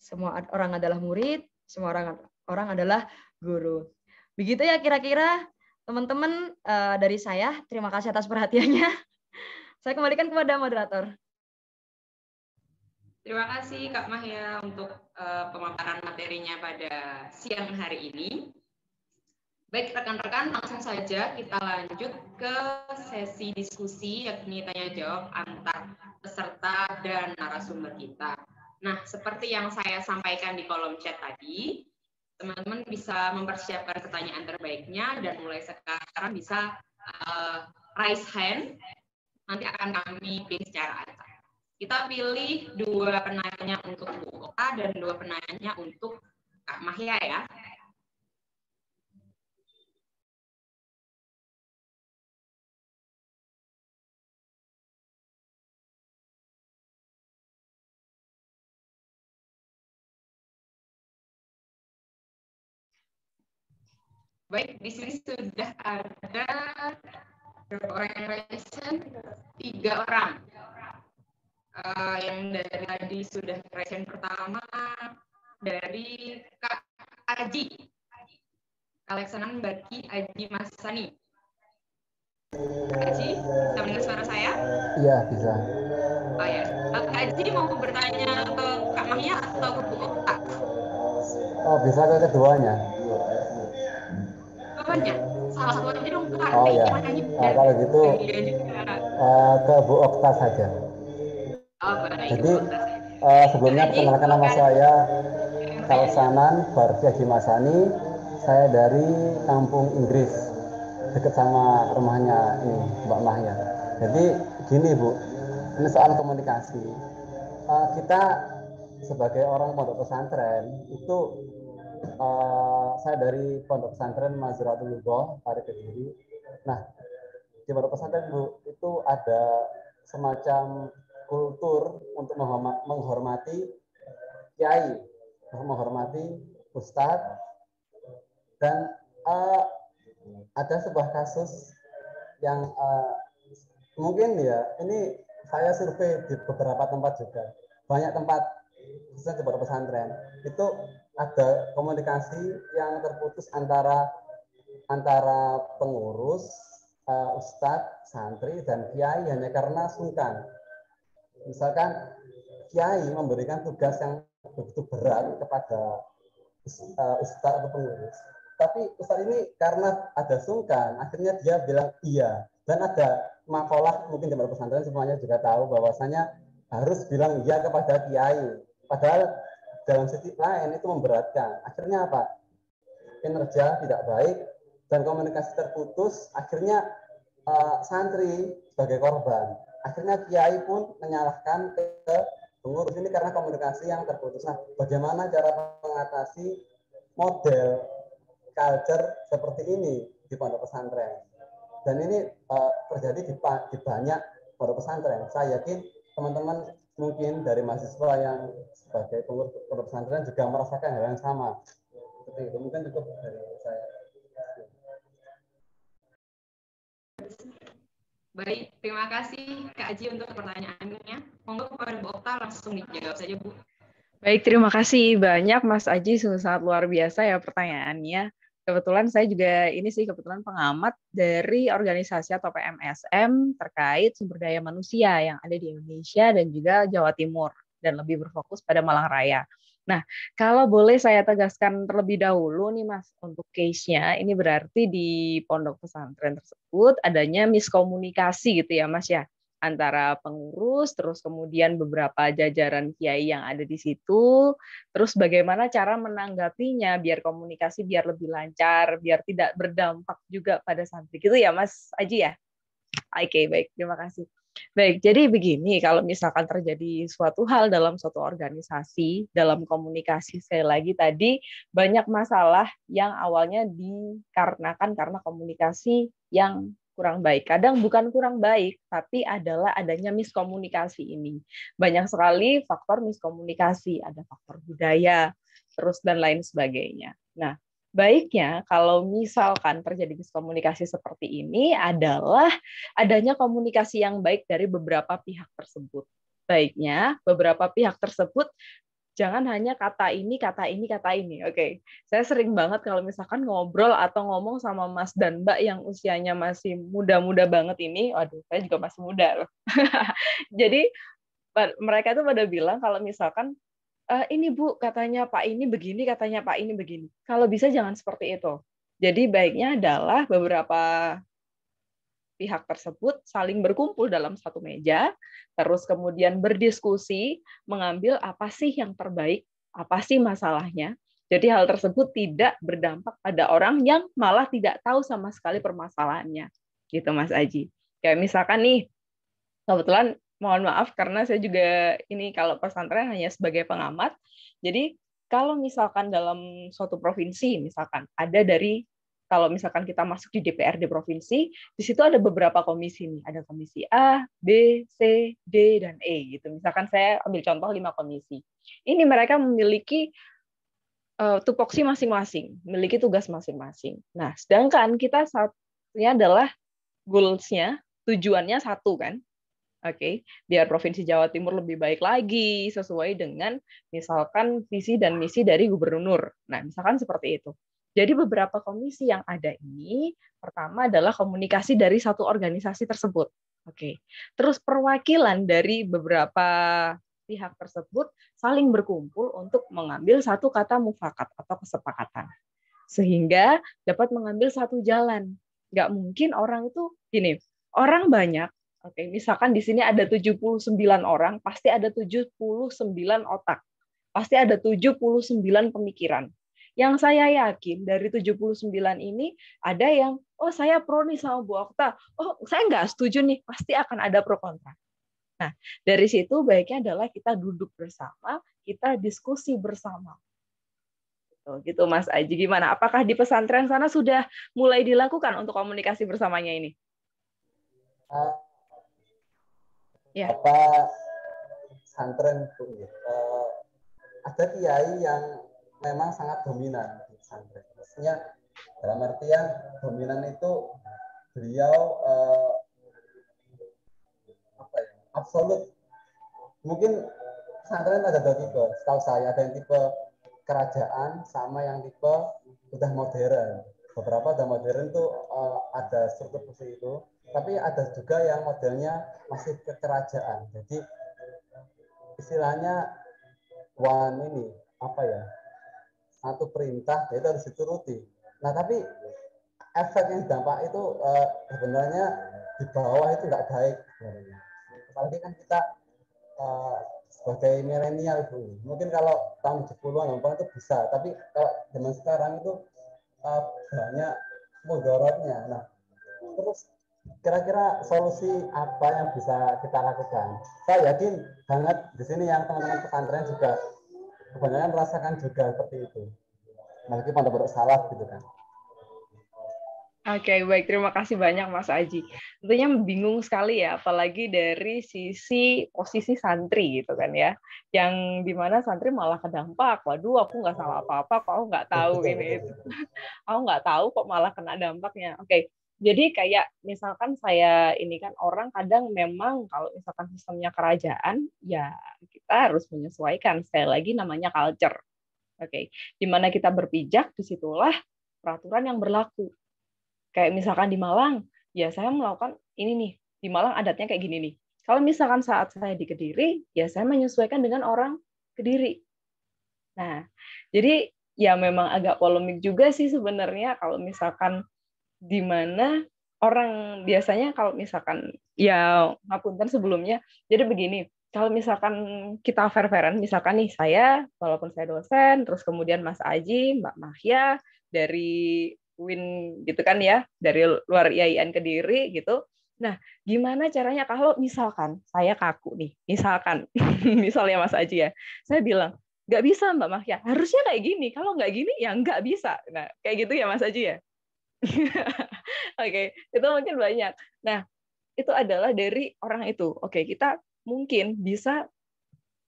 semua orang adalah murid, semua orang orang adalah guru. Begitu ya kira-kira teman-teman eh, dari saya. Terima kasih atas perhatiannya. Saya kembalikan kepada moderator. Terima kasih Kak Mahya untuk uh, pemaparan materinya pada siang hari ini. Baik rekan-rekan, langsung saja kita lanjut ke sesi diskusi yakni tanya jawab antar peserta dan narasumber kita. Nah, seperti yang saya sampaikan di kolom chat tadi, teman-teman bisa mempersiapkan pertanyaan terbaiknya dan mulai sekarang bisa uh, raise hand. Nanti akan kami pilih secara acak. Kita pilih dua penanya untuk Bu Oka dan dua penanya untuk Kak Mahya ya. Baik, di sini sudah ada berapa orang yang Tiga orang uh, yang dari tadi sudah present pertama dari Kak Aji. Alexanan Baki Aji Masani. Aji, bisa mendengar suara saya? Iya, bisa. Oh ya. Kak Aji mau bertanya ke Kak Mahia atau ke Bu Okta? Oh, bisa ke keduanya. Keduanya? Salah satu aja dong, Kak. Oh, iya. Nah, kalau gitu, uh, ke Bu Okta saja. Oh, Jadi uh, sebelumnya perkenalkan nama saya Kalsanan Barja Jimasani. Saya dari kampung Inggris dekat sama rumahnya ini Mbak Mahya. Jadi gini Bu, ini soal komunikasi. Uh, kita sebagai orang pondok pesantren itu uh, saya dari pondok pesantren Mazratul Lugo, Pare Kediri. Nah, di pondok pesantren Bu itu ada semacam kultur untuk menghormati kiai, menghormati ustadz, dan uh, ada sebuah kasus yang uh, mungkin ya ini saya survei di beberapa tempat juga banyak tempat khususnya di beberapa pesantren itu ada komunikasi yang terputus antara antara pengurus uh, eh, ustadz santri dan kiai hanya karena sungkan misalkan kiai memberikan tugas yang begitu berat kepada uh, ustadz atau pengurus tapi ustadz ini karena ada sungkan akhirnya dia bilang iya dan ada makolah mungkin di pesantren semuanya juga tahu bahwasanya harus bilang iya kepada kiai padahal dalam sisi lain itu memberatkan akhirnya apa kinerja tidak baik dan komunikasi terputus akhirnya uh, santri sebagai korban akhirnya kiai pun menyalahkan ke pengurus ini karena komunikasi yang terputus. Nah, bagaimana cara mengatasi model culture seperti ini di pondok pesantren? Dan ini uh, terjadi di, di banyak pondok pesantren. Saya yakin teman-teman mungkin dari mahasiswa yang sebagai pengurus pondok pesantren juga merasakan hal yang sama. Seperti itu mungkin cukup dari saya. Baik, terima kasih Kak Aji untuk pertanyaannya. Monggo kepada Bu Okta langsung dijawab saja Bu. Baik, terima kasih banyak Mas Aji, sangat luar biasa ya pertanyaannya. Kebetulan saya juga ini sih kebetulan pengamat dari organisasi atau PMSM terkait sumber daya manusia yang ada di Indonesia dan juga Jawa Timur dan lebih berfokus pada Malang Raya. Nah, kalau boleh saya tegaskan terlebih dahulu nih Mas, untuk case-nya ini berarti di pondok pesantren tersebut adanya miskomunikasi gitu ya Mas ya antara pengurus, terus kemudian beberapa jajaran kiai yang ada di situ, terus bagaimana cara menanggapinya biar komunikasi biar lebih lancar, biar tidak berdampak juga pada santri. Gitu ya Mas Aji ya? Oke, okay, baik. Terima kasih. Baik, jadi begini, kalau misalkan terjadi suatu hal dalam suatu organisasi, dalam komunikasi sekali lagi tadi, banyak masalah yang awalnya dikarenakan karena komunikasi yang kurang baik. Kadang bukan kurang baik, tapi adalah adanya miskomunikasi ini. Banyak sekali faktor miskomunikasi, ada faktor budaya, terus dan lain sebagainya. Nah, baiknya kalau misalkan terjadi miskomunikasi seperti ini adalah adanya komunikasi yang baik dari beberapa pihak tersebut. Baiknya beberapa pihak tersebut jangan hanya kata ini, kata ini, kata ini. Oke, okay. saya sering banget kalau misalkan ngobrol atau ngomong sama Mas dan Mbak yang usianya masih muda-muda banget ini, waduh, saya juga masih muda loh. Jadi mereka itu pada bilang kalau misalkan uh, ini Bu katanya Pak ini begini, katanya Pak ini begini. Kalau bisa jangan seperti itu. Jadi baiknya adalah beberapa pihak tersebut saling berkumpul dalam satu meja, terus kemudian berdiskusi, mengambil apa sih yang terbaik, apa sih masalahnya. Jadi hal tersebut tidak berdampak pada orang yang malah tidak tahu sama sekali permasalahannya. Gitu Mas Aji. Kayak misalkan nih, kebetulan mohon maaf karena saya juga ini kalau pesantren hanya sebagai pengamat. Jadi kalau misalkan dalam suatu provinsi misalkan ada dari kalau misalkan kita masuk di DPRD provinsi, di situ ada beberapa komisi nih, ada komisi A, B, C, D dan E gitu. Misalkan saya ambil contoh lima komisi. Ini mereka memiliki uh, tupoksi masing-masing, memiliki tugas masing-masing. Nah, sedangkan kita satunya adalah goals-nya, tujuannya satu kan. Oke, okay? biar Provinsi Jawa Timur lebih baik lagi sesuai dengan misalkan visi dan misi dari gubernur. Nah, misalkan seperti itu. Jadi beberapa komisi yang ada ini, pertama adalah komunikasi dari satu organisasi tersebut. Oke. Okay. Terus perwakilan dari beberapa pihak tersebut saling berkumpul untuk mengambil satu kata mufakat atau kesepakatan. Sehingga dapat mengambil satu jalan. Nggak mungkin orang itu gini, orang banyak Oke, misalkan di sini ada 79 orang, pasti ada 79 otak. Pasti ada 79 pemikiran. Yang saya yakin dari 79 ini ada yang, oh saya pro nih sama Bu Okta, oh saya nggak setuju nih, pasti akan ada pro kontra. Nah, dari situ baiknya adalah kita duduk bersama, kita diskusi bersama. Gitu, gitu Mas Aji, gimana? Apakah di pesantren sana sudah mulai dilakukan untuk komunikasi bersamanya ini? Eh, yeah. apa pesantren itu uh, ada kiai yang memang sangat dominan di santren maksudnya dalam artian dominan itu beliau uh, apa ya, absolut mungkin santren ada dua tipe setahu saya ada yang tipe kerajaan sama yang tipe udah modern beberapa ada modern tuh uh, ada struktur seperti itu tapi ada juga yang modelnya masih kekerajaan jadi istilahnya one ini apa ya satu perintah itu harus dituruti nah tapi efek yang dampak itu uh, sebenarnya di bawah itu nggak baik sebenarnya apalagi kan kita uh, sebagai milenial mungkin kalau tahun 70-an 00-an itu bisa tapi kalau zaman sekarang itu uh, banyak mudorotnya. Nah, terus kira-kira solusi apa yang bisa kita lakukan? Saya yakin banget di sini yang teman-teman pesantren juga kebanyakan merasakan juga seperti itu. Meskipun ada salah gitu kan. Oke, okay, baik. Terima kasih banyak Mas Aji. Tentunya bingung sekali ya, apalagi dari sisi posisi santri gitu kan ya. Yang dimana santri malah kedampak. Waduh, aku nggak salah apa-apa kok, aku nggak tahu ini. aku nggak tahu kok malah kena dampaknya. Oke, okay. jadi kayak misalkan saya ini kan orang kadang memang kalau misalkan sistemnya kerajaan, ya kita harus menyesuaikan. Sekali lagi namanya culture. Oke, okay. di mana kita berpijak, disitulah peraturan yang berlaku Kayak misalkan di Malang, ya saya melakukan ini nih, di Malang adatnya kayak gini nih. Kalau misalkan saat saya di Kediri, ya saya menyesuaikan dengan orang Kediri. Nah, jadi ya memang agak polemik juga sih sebenarnya kalau misalkan di mana orang biasanya kalau misalkan ya ngapunten sebelumnya jadi begini kalau misalkan kita fair-fairan, misalkan nih saya, walaupun saya dosen, terus kemudian Mas Aji, Mbak Mahya, dari dilakuin gitu kan ya dari luar IAIN Diri gitu. Nah, gimana caranya kalau misalkan saya kaku nih, misalkan, misalnya Mas Aji ya, saya bilang, nggak bisa Mbak ya harusnya kayak gini, kalau nggak gini ya nggak bisa. Nah, kayak gitu ya Mas Aji ya? Oke, okay. itu mungkin banyak. Nah, itu adalah dari orang itu. Oke, okay, kita mungkin bisa,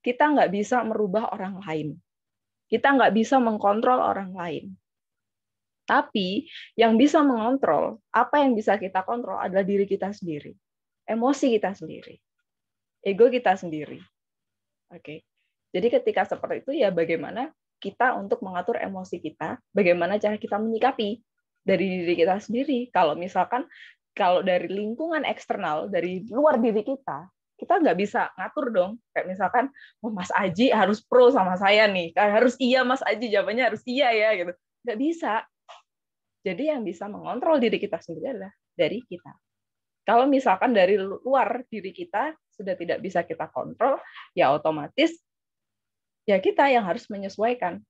kita nggak bisa merubah orang lain. Kita nggak bisa mengkontrol orang lain. Tapi yang bisa mengontrol, apa yang bisa kita kontrol adalah diri kita sendiri. Emosi kita sendiri. Ego kita sendiri. Oke. Jadi ketika seperti itu ya bagaimana kita untuk mengatur emosi kita, bagaimana cara kita menyikapi dari diri kita sendiri. Kalau misalkan kalau dari lingkungan eksternal, dari luar diri kita, kita nggak bisa ngatur dong. Kayak misalkan, oh, Mas Aji harus pro sama saya nih, harus iya Mas Aji, jawabannya harus iya ya gitu. Nggak bisa. Jadi yang bisa mengontrol diri kita sendiri adalah dari kita. Kalau misalkan dari luar diri kita sudah tidak bisa kita kontrol, ya otomatis ya kita yang harus menyesuaikan.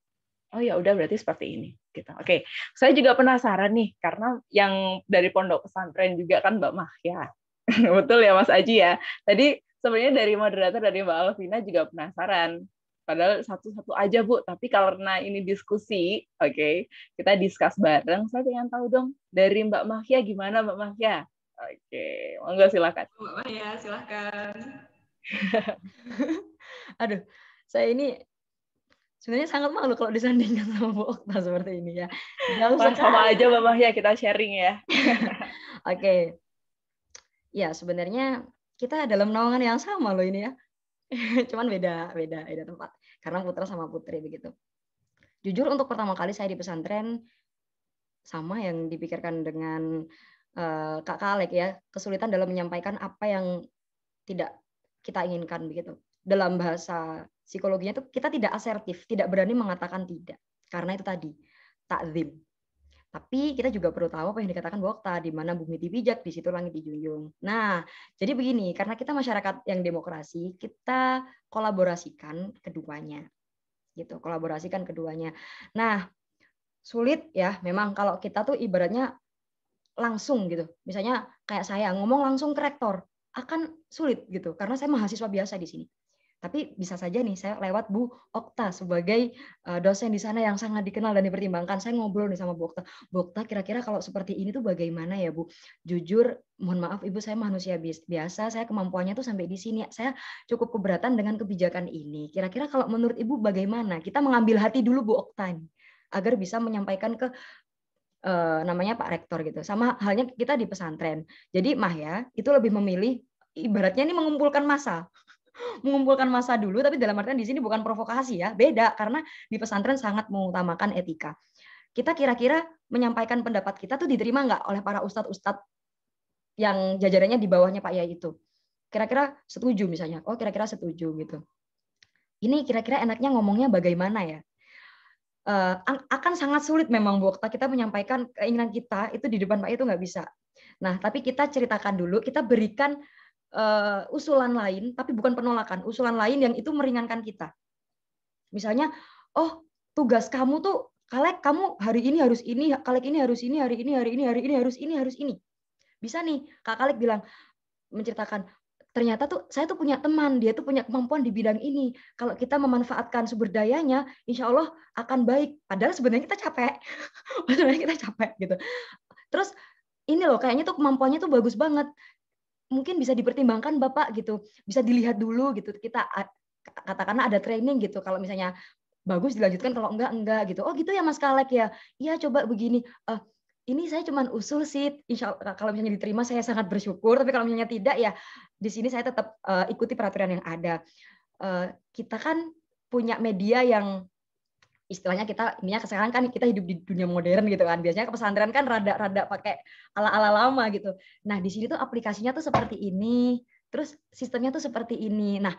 Oh ya udah berarti seperti ini gitu. Oke, saya juga penasaran nih karena yang dari pondok pesantren juga kan Mbak Mah ya. Betul ya Mas Aji ya. Tadi sebenarnya dari moderator dari Mbak Alvina juga penasaran padahal satu-satu aja bu tapi karena ini diskusi oke okay, kita diskus bareng saya pengen tahu dong dari mbak Mahya gimana mbak Mahya oke okay, monggo silakan mbak Mahya silakan aduh saya ini sebenarnya sangat malu kalau disandingkan sama Bu Okta seperti ini ya. Jauh sama aja Mbak Mahya kita sharing ya. Oke. okay. Ya, sebenarnya kita dalam naungan yang sama loh ini ya. cuman beda beda beda tempat karena putra sama putri begitu jujur untuk pertama kali saya di pesantren sama yang dipikirkan dengan uh, kak Kalek ya kesulitan dalam menyampaikan apa yang tidak kita inginkan begitu dalam bahasa psikologinya itu kita tidak asertif tidak berani mengatakan tidak karena itu tadi takzim tapi kita juga perlu tahu apa yang dikatakan Bokta, di mana bumi dipijak, di situ langit dijunjung. Nah, jadi begini, karena kita masyarakat yang demokrasi, kita kolaborasikan keduanya. Gitu, kolaborasikan keduanya. Nah, sulit ya memang kalau kita tuh ibaratnya langsung gitu. Misalnya kayak saya ngomong langsung ke rektor, akan sulit gitu karena saya mahasiswa biasa di sini. Tapi bisa saja nih saya lewat Bu Okta sebagai eh, dosen di sana yang sangat dikenal dan dipertimbangkan. Saya ngobrol nih sama Bu Okta. Bu Okta kira-kira kalau seperti ini tuh bagaimana ya Bu? Jujur mohon maaf Ibu saya manusia biasa, saya kemampuannya tuh sampai di sini. Saya cukup keberatan dengan kebijakan ini. Kira-kira kalau menurut Ibu bagaimana? Kita mengambil hati dulu Bu Okta nih, agar bisa menyampaikan ke eh, namanya Pak Rektor gitu. Sama halnya kita di pesantren. Jadi Mah ya, itu lebih memilih ibaratnya ini mengumpulkan massa mengumpulkan masa dulu, tapi dalam artian di sini bukan provokasi ya, beda karena di pesantren sangat mengutamakan etika. Kita kira-kira menyampaikan pendapat kita tuh diterima nggak oleh para ustadz-ustadz yang jajarannya di bawahnya Pak Yai itu? Kira-kira setuju misalnya, oh kira-kira setuju gitu. Ini kira-kira enaknya ngomongnya bagaimana ya? Uh, akan sangat sulit memang Bu kita menyampaikan keinginan kita itu di depan Pak Yai itu nggak bisa. Nah, tapi kita ceritakan dulu, kita berikan uh, usulan lain, tapi bukan penolakan, usulan lain yang itu meringankan kita. Misalnya, oh tugas kamu tuh kalek kamu hari ini harus ini, kalek ini harus ini, hari ini hari ini hari ini harus ini harus ini. Bisa nih kak kalek bilang menceritakan ternyata tuh saya tuh punya teman, dia tuh punya kemampuan di bidang ini. Kalau kita memanfaatkan sumber dayanya, insya Allah akan baik. Padahal sebenarnya kita capek, sebenarnya kita capek gitu. Terus ini loh, kayaknya tuh kemampuannya tuh bagus banget mungkin bisa dipertimbangkan Bapak gitu, bisa dilihat dulu gitu. Kita katakanlah ada training gitu kalau misalnya bagus dilanjutkan kalau enggak enggak gitu. Oh gitu ya Mas Kalek ya. Iya coba begini. Uh, ini saya cuma usul sih insya Allah, kalau misalnya diterima saya sangat bersyukur tapi kalau misalnya tidak ya di sini saya tetap uh, ikuti peraturan yang ada uh, kita kan punya media yang istilahnya kita ini ya sekarang kan kita hidup di dunia modern gitu kan biasanya ke pesantren kan rada-rada pakai ala-ala lama gitu nah di sini tuh aplikasinya tuh seperti ini terus sistemnya tuh seperti ini nah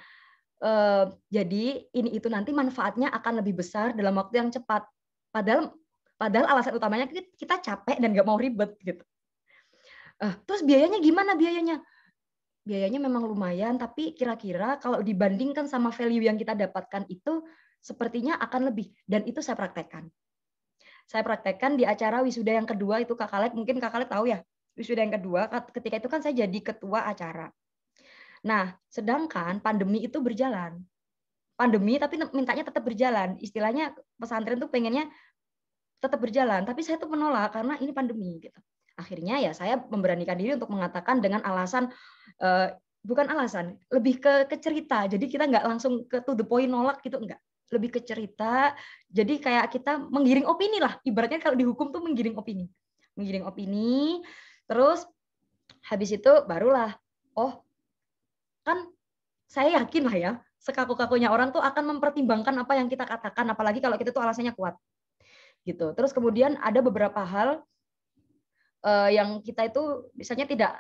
eh, jadi ini itu nanti manfaatnya akan lebih besar dalam waktu yang cepat padahal padahal alasan utamanya kita capek dan nggak mau ribet gitu eh, terus biayanya gimana biayanya biayanya memang lumayan, tapi kira-kira kalau dibandingkan sama value yang kita dapatkan itu sepertinya akan lebih dan itu saya praktekkan. Saya praktekkan di acara wisuda yang kedua itu Kak Kalet, mungkin Kak Kalet tahu ya. Wisuda yang kedua ketika itu kan saya jadi ketua acara. Nah, sedangkan pandemi itu berjalan. Pandemi tapi mintanya tetap berjalan. Istilahnya pesantren tuh pengennya tetap berjalan, tapi saya tuh menolak karena ini pandemi gitu. Akhirnya ya saya memberanikan diri untuk mengatakan dengan alasan uh, bukan alasan, lebih ke, ke cerita. Jadi kita nggak langsung ke to the point nolak gitu enggak lebih ke cerita. Jadi kayak kita menggiring opini lah. Ibaratnya kalau dihukum tuh menggiring opini. Menggiring opini. Terus habis itu barulah, oh kan saya yakin lah ya, sekaku-kakunya orang tuh akan mempertimbangkan apa yang kita katakan. Apalagi kalau kita tuh alasannya kuat. Gitu. Terus kemudian ada beberapa hal uh, yang kita itu misalnya tidak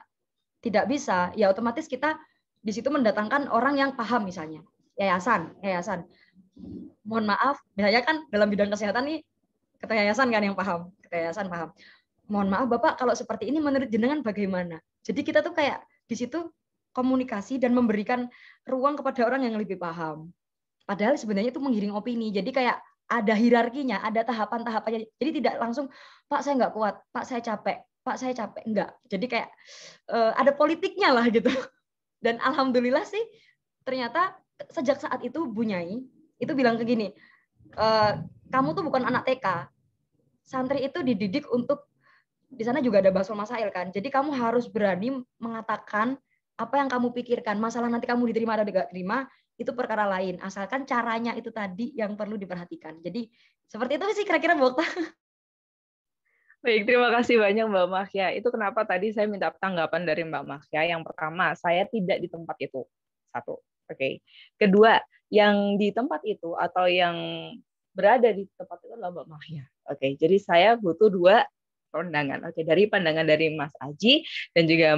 tidak bisa, ya otomatis kita di situ mendatangkan orang yang paham misalnya yayasan yayasan mohon maaf misalnya kan dalam bidang kesehatan nih ketayasan kan yang paham ketayasan paham mohon maaf bapak kalau seperti ini menurut jenengan bagaimana jadi kita tuh kayak di situ komunikasi dan memberikan ruang kepada orang yang lebih paham padahal sebenarnya itu menggiring opini jadi kayak ada hierarkinya ada tahapan-tahapannya jadi tidak langsung pak saya nggak kuat pak saya capek pak saya capek enggak jadi kayak uh, ada politiknya lah gitu dan alhamdulillah sih ternyata sejak saat itu Bunyai itu bilang ke gini, e, kamu tuh bukan anak TK. Santri itu dididik untuk di sana juga ada bahasa masail kan. Jadi kamu harus berani mengatakan apa yang kamu pikirkan. Masalah nanti kamu diterima atau tidak terima itu perkara lain. Asalkan caranya itu tadi yang perlu diperhatikan. Jadi seperti itu sih kira-kira Bu Baik, terima kasih banyak Mbak Mahya. Itu kenapa tadi saya minta tanggapan dari Mbak Mahya. Yang pertama, saya tidak di tempat itu. Satu. Oke. Okay. Kedua, yang di tempat itu atau yang berada di tempat itu adalah Mbak Mahya. Oke, jadi saya butuh dua pandangan. Oke, dari pandangan dari Mas Aji dan juga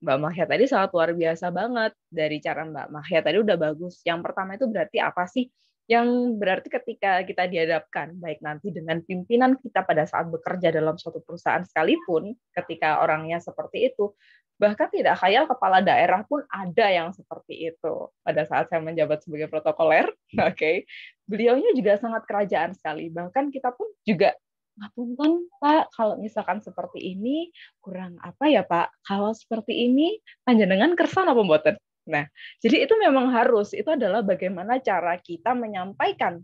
Mbak Mahya tadi sangat luar biasa banget dari cara Mbak Mahya tadi udah bagus. Yang pertama itu berarti apa sih yang berarti ketika kita dihadapkan baik nanti dengan pimpinan kita pada saat bekerja dalam suatu perusahaan sekalipun ketika orangnya seperti itu bahkan tidak khayal kepala daerah pun ada yang seperti itu pada saat saya menjabat sebagai protokoler hmm. oke okay, beliaunya juga sangat kerajaan sekali bahkan kita pun juga ngapunten Pak, kalau misalkan seperti ini kurang apa ya Pak? Kalau seperti ini panjenengan kersan apa mboten? Nah, jadi itu memang harus. Itu adalah bagaimana cara kita menyampaikan.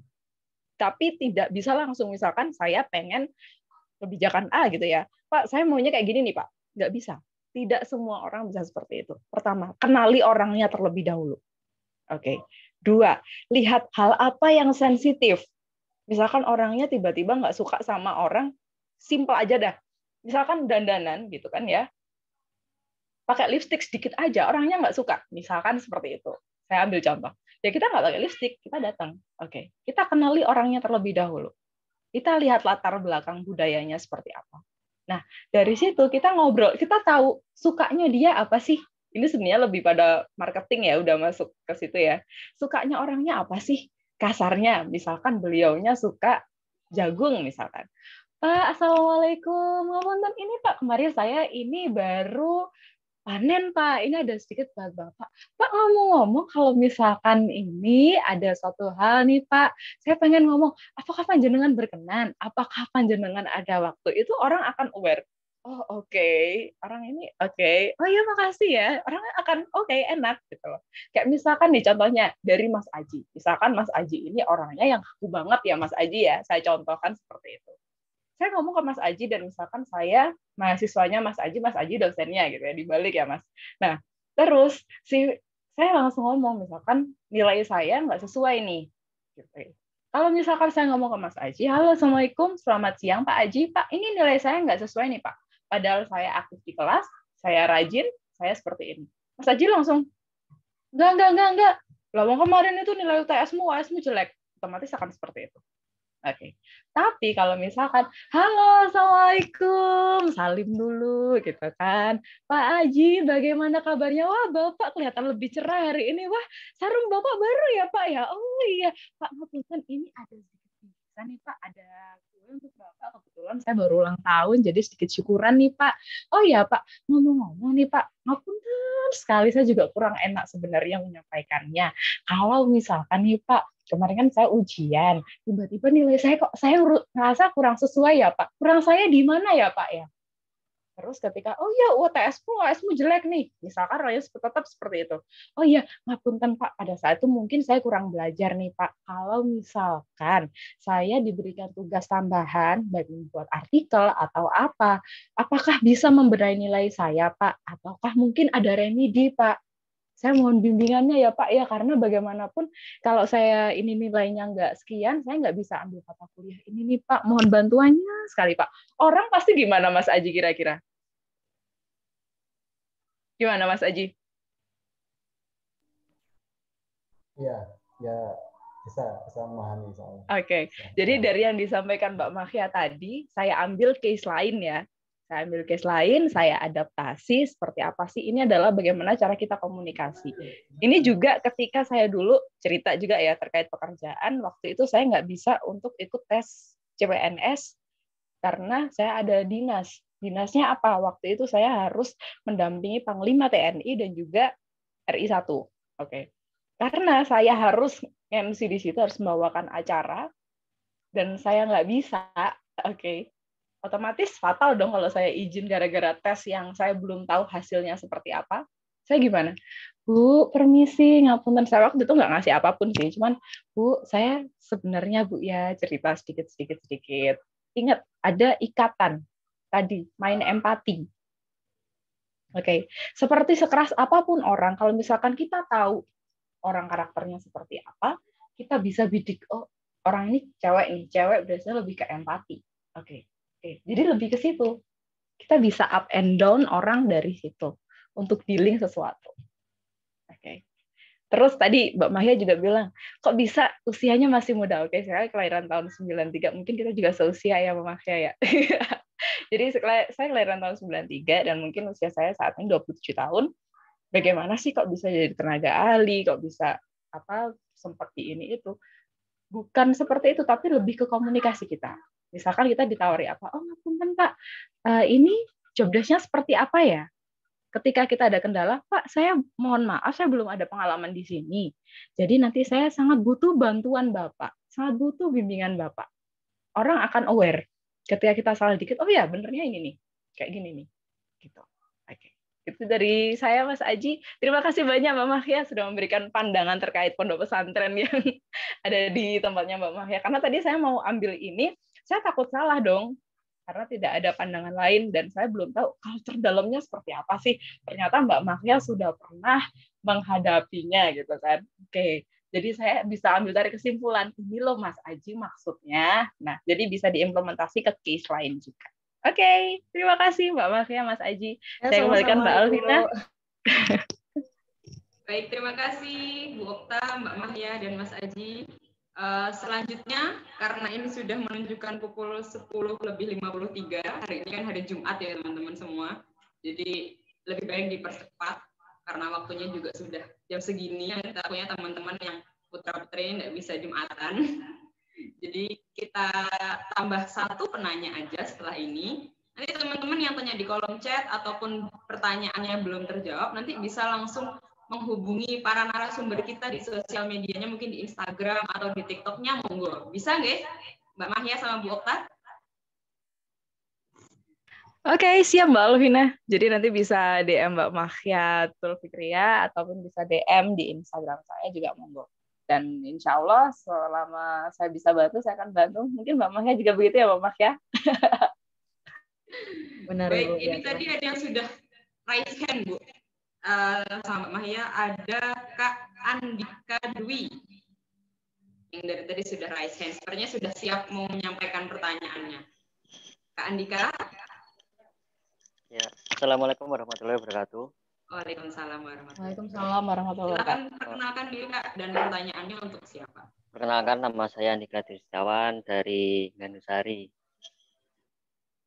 Tapi tidak bisa langsung misalkan saya pengen kebijakan A gitu ya. Pak, saya maunya kayak gini nih, Pak. Nggak bisa. Tidak semua orang bisa seperti itu. Pertama, kenali orangnya terlebih dahulu. Oke. Dua, lihat hal apa yang sensitif. Misalkan orangnya tiba-tiba nggak suka sama orang, simple aja dah. Misalkan dandanan gitu kan ya pakai lipstick sedikit aja orangnya nggak suka misalkan seperti itu saya ambil contoh ya kita nggak pakai lipstick kita datang oke okay. kita kenali orangnya terlebih dahulu kita lihat latar belakang budayanya seperti apa nah dari situ kita ngobrol kita tahu sukanya dia apa sih ini sebenarnya lebih pada marketing ya udah masuk ke situ ya sukanya orangnya apa sih kasarnya misalkan beliaunya suka jagung misalkan Pak, Assalamualaikum. ngomongin ini Pak, kemarin saya ini baru panen Pak. Ini ada sedikit buat Bapak. Pak ngomong-ngomong kalau misalkan ini ada suatu hal nih Pak, saya pengen ngomong, apakah panjenengan berkenan? Apakah panjenengan ada waktu? Itu orang akan aware. Oh oke, okay. orang ini oke. Okay. Oh iya makasih ya. Orang akan oke okay, enak gitu loh. Kayak misalkan nih contohnya dari Mas Aji. Misalkan Mas Aji ini orangnya yang kaku banget ya Mas Aji ya. Saya contohkan seperti itu saya ngomong ke Mas Aji dan misalkan saya mahasiswanya Mas Aji, Mas Aji dosennya gitu ya, dibalik ya Mas. Nah, terus si saya langsung ngomong misalkan nilai saya nggak sesuai nih. Gitu. Ya. Kalau misalkan saya ngomong ke Mas Aji, halo assalamualaikum, selamat siang Pak Aji, Pak ini nilai saya nggak sesuai nih Pak. Padahal saya aktif di kelas, saya rajin, saya seperti ini. Mas Aji langsung, nggak nggak nggak nggak. Lalu kemarin itu nilai UTSmu, mu jelek. Otomatis akan seperti itu. Oke. Okay. Tapi kalau misalkan, halo, assalamualaikum, salim dulu, gitu kan. Pak Aji, bagaimana kabarnya? Wah, bapak kelihatan lebih cerah hari ini. Wah, sarung bapak baru ya, Pak ya. Oh iya, Pak maafkan ini ada sedikit nih, Pak. Ada gue untuk bapak kebetulan saya baru ulang tahun jadi sedikit syukuran nih pak oh ya pak ngomong-ngomong nih pak ngapunten sekali saya juga kurang enak sebenarnya menyampaikannya kalau misalkan nih pak kemarin kan saya ujian tiba-tiba nilai saya kok saya merasa kurang sesuai ya pak kurang saya di mana ya pak ya Terus ketika, oh iya UTSmu, UTSmu jelek nih. Misalkan Royal tetap seperti itu. Oh iya, ngapunten Pak, pada saat itu mungkin saya kurang belajar nih Pak. Kalau misalkan saya diberikan tugas tambahan, baik membuat artikel atau apa, apakah bisa memberi nilai saya Pak? Ataukah mungkin ada remedi Pak? saya mohon bimbingannya ya Pak ya karena bagaimanapun kalau saya ini nilainya nggak sekian saya nggak bisa ambil mata kuliah ini nih Pak mohon bantuannya sekali Pak orang pasti gimana Mas Aji kira-kira gimana Mas Aji ya ya bisa bisa memahami soalnya oke okay. jadi dari yang disampaikan Mbak Mahya tadi saya ambil case lain ya saya ambil case lain, saya adaptasi seperti apa sih? Ini adalah bagaimana cara kita komunikasi. Ini juga ketika saya dulu cerita juga ya terkait pekerjaan, waktu itu saya nggak bisa untuk ikut tes CPNS karena saya ada dinas. Dinasnya apa? Waktu itu saya harus mendampingi Panglima TNI dan juga RI 1. Oke. Okay. Karena saya harus MC di situ harus membawakan acara dan saya nggak bisa, oke. Okay otomatis fatal dong kalau saya izin gara-gara tes yang saya belum tahu hasilnya seperti apa saya gimana bu permisi ngapunten saya waktu itu nggak ngasih apapun sih cuman bu saya sebenarnya bu ya cerita sedikit sedikit sedikit ingat ada ikatan tadi main empati oke okay. seperti sekeras apapun orang kalau misalkan kita tahu orang karakternya seperti apa kita bisa bidik oh orang ini cewek nih cewek biasanya lebih ke empati oke okay. Jadi lebih ke situ. Kita bisa up and down orang dari situ untuk dealing sesuatu. Oke. Okay. Terus tadi Mbak Mahya juga bilang, kok bisa usianya masih muda? Oke, saya kelahiran tahun 93, mungkin kita juga seusia ya Mbak Mahya ya. Jadi saya kelahiran tahun 93 dan mungkin usia saya saat ini 27 tahun. Bagaimana sih kok bisa jadi tenaga ahli, kok bisa apa seperti ini itu? bukan seperti itu tapi lebih ke komunikasi kita misalkan kita ditawari apa oh kan pak eh, ini jobdesknya seperti apa ya ketika kita ada kendala pak saya mohon maaf saya belum ada pengalaman di sini jadi nanti saya sangat butuh bantuan bapak sangat butuh bimbingan bapak orang akan aware ketika kita salah dikit oh ya benernya ini nih kayak gini nih gitu itu dari saya Mas Aji. Terima kasih banyak Mbak Mahya sudah memberikan pandangan terkait pondok pesantren yang ada di tempatnya Mbak Mahya. Karena tadi saya mau ambil ini, saya takut salah dong karena tidak ada pandangan lain dan saya belum tahu culture dalamnya seperti apa sih. Ternyata Mbak Mahya sudah pernah menghadapinya gitu kan. Oke. Jadi saya bisa ambil dari kesimpulan ini loh Mas Aji maksudnya. Nah, jadi bisa diimplementasi ke case lain juga. Oke, okay, terima kasih Mbak Mafia, Mas Aji. Ya, Saya kembalikan Mbak Alvina. Baik, terima kasih Bu Okta, Mbak Mahya, dan Mas Aji. Uh, selanjutnya, karena ini sudah menunjukkan pukul 10 lebih 53, hari ini kan hari Jumat ya teman-teman semua. Jadi lebih baik dipercepat, karena waktunya juga sudah jam segini, kita takutnya teman-teman yang putra-putri tidak bisa Jumatan. Jadi kita tambah satu penanya aja setelah ini. Nanti teman-teman yang tanya di kolom chat ataupun pertanyaannya belum terjawab, nanti bisa langsung menghubungi para narasumber kita di sosial medianya, mungkin di Instagram atau di TikToknya, monggo. Bisa nggak ya, Mbak Mahya sama Bu Okta? Oke, okay, siap Mbak Alvina. Jadi nanti bisa DM Mbak Mahya Prof ataupun bisa DM di Instagram saya juga monggo dan insya Allah selama saya bisa bantu saya akan bantu mungkin Mbak Mahya juga begitu ya Mbak Mahya benar baik ini ya. tadi ada yang sudah raise hand Bu uh, sama Mahya ada Kak Andika Dwi yang dari tadi sudah raise hand sepertinya sudah siap mau menyampaikan pertanyaannya Kak Andika ya Assalamualaikum warahmatullahi wabarakatuh Waalaikumsalam warahmatullahi Waalaikumsalam warahmatullahi wabarakatuh. Silakan perkenalkan diri Kak dan pertanyaannya untuk siapa? Perkenalkan nama saya Andika Tristawan dari Ganusari.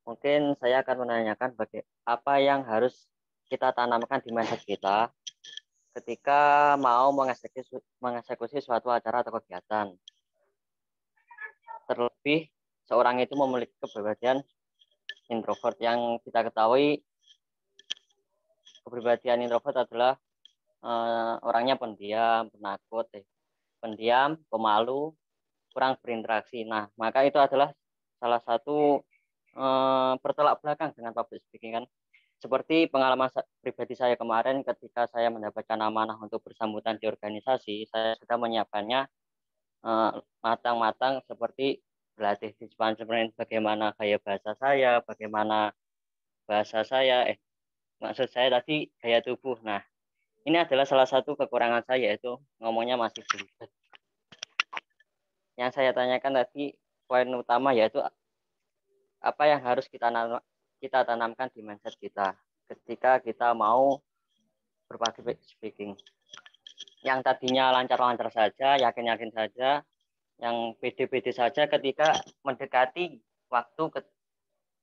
Mungkin saya akan menanyakan bagi apa yang harus kita tanamkan di mindset kita ketika mau mengeksekusi, mengeksekusi suatu acara atau kegiatan. Terlebih seorang itu memiliki kepribadian introvert yang kita ketahui kepribadian introvert adalah uh, orangnya pendiam, penakut, eh. pendiam, pemalu, kurang berinteraksi. Nah, maka itu adalah salah satu uh, bertolak belakang dengan public speaking kan. Seperti pengalaman pribadi saya kemarin ketika saya mendapatkan amanah untuk bersambutan di organisasi, saya sudah menyiapkannya matang eh, matang-matang seperti berlatih di depan bagaimana gaya bahasa saya, bagaimana bahasa saya, eh maksud saya tadi gaya tubuh. Nah, ini adalah salah satu kekurangan saya yaitu ngomongnya masih belibet. Yang saya tanyakan tadi poin utama yaitu apa yang harus kita kita tanamkan di mindset kita ketika kita mau berpublic speaking. Yang tadinya lancar-lancar saja, yakin-yakin saja, yang pede-pede saja ketika mendekati waktu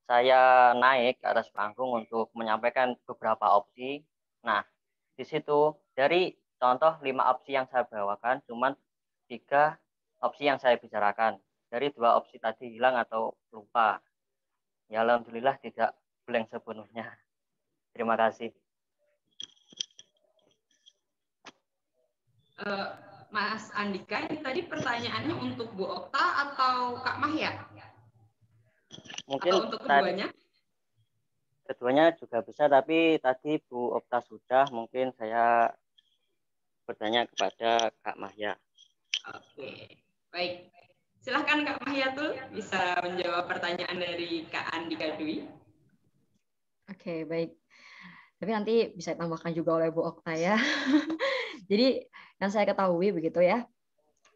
saya naik ke atas panggung untuk menyampaikan beberapa opsi. Nah, di situ dari contoh lima opsi yang saya bawakan, cuman tiga opsi yang saya bicarakan. Dari dua opsi tadi hilang atau lupa. Ya Alhamdulillah tidak blank sepenuhnya. Terima kasih. Eh, Mas Andika, ini tadi pertanyaannya untuk Bu Okta atau Kak Mahya? mungkin Atau untuk keduanya? keduanya juga bisa tapi tadi Bu Opta sudah mungkin saya bertanya kepada Kak Mahya. Oke, baik. Silahkan Kak Mahya tuh bisa menjawab pertanyaan dari Kak Andika Dwi. Oke, baik. Tapi nanti bisa ditambahkan juga oleh Bu Okta ya. Jadi yang saya ketahui begitu ya,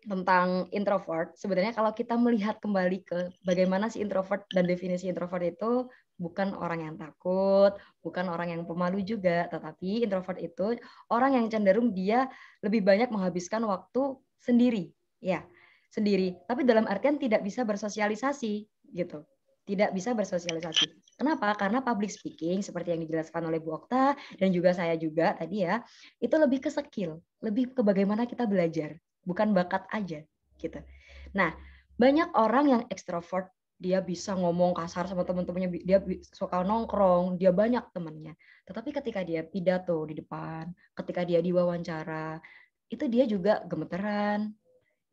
tentang introvert, sebenarnya kalau kita melihat kembali ke bagaimana si introvert dan definisi introvert itu bukan orang yang takut, bukan orang yang pemalu juga, tetapi introvert itu orang yang cenderung dia lebih banyak menghabiskan waktu sendiri, ya, sendiri. Tapi dalam artian tidak bisa bersosialisasi gitu. Tidak bisa bersosialisasi. Kenapa? Karena public speaking seperti yang dijelaskan oleh Bu Okta dan juga saya juga tadi ya, itu lebih ke skill, lebih ke bagaimana kita belajar bukan bakat aja gitu. Nah, banyak orang yang ekstrovert dia bisa ngomong kasar sama teman-temannya, dia suka nongkrong, dia banyak temannya. Tetapi ketika dia pidato di depan, ketika dia diwawancara, itu dia juga gemeteran,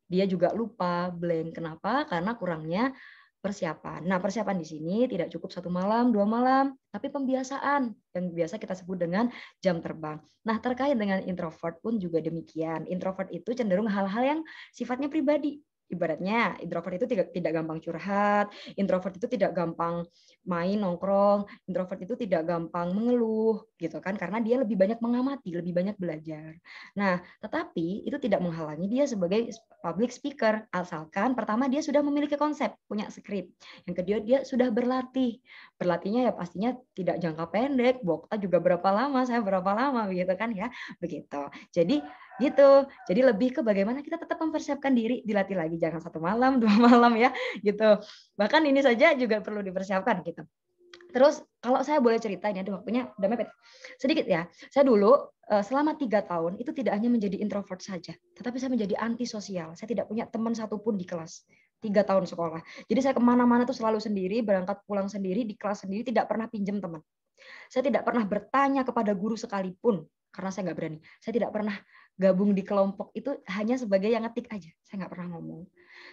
dia juga lupa, blank. Kenapa? Karena kurangnya persiapan. Nah, persiapan di sini tidak cukup satu malam, dua malam, tapi pembiasaan yang biasa kita sebut dengan jam terbang. Nah, terkait dengan introvert pun juga demikian. Introvert itu cenderung hal-hal yang sifatnya pribadi. Ibaratnya introvert itu tidak tidak gampang curhat, introvert itu tidak gampang main nongkrong, introvert itu tidak gampang mengeluh, gitu kan karena dia lebih banyak mengamati, lebih banyak belajar. Nah, tetapi itu tidak menghalangi dia sebagai public speaker asalkan pertama dia sudah memiliki konsep, punya skrip. Yang kedua dia sudah berlatih. Berlatihnya ya pastinya tidak jangka pendek, Bokta juga berapa lama, saya berapa lama gitu kan ya. Begitu. Jadi gitu. Jadi lebih ke bagaimana kita tetap mempersiapkan diri dilatih lagi jangan satu malam, dua malam ya gitu. Bahkan ini saja juga perlu dipersiapkan gitu. Terus kalau saya boleh cerita ini ada waktunya udah mepet. Sedikit ya. Saya dulu eh, selama tiga tahun itu tidak hanya menjadi introvert saja, tetapi saya menjadi antisosial. Saya tidak punya teman satupun di kelas tiga tahun sekolah. Jadi saya kemana-mana tuh selalu sendiri, berangkat pulang sendiri, di kelas sendiri, tidak pernah pinjam teman. Saya tidak pernah bertanya kepada guru sekalipun karena saya nggak berani. Saya tidak pernah gabung di kelompok itu hanya sebagai yang ngetik aja. Saya nggak pernah ngomong.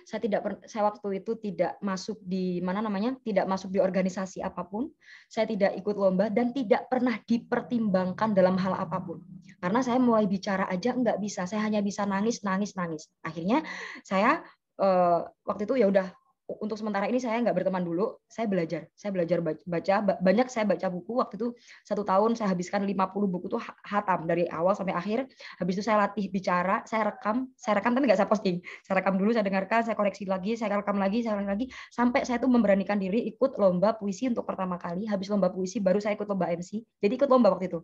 Saya tidak per, saya waktu itu tidak masuk di mana namanya, tidak masuk di organisasi apapun. Saya tidak ikut lomba dan tidak pernah dipertimbangkan dalam hal apapun. Karena saya mulai bicara aja nggak bisa. Saya hanya bisa nangis, nangis, nangis. Akhirnya saya eh, waktu itu ya udah untuk sementara ini saya nggak berteman dulu, saya belajar. Saya belajar baca, banyak saya baca buku. Waktu itu satu tahun saya habiskan 50 buku tuh hatam dari awal sampai akhir. Habis itu saya latih bicara, saya rekam, saya rekam tapi nggak saya posting. Saya rekam dulu, saya dengarkan, saya koreksi lagi, saya rekam lagi, saya rekam lagi. Sampai saya tuh memberanikan diri ikut lomba puisi untuk pertama kali. Habis lomba puisi baru saya ikut lomba MC. Jadi ikut lomba waktu itu.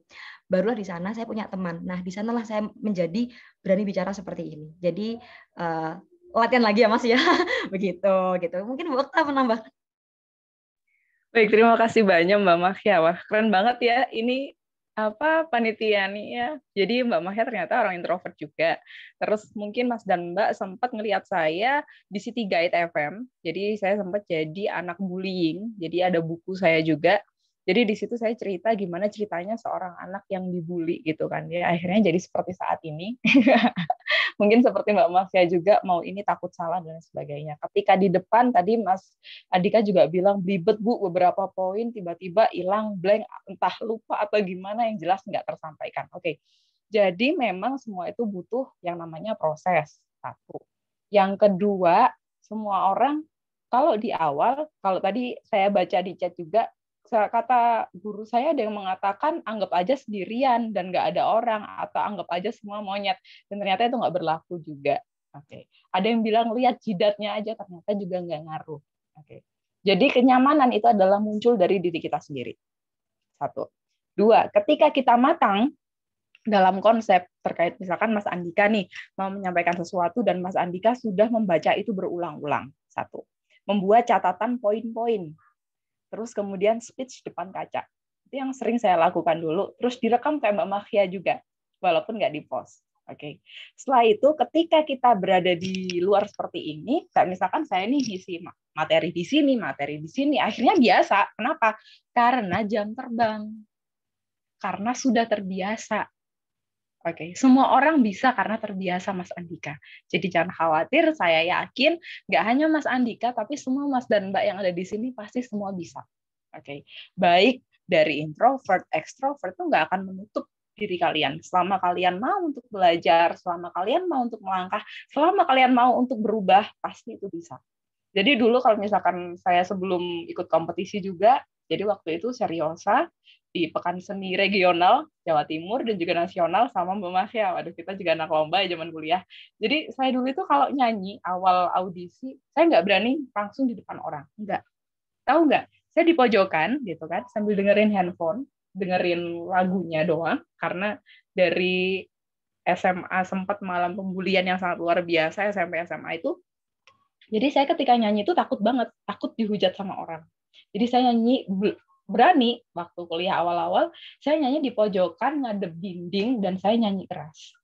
Barulah di sana saya punya teman. Nah di sanalah saya menjadi berani bicara seperti ini. Jadi uh, latihan lagi ya Mas ya. Begitu gitu. Mungkin waktu menambah Baik, terima kasih banyak Mbak Mahya. Wah, keren banget ya. Ini apa panitianya. Jadi Mbak Mahya ternyata orang introvert juga. Terus mungkin Mas dan Mbak sempat ngelihat saya di City Guide FM. Jadi saya sempat jadi anak bullying. Jadi ada buku saya juga. Jadi di situ saya cerita gimana ceritanya seorang anak yang dibully gitu kan. Ya akhirnya jadi seperti saat ini. mungkin seperti Mbak Mafia juga mau ini takut salah dan sebagainya. Ketika di depan tadi Mas Adika juga bilang blibet Bu beberapa poin tiba-tiba hilang blank entah lupa atau gimana yang jelas nggak tersampaikan. Oke. Jadi memang semua itu butuh yang namanya proses satu. Yang kedua, semua orang kalau di awal, kalau tadi saya baca di chat juga kata guru saya ada yang mengatakan anggap aja sendirian dan nggak ada orang atau anggap aja semua monyet dan ternyata itu nggak berlaku juga. Oke, okay. ada yang bilang lihat jidatnya aja ternyata juga nggak ngaruh. Oke, okay. jadi kenyamanan itu adalah muncul dari diri kita sendiri. Satu, dua, ketika kita matang dalam konsep terkait misalkan Mas Andika nih mau menyampaikan sesuatu dan Mas Andika sudah membaca itu berulang-ulang satu membuat catatan poin-poin terus kemudian speech depan kaca. Itu yang sering saya lakukan dulu, terus direkam kayak Mbak Mahia juga, walaupun nggak di-post. Oke. Okay. Setelah itu ketika kita berada di luar seperti ini, kayak misalkan saya nih isi materi di sini, materi di sini, akhirnya biasa. Kenapa? Karena jam terbang. Karena sudah terbiasa. Oke, okay. semua orang bisa karena terbiasa Mas Andika. Jadi jangan khawatir, saya yakin nggak hanya Mas Andika, tapi semua Mas dan Mbak yang ada di sini pasti semua bisa. Oke, okay. baik dari introvert, ekstrovert itu nggak akan menutup diri kalian. Selama kalian mau untuk belajar, selama kalian mau untuk melangkah, selama kalian mau untuk berubah, pasti itu bisa. Jadi dulu kalau misalkan saya sebelum ikut kompetisi juga, jadi waktu itu Seriosa di Pekan Seni Regional Jawa Timur dan juga nasional sama Mbak Mahya. Waduh, kita juga anak lomba ya zaman kuliah. Jadi saya dulu itu kalau nyanyi awal audisi, saya nggak berani langsung di depan orang. Nggak. Tahu nggak? Saya di pojokan gitu kan, sambil dengerin handphone, dengerin lagunya doang, karena dari SMA sempat malam pembulian yang sangat luar biasa SMP SMA itu. Jadi saya ketika nyanyi itu takut banget, takut dihujat sama orang. Jadi saya nyanyi berani waktu kuliah awal-awal, saya nyanyi di pojokan ngadep dinding dan saya nyanyi keras.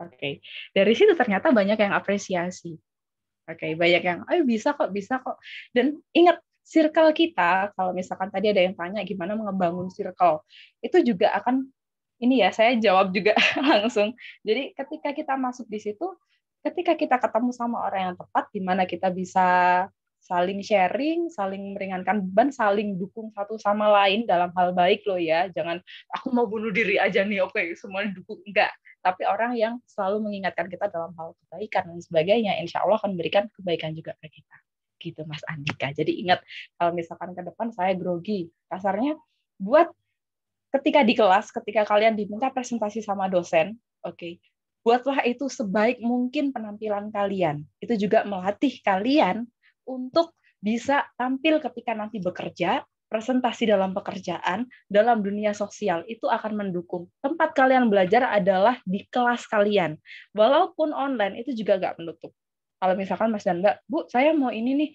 Oke, okay. dari situ ternyata banyak yang apresiasi. Oke, okay. banyak yang, ayo bisa kok, bisa kok. Dan ingat circle kita, kalau misalkan tadi ada yang tanya gimana mengembangun circle, itu juga akan ini ya saya jawab juga langsung. Jadi ketika kita masuk di situ, ketika kita ketemu sama orang yang tepat, di mana kita bisa saling sharing, saling meringankan beban, saling dukung satu sama lain dalam hal baik loh ya. Jangan aku mau bunuh diri aja nih, oke okay, semuanya dukung enggak. Tapi orang yang selalu mengingatkan kita dalam hal kebaikan dan sebagainya, insya Allah akan memberikan kebaikan juga ke kita. Gitu Mas Andika. Jadi ingat kalau misalkan ke depan saya grogi, kasarnya buat ketika di kelas, ketika kalian diminta presentasi sama dosen, oke, okay, buatlah itu sebaik mungkin penampilan kalian. Itu juga melatih kalian untuk bisa tampil ketika nanti bekerja, presentasi dalam pekerjaan, dalam dunia sosial itu akan mendukung. Tempat kalian belajar adalah di kelas kalian. Walaupun online itu juga nggak menutup. Kalau misalkan Mas dan Bu, saya mau ini nih,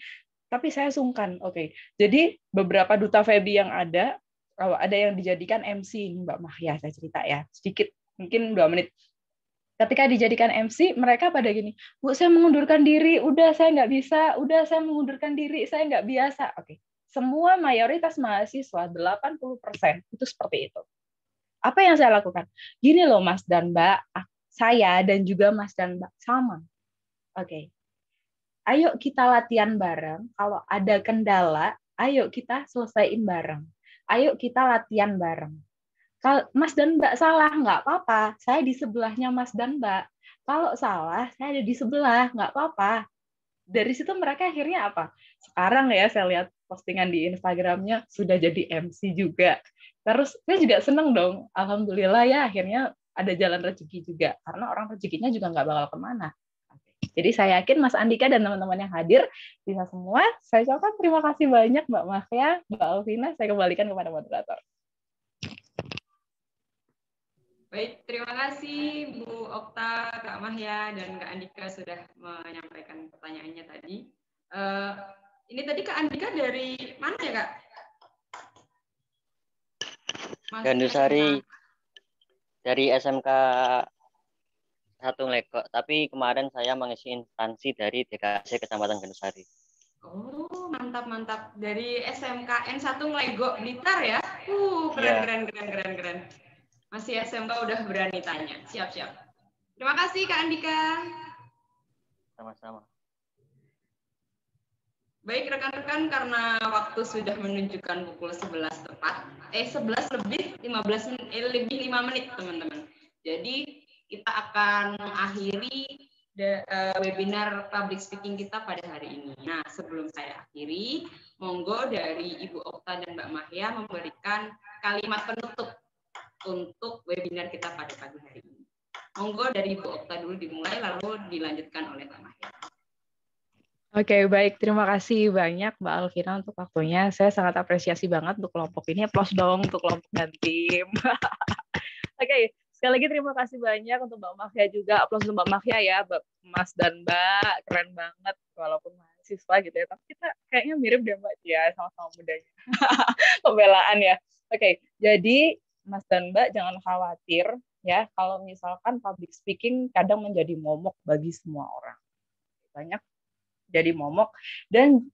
tapi saya sungkan. Oke, okay. jadi beberapa duta Febi yang ada, ada yang dijadikan MC, ini, Mbak Mahya saya cerita ya, sedikit mungkin dua menit ketika dijadikan MC mereka pada gini bu saya mengundurkan diri udah saya nggak bisa udah saya mengundurkan diri saya nggak biasa oke okay. semua mayoritas mahasiswa 80% itu seperti itu apa yang saya lakukan gini loh mas dan mbak saya dan juga mas dan mbak sama oke okay. ayo kita latihan bareng kalau ada kendala ayo kita selesaiin bareng ayo kita latihan bareng Mas dan Mbak salah, nggak apa-apa. Saya di sebelahnya Mas dan Mbak. Kalau salah, saya ada di sebelah, nggak apa-apa. Dari situ mereka akhirnya apa? Sekarang ya saya lihat postingan di Instagramnya sudah jadi MC juga. Terus saya juga seneng dong, alhamdulillah ya akhirnya ada jalan rezeki juga. Karena orang rezekinya juga nggak bakal kemana. Jadi saya yakin Mas Andika dan teman-teman yang hadir bisa semua. Saya ucapkan terima kasih banyak Mbak Mahya, Mbak Alvina. Saya kembalikan kepada moderator. Baik, terima kasih Bu Okta, Kak Mahya, dan Kak Andika sudah menyampaikan pertanyaannya tadi. Uh, ini tadi Kak Andika dari mana ya Kak? Gandusari dari SMK Satu Lekok, tapi kemarin saya mengisi instansi dari DKC Kecamatan Gandusari. Oh, mantap mantap. Dari SMKN 1 Lego Blitar ya. Uh, iya. keren keren keren keren keren. Masih SMK udah berani tanya. Siap-siap. Terima kasih Kak Andika. Sama-sama. Baik rekan-rekan karena waktu sudah menunjukkan pukul 11 tepat, eh 11 lebih 15 menit, eh, lebih 5 menit teman-teman. Jadi kita akan mengakhiri the, uh, eh, webinar public speaking kita pada hari ini. Nah, sebelum saya akhiri, monggo dari Ibu Okta dan Mbak Mahya memberikan kalimat penutup untuk webinar kita pada pagi hari ini. Monggo dari Bu Okta dulu dimulai, lalu dilanjutkan oleh Mbak Mahir. Oke, okay, baik. Terima kasih banyak Mbak Alvina untuk waktunya. Saya sangat apresiasi banget untuk kelompok ini. Plus dong untuk kelompok dan tim. Oke, okay. sekali lagi terima kasih banyak untuk Mbak Mafia juga. Plus untuk Mbak Mafia ya, Mas dan Mbak. Keren banget walaupun mahasiswa gitu ya. Tapi kita kayaknya mirip deh Mbak. Ya, sama-sama mudanya. Pembelaan ya. Oke, okay. jadi Mas dan Mbak jangan khawatir ya kalau misalkan public speaking kadang menjadi momok bagi semua orang. Banyak jadi momok dan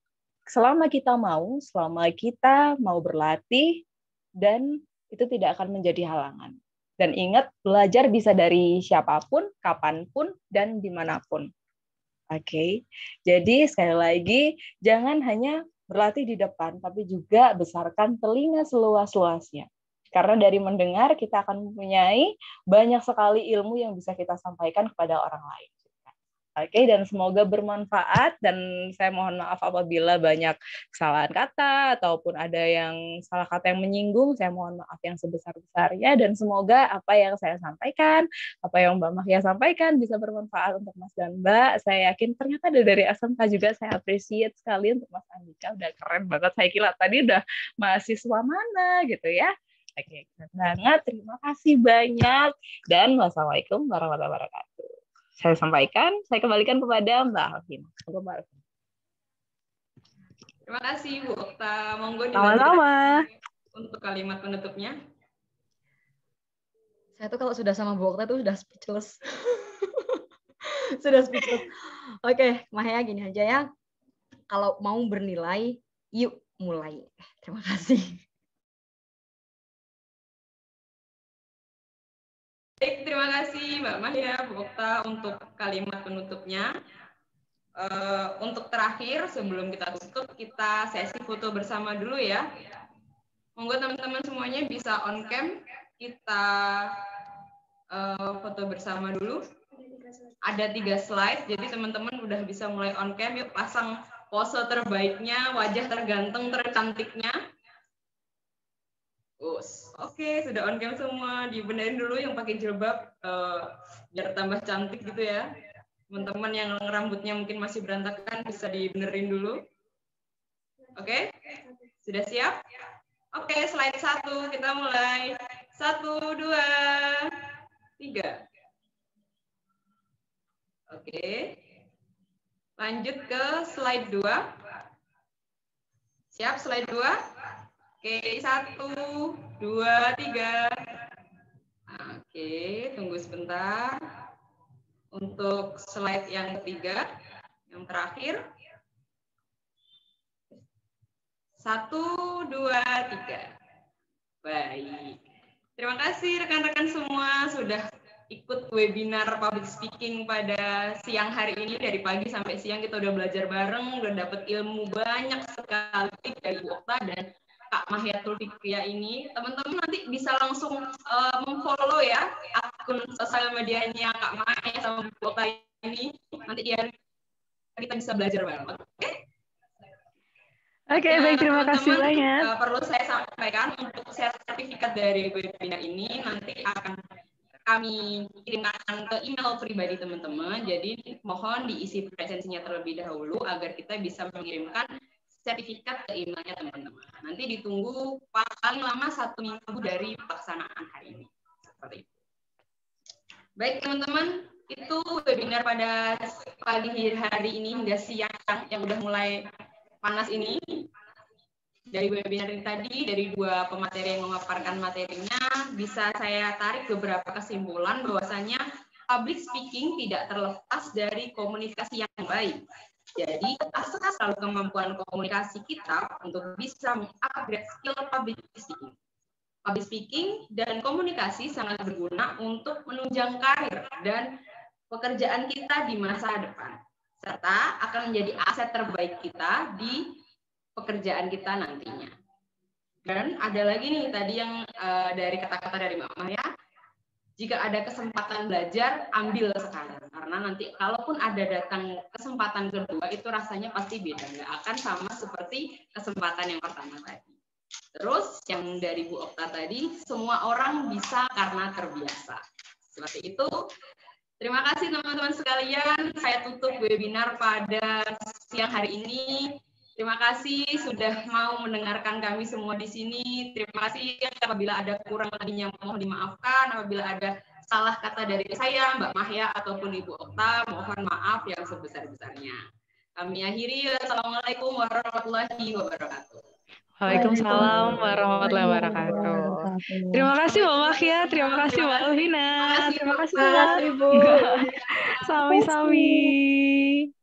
selama kita mau, selama kita mau berlatih dan itu tidak akan menjadi halangan. Dan ingat, belajar bisa dari siapapun, kapanpun, dan dimanapun. Oke, okay. jadi sekali lagi, jangan hanya berlatih di depan, tapi juga besarkan telinga seluas-luasnya. Karena dari mendengar kita akan mempunyai banyak sekali ilmu yang bisa kita sampaikan kepada orang lain. Oke, okay, dan semoga bermanfaat dan saya mohon maaf apabila banyak kesalahan kata ataupun ada yang salah kata yang menyinggung, saya mohon maaf yang sebesar-besarnya dan semoga apa yang saya sampaikan, apa yang Mbak Mahya sampaikan bisa bermanfaat untuk Mas dan Mbak. Saya yakin ternyata ada dari SMK juga saya appreciate sekali untuk Mas Andika, udah keren banget saya kira tadi udah mahasiswa mana gitu ya. Oke, banget. Terima kasih banyak. Dan wassalamualaikum warahmatullahi wabarakatuh. Saya sampaikan, saya kembalikan kepada Mbak Alvin. Mbak Terima kasih Bu Okta. Monggo Sama-sama. Untuk kalimat penutupnya. Saya tuh kalau sudah sama Bu Okta tuh sudah speechless. sudah speechless. Oke, okay, Mahaya gini aja ya. Kalau mau bernilai, yuk mulai. Terima kasih. Baik, terima kasih Mbak Mahya, Bu Okta untuk kalimat penutupnya. Uh, untuk terakhir, sebelum kita tutup, kita sesi foto bersama dulu ya. Monggo teman-teman semuanya bisa on cam, kita uh, foto bersama dulu. Ada tiga slide, jadi teman-teman udah bisa mulai on cam, yuk pasang pose terbaiknya, wajah terganteng, tercantiknya. Us oke okay, sudah on cam semua dibenerin dulu yang pakai jilbab uh, biar tambah cantik gitu ya teman-teman yang rambutnya mungkin masih berantakan bisa dibenerin dulu oke okay? sudah siap oke okay, slide satu kita mulai satu dua tiga oke okay. lanjut ke slide dua siap slide dua Oke, satu, dua, tiga. Oke, tunggu sebentar. Untuk slide yang ketiga, yang terakhir. Satu, dua, tiga. Baik. Terima kasih rekan-rekan semua sudah ikut webinar public speaking pada siang hari ini dari pagi sampai siang kita udah belajar bareng udah dapat ilmu banyak sekali dari Okta dan Kak Mahyatul Fikria ini. Teman-teman nanti bisa langsung uh, memfollow ya akun sosial medianya Kak Maya sama Bu Oka ini. Nanti ya kita bisa belajar banget. Oke? Okay? Oke, okay, nah, baik terima teman -teman, kasih banyak. Uh, perlu saya sampaikan untuk sertifikat dari webinar ini nanti akan kami kirimkan ke email pribadi teman-teman. Jadi mohon diisi presensinya terlebih dahulu agar kita bisa mengirimkan sertifikat ke emailnya teman-teman. Nanti ditunggu paling lama satu minggu dari pelaksanaan hari ini. Seperti itu. Baik teman-teman, itu webinar pada pagi hari ini hingga siang yang sudah mulai panas ini. Dari webinar ini tadi, dari dua pemateri yang memaparkan materinya, bisa saya tarik beberapa kesimpulan bahwasanya public speaking tidak terlepas dari komunikasi yang baik. Jadi, asal selalu kemampuan komunikasi kita untuk bisa mengupgrade skill public speaking. Public speaking dan komunikasi sangat berguna untuk menunjang karir dan pekerjaan kita di masa depan, serta akan menjadi aset terbaik kita di pekerjaan kita nantinya. Dan ada lagi nih tadi yang uh, dari kata-kata dari Mbak Maya, jika ada kesempatan belajar, ambil sekarang. Karena nanti kalaupun ada datang kesempatan kedua, itu rasanya pasti beda. Nggak akan sama seperti kesempatan yang pertama tadi. Terus yang dari Bu Okta tadi, semua orang bisa karena terbiasa. Seperti itu. Terima kasih teman-teman sekalian. Saya tutup webinar pada siang hari ini. Terima kasih sudah mau mendengarkan kami semua di sini. Terima kasih apabila ada kurang lebihnya mohon dimaafkan. Apabila ada salah kata dari saya, Mbak Mahya ataupun Ibu Okta, mohon maaf yang sebesar-besarnya. Kami akhiri. Assalamualaikum warahmatullahi wabarakatuh. Waalaikumsalam warahmatullahi wabarakatuh. Terima kasih Mbak Mahya, terima kasih Mbak Alvina, terima kasih Mbak Ibu. Sami-sami.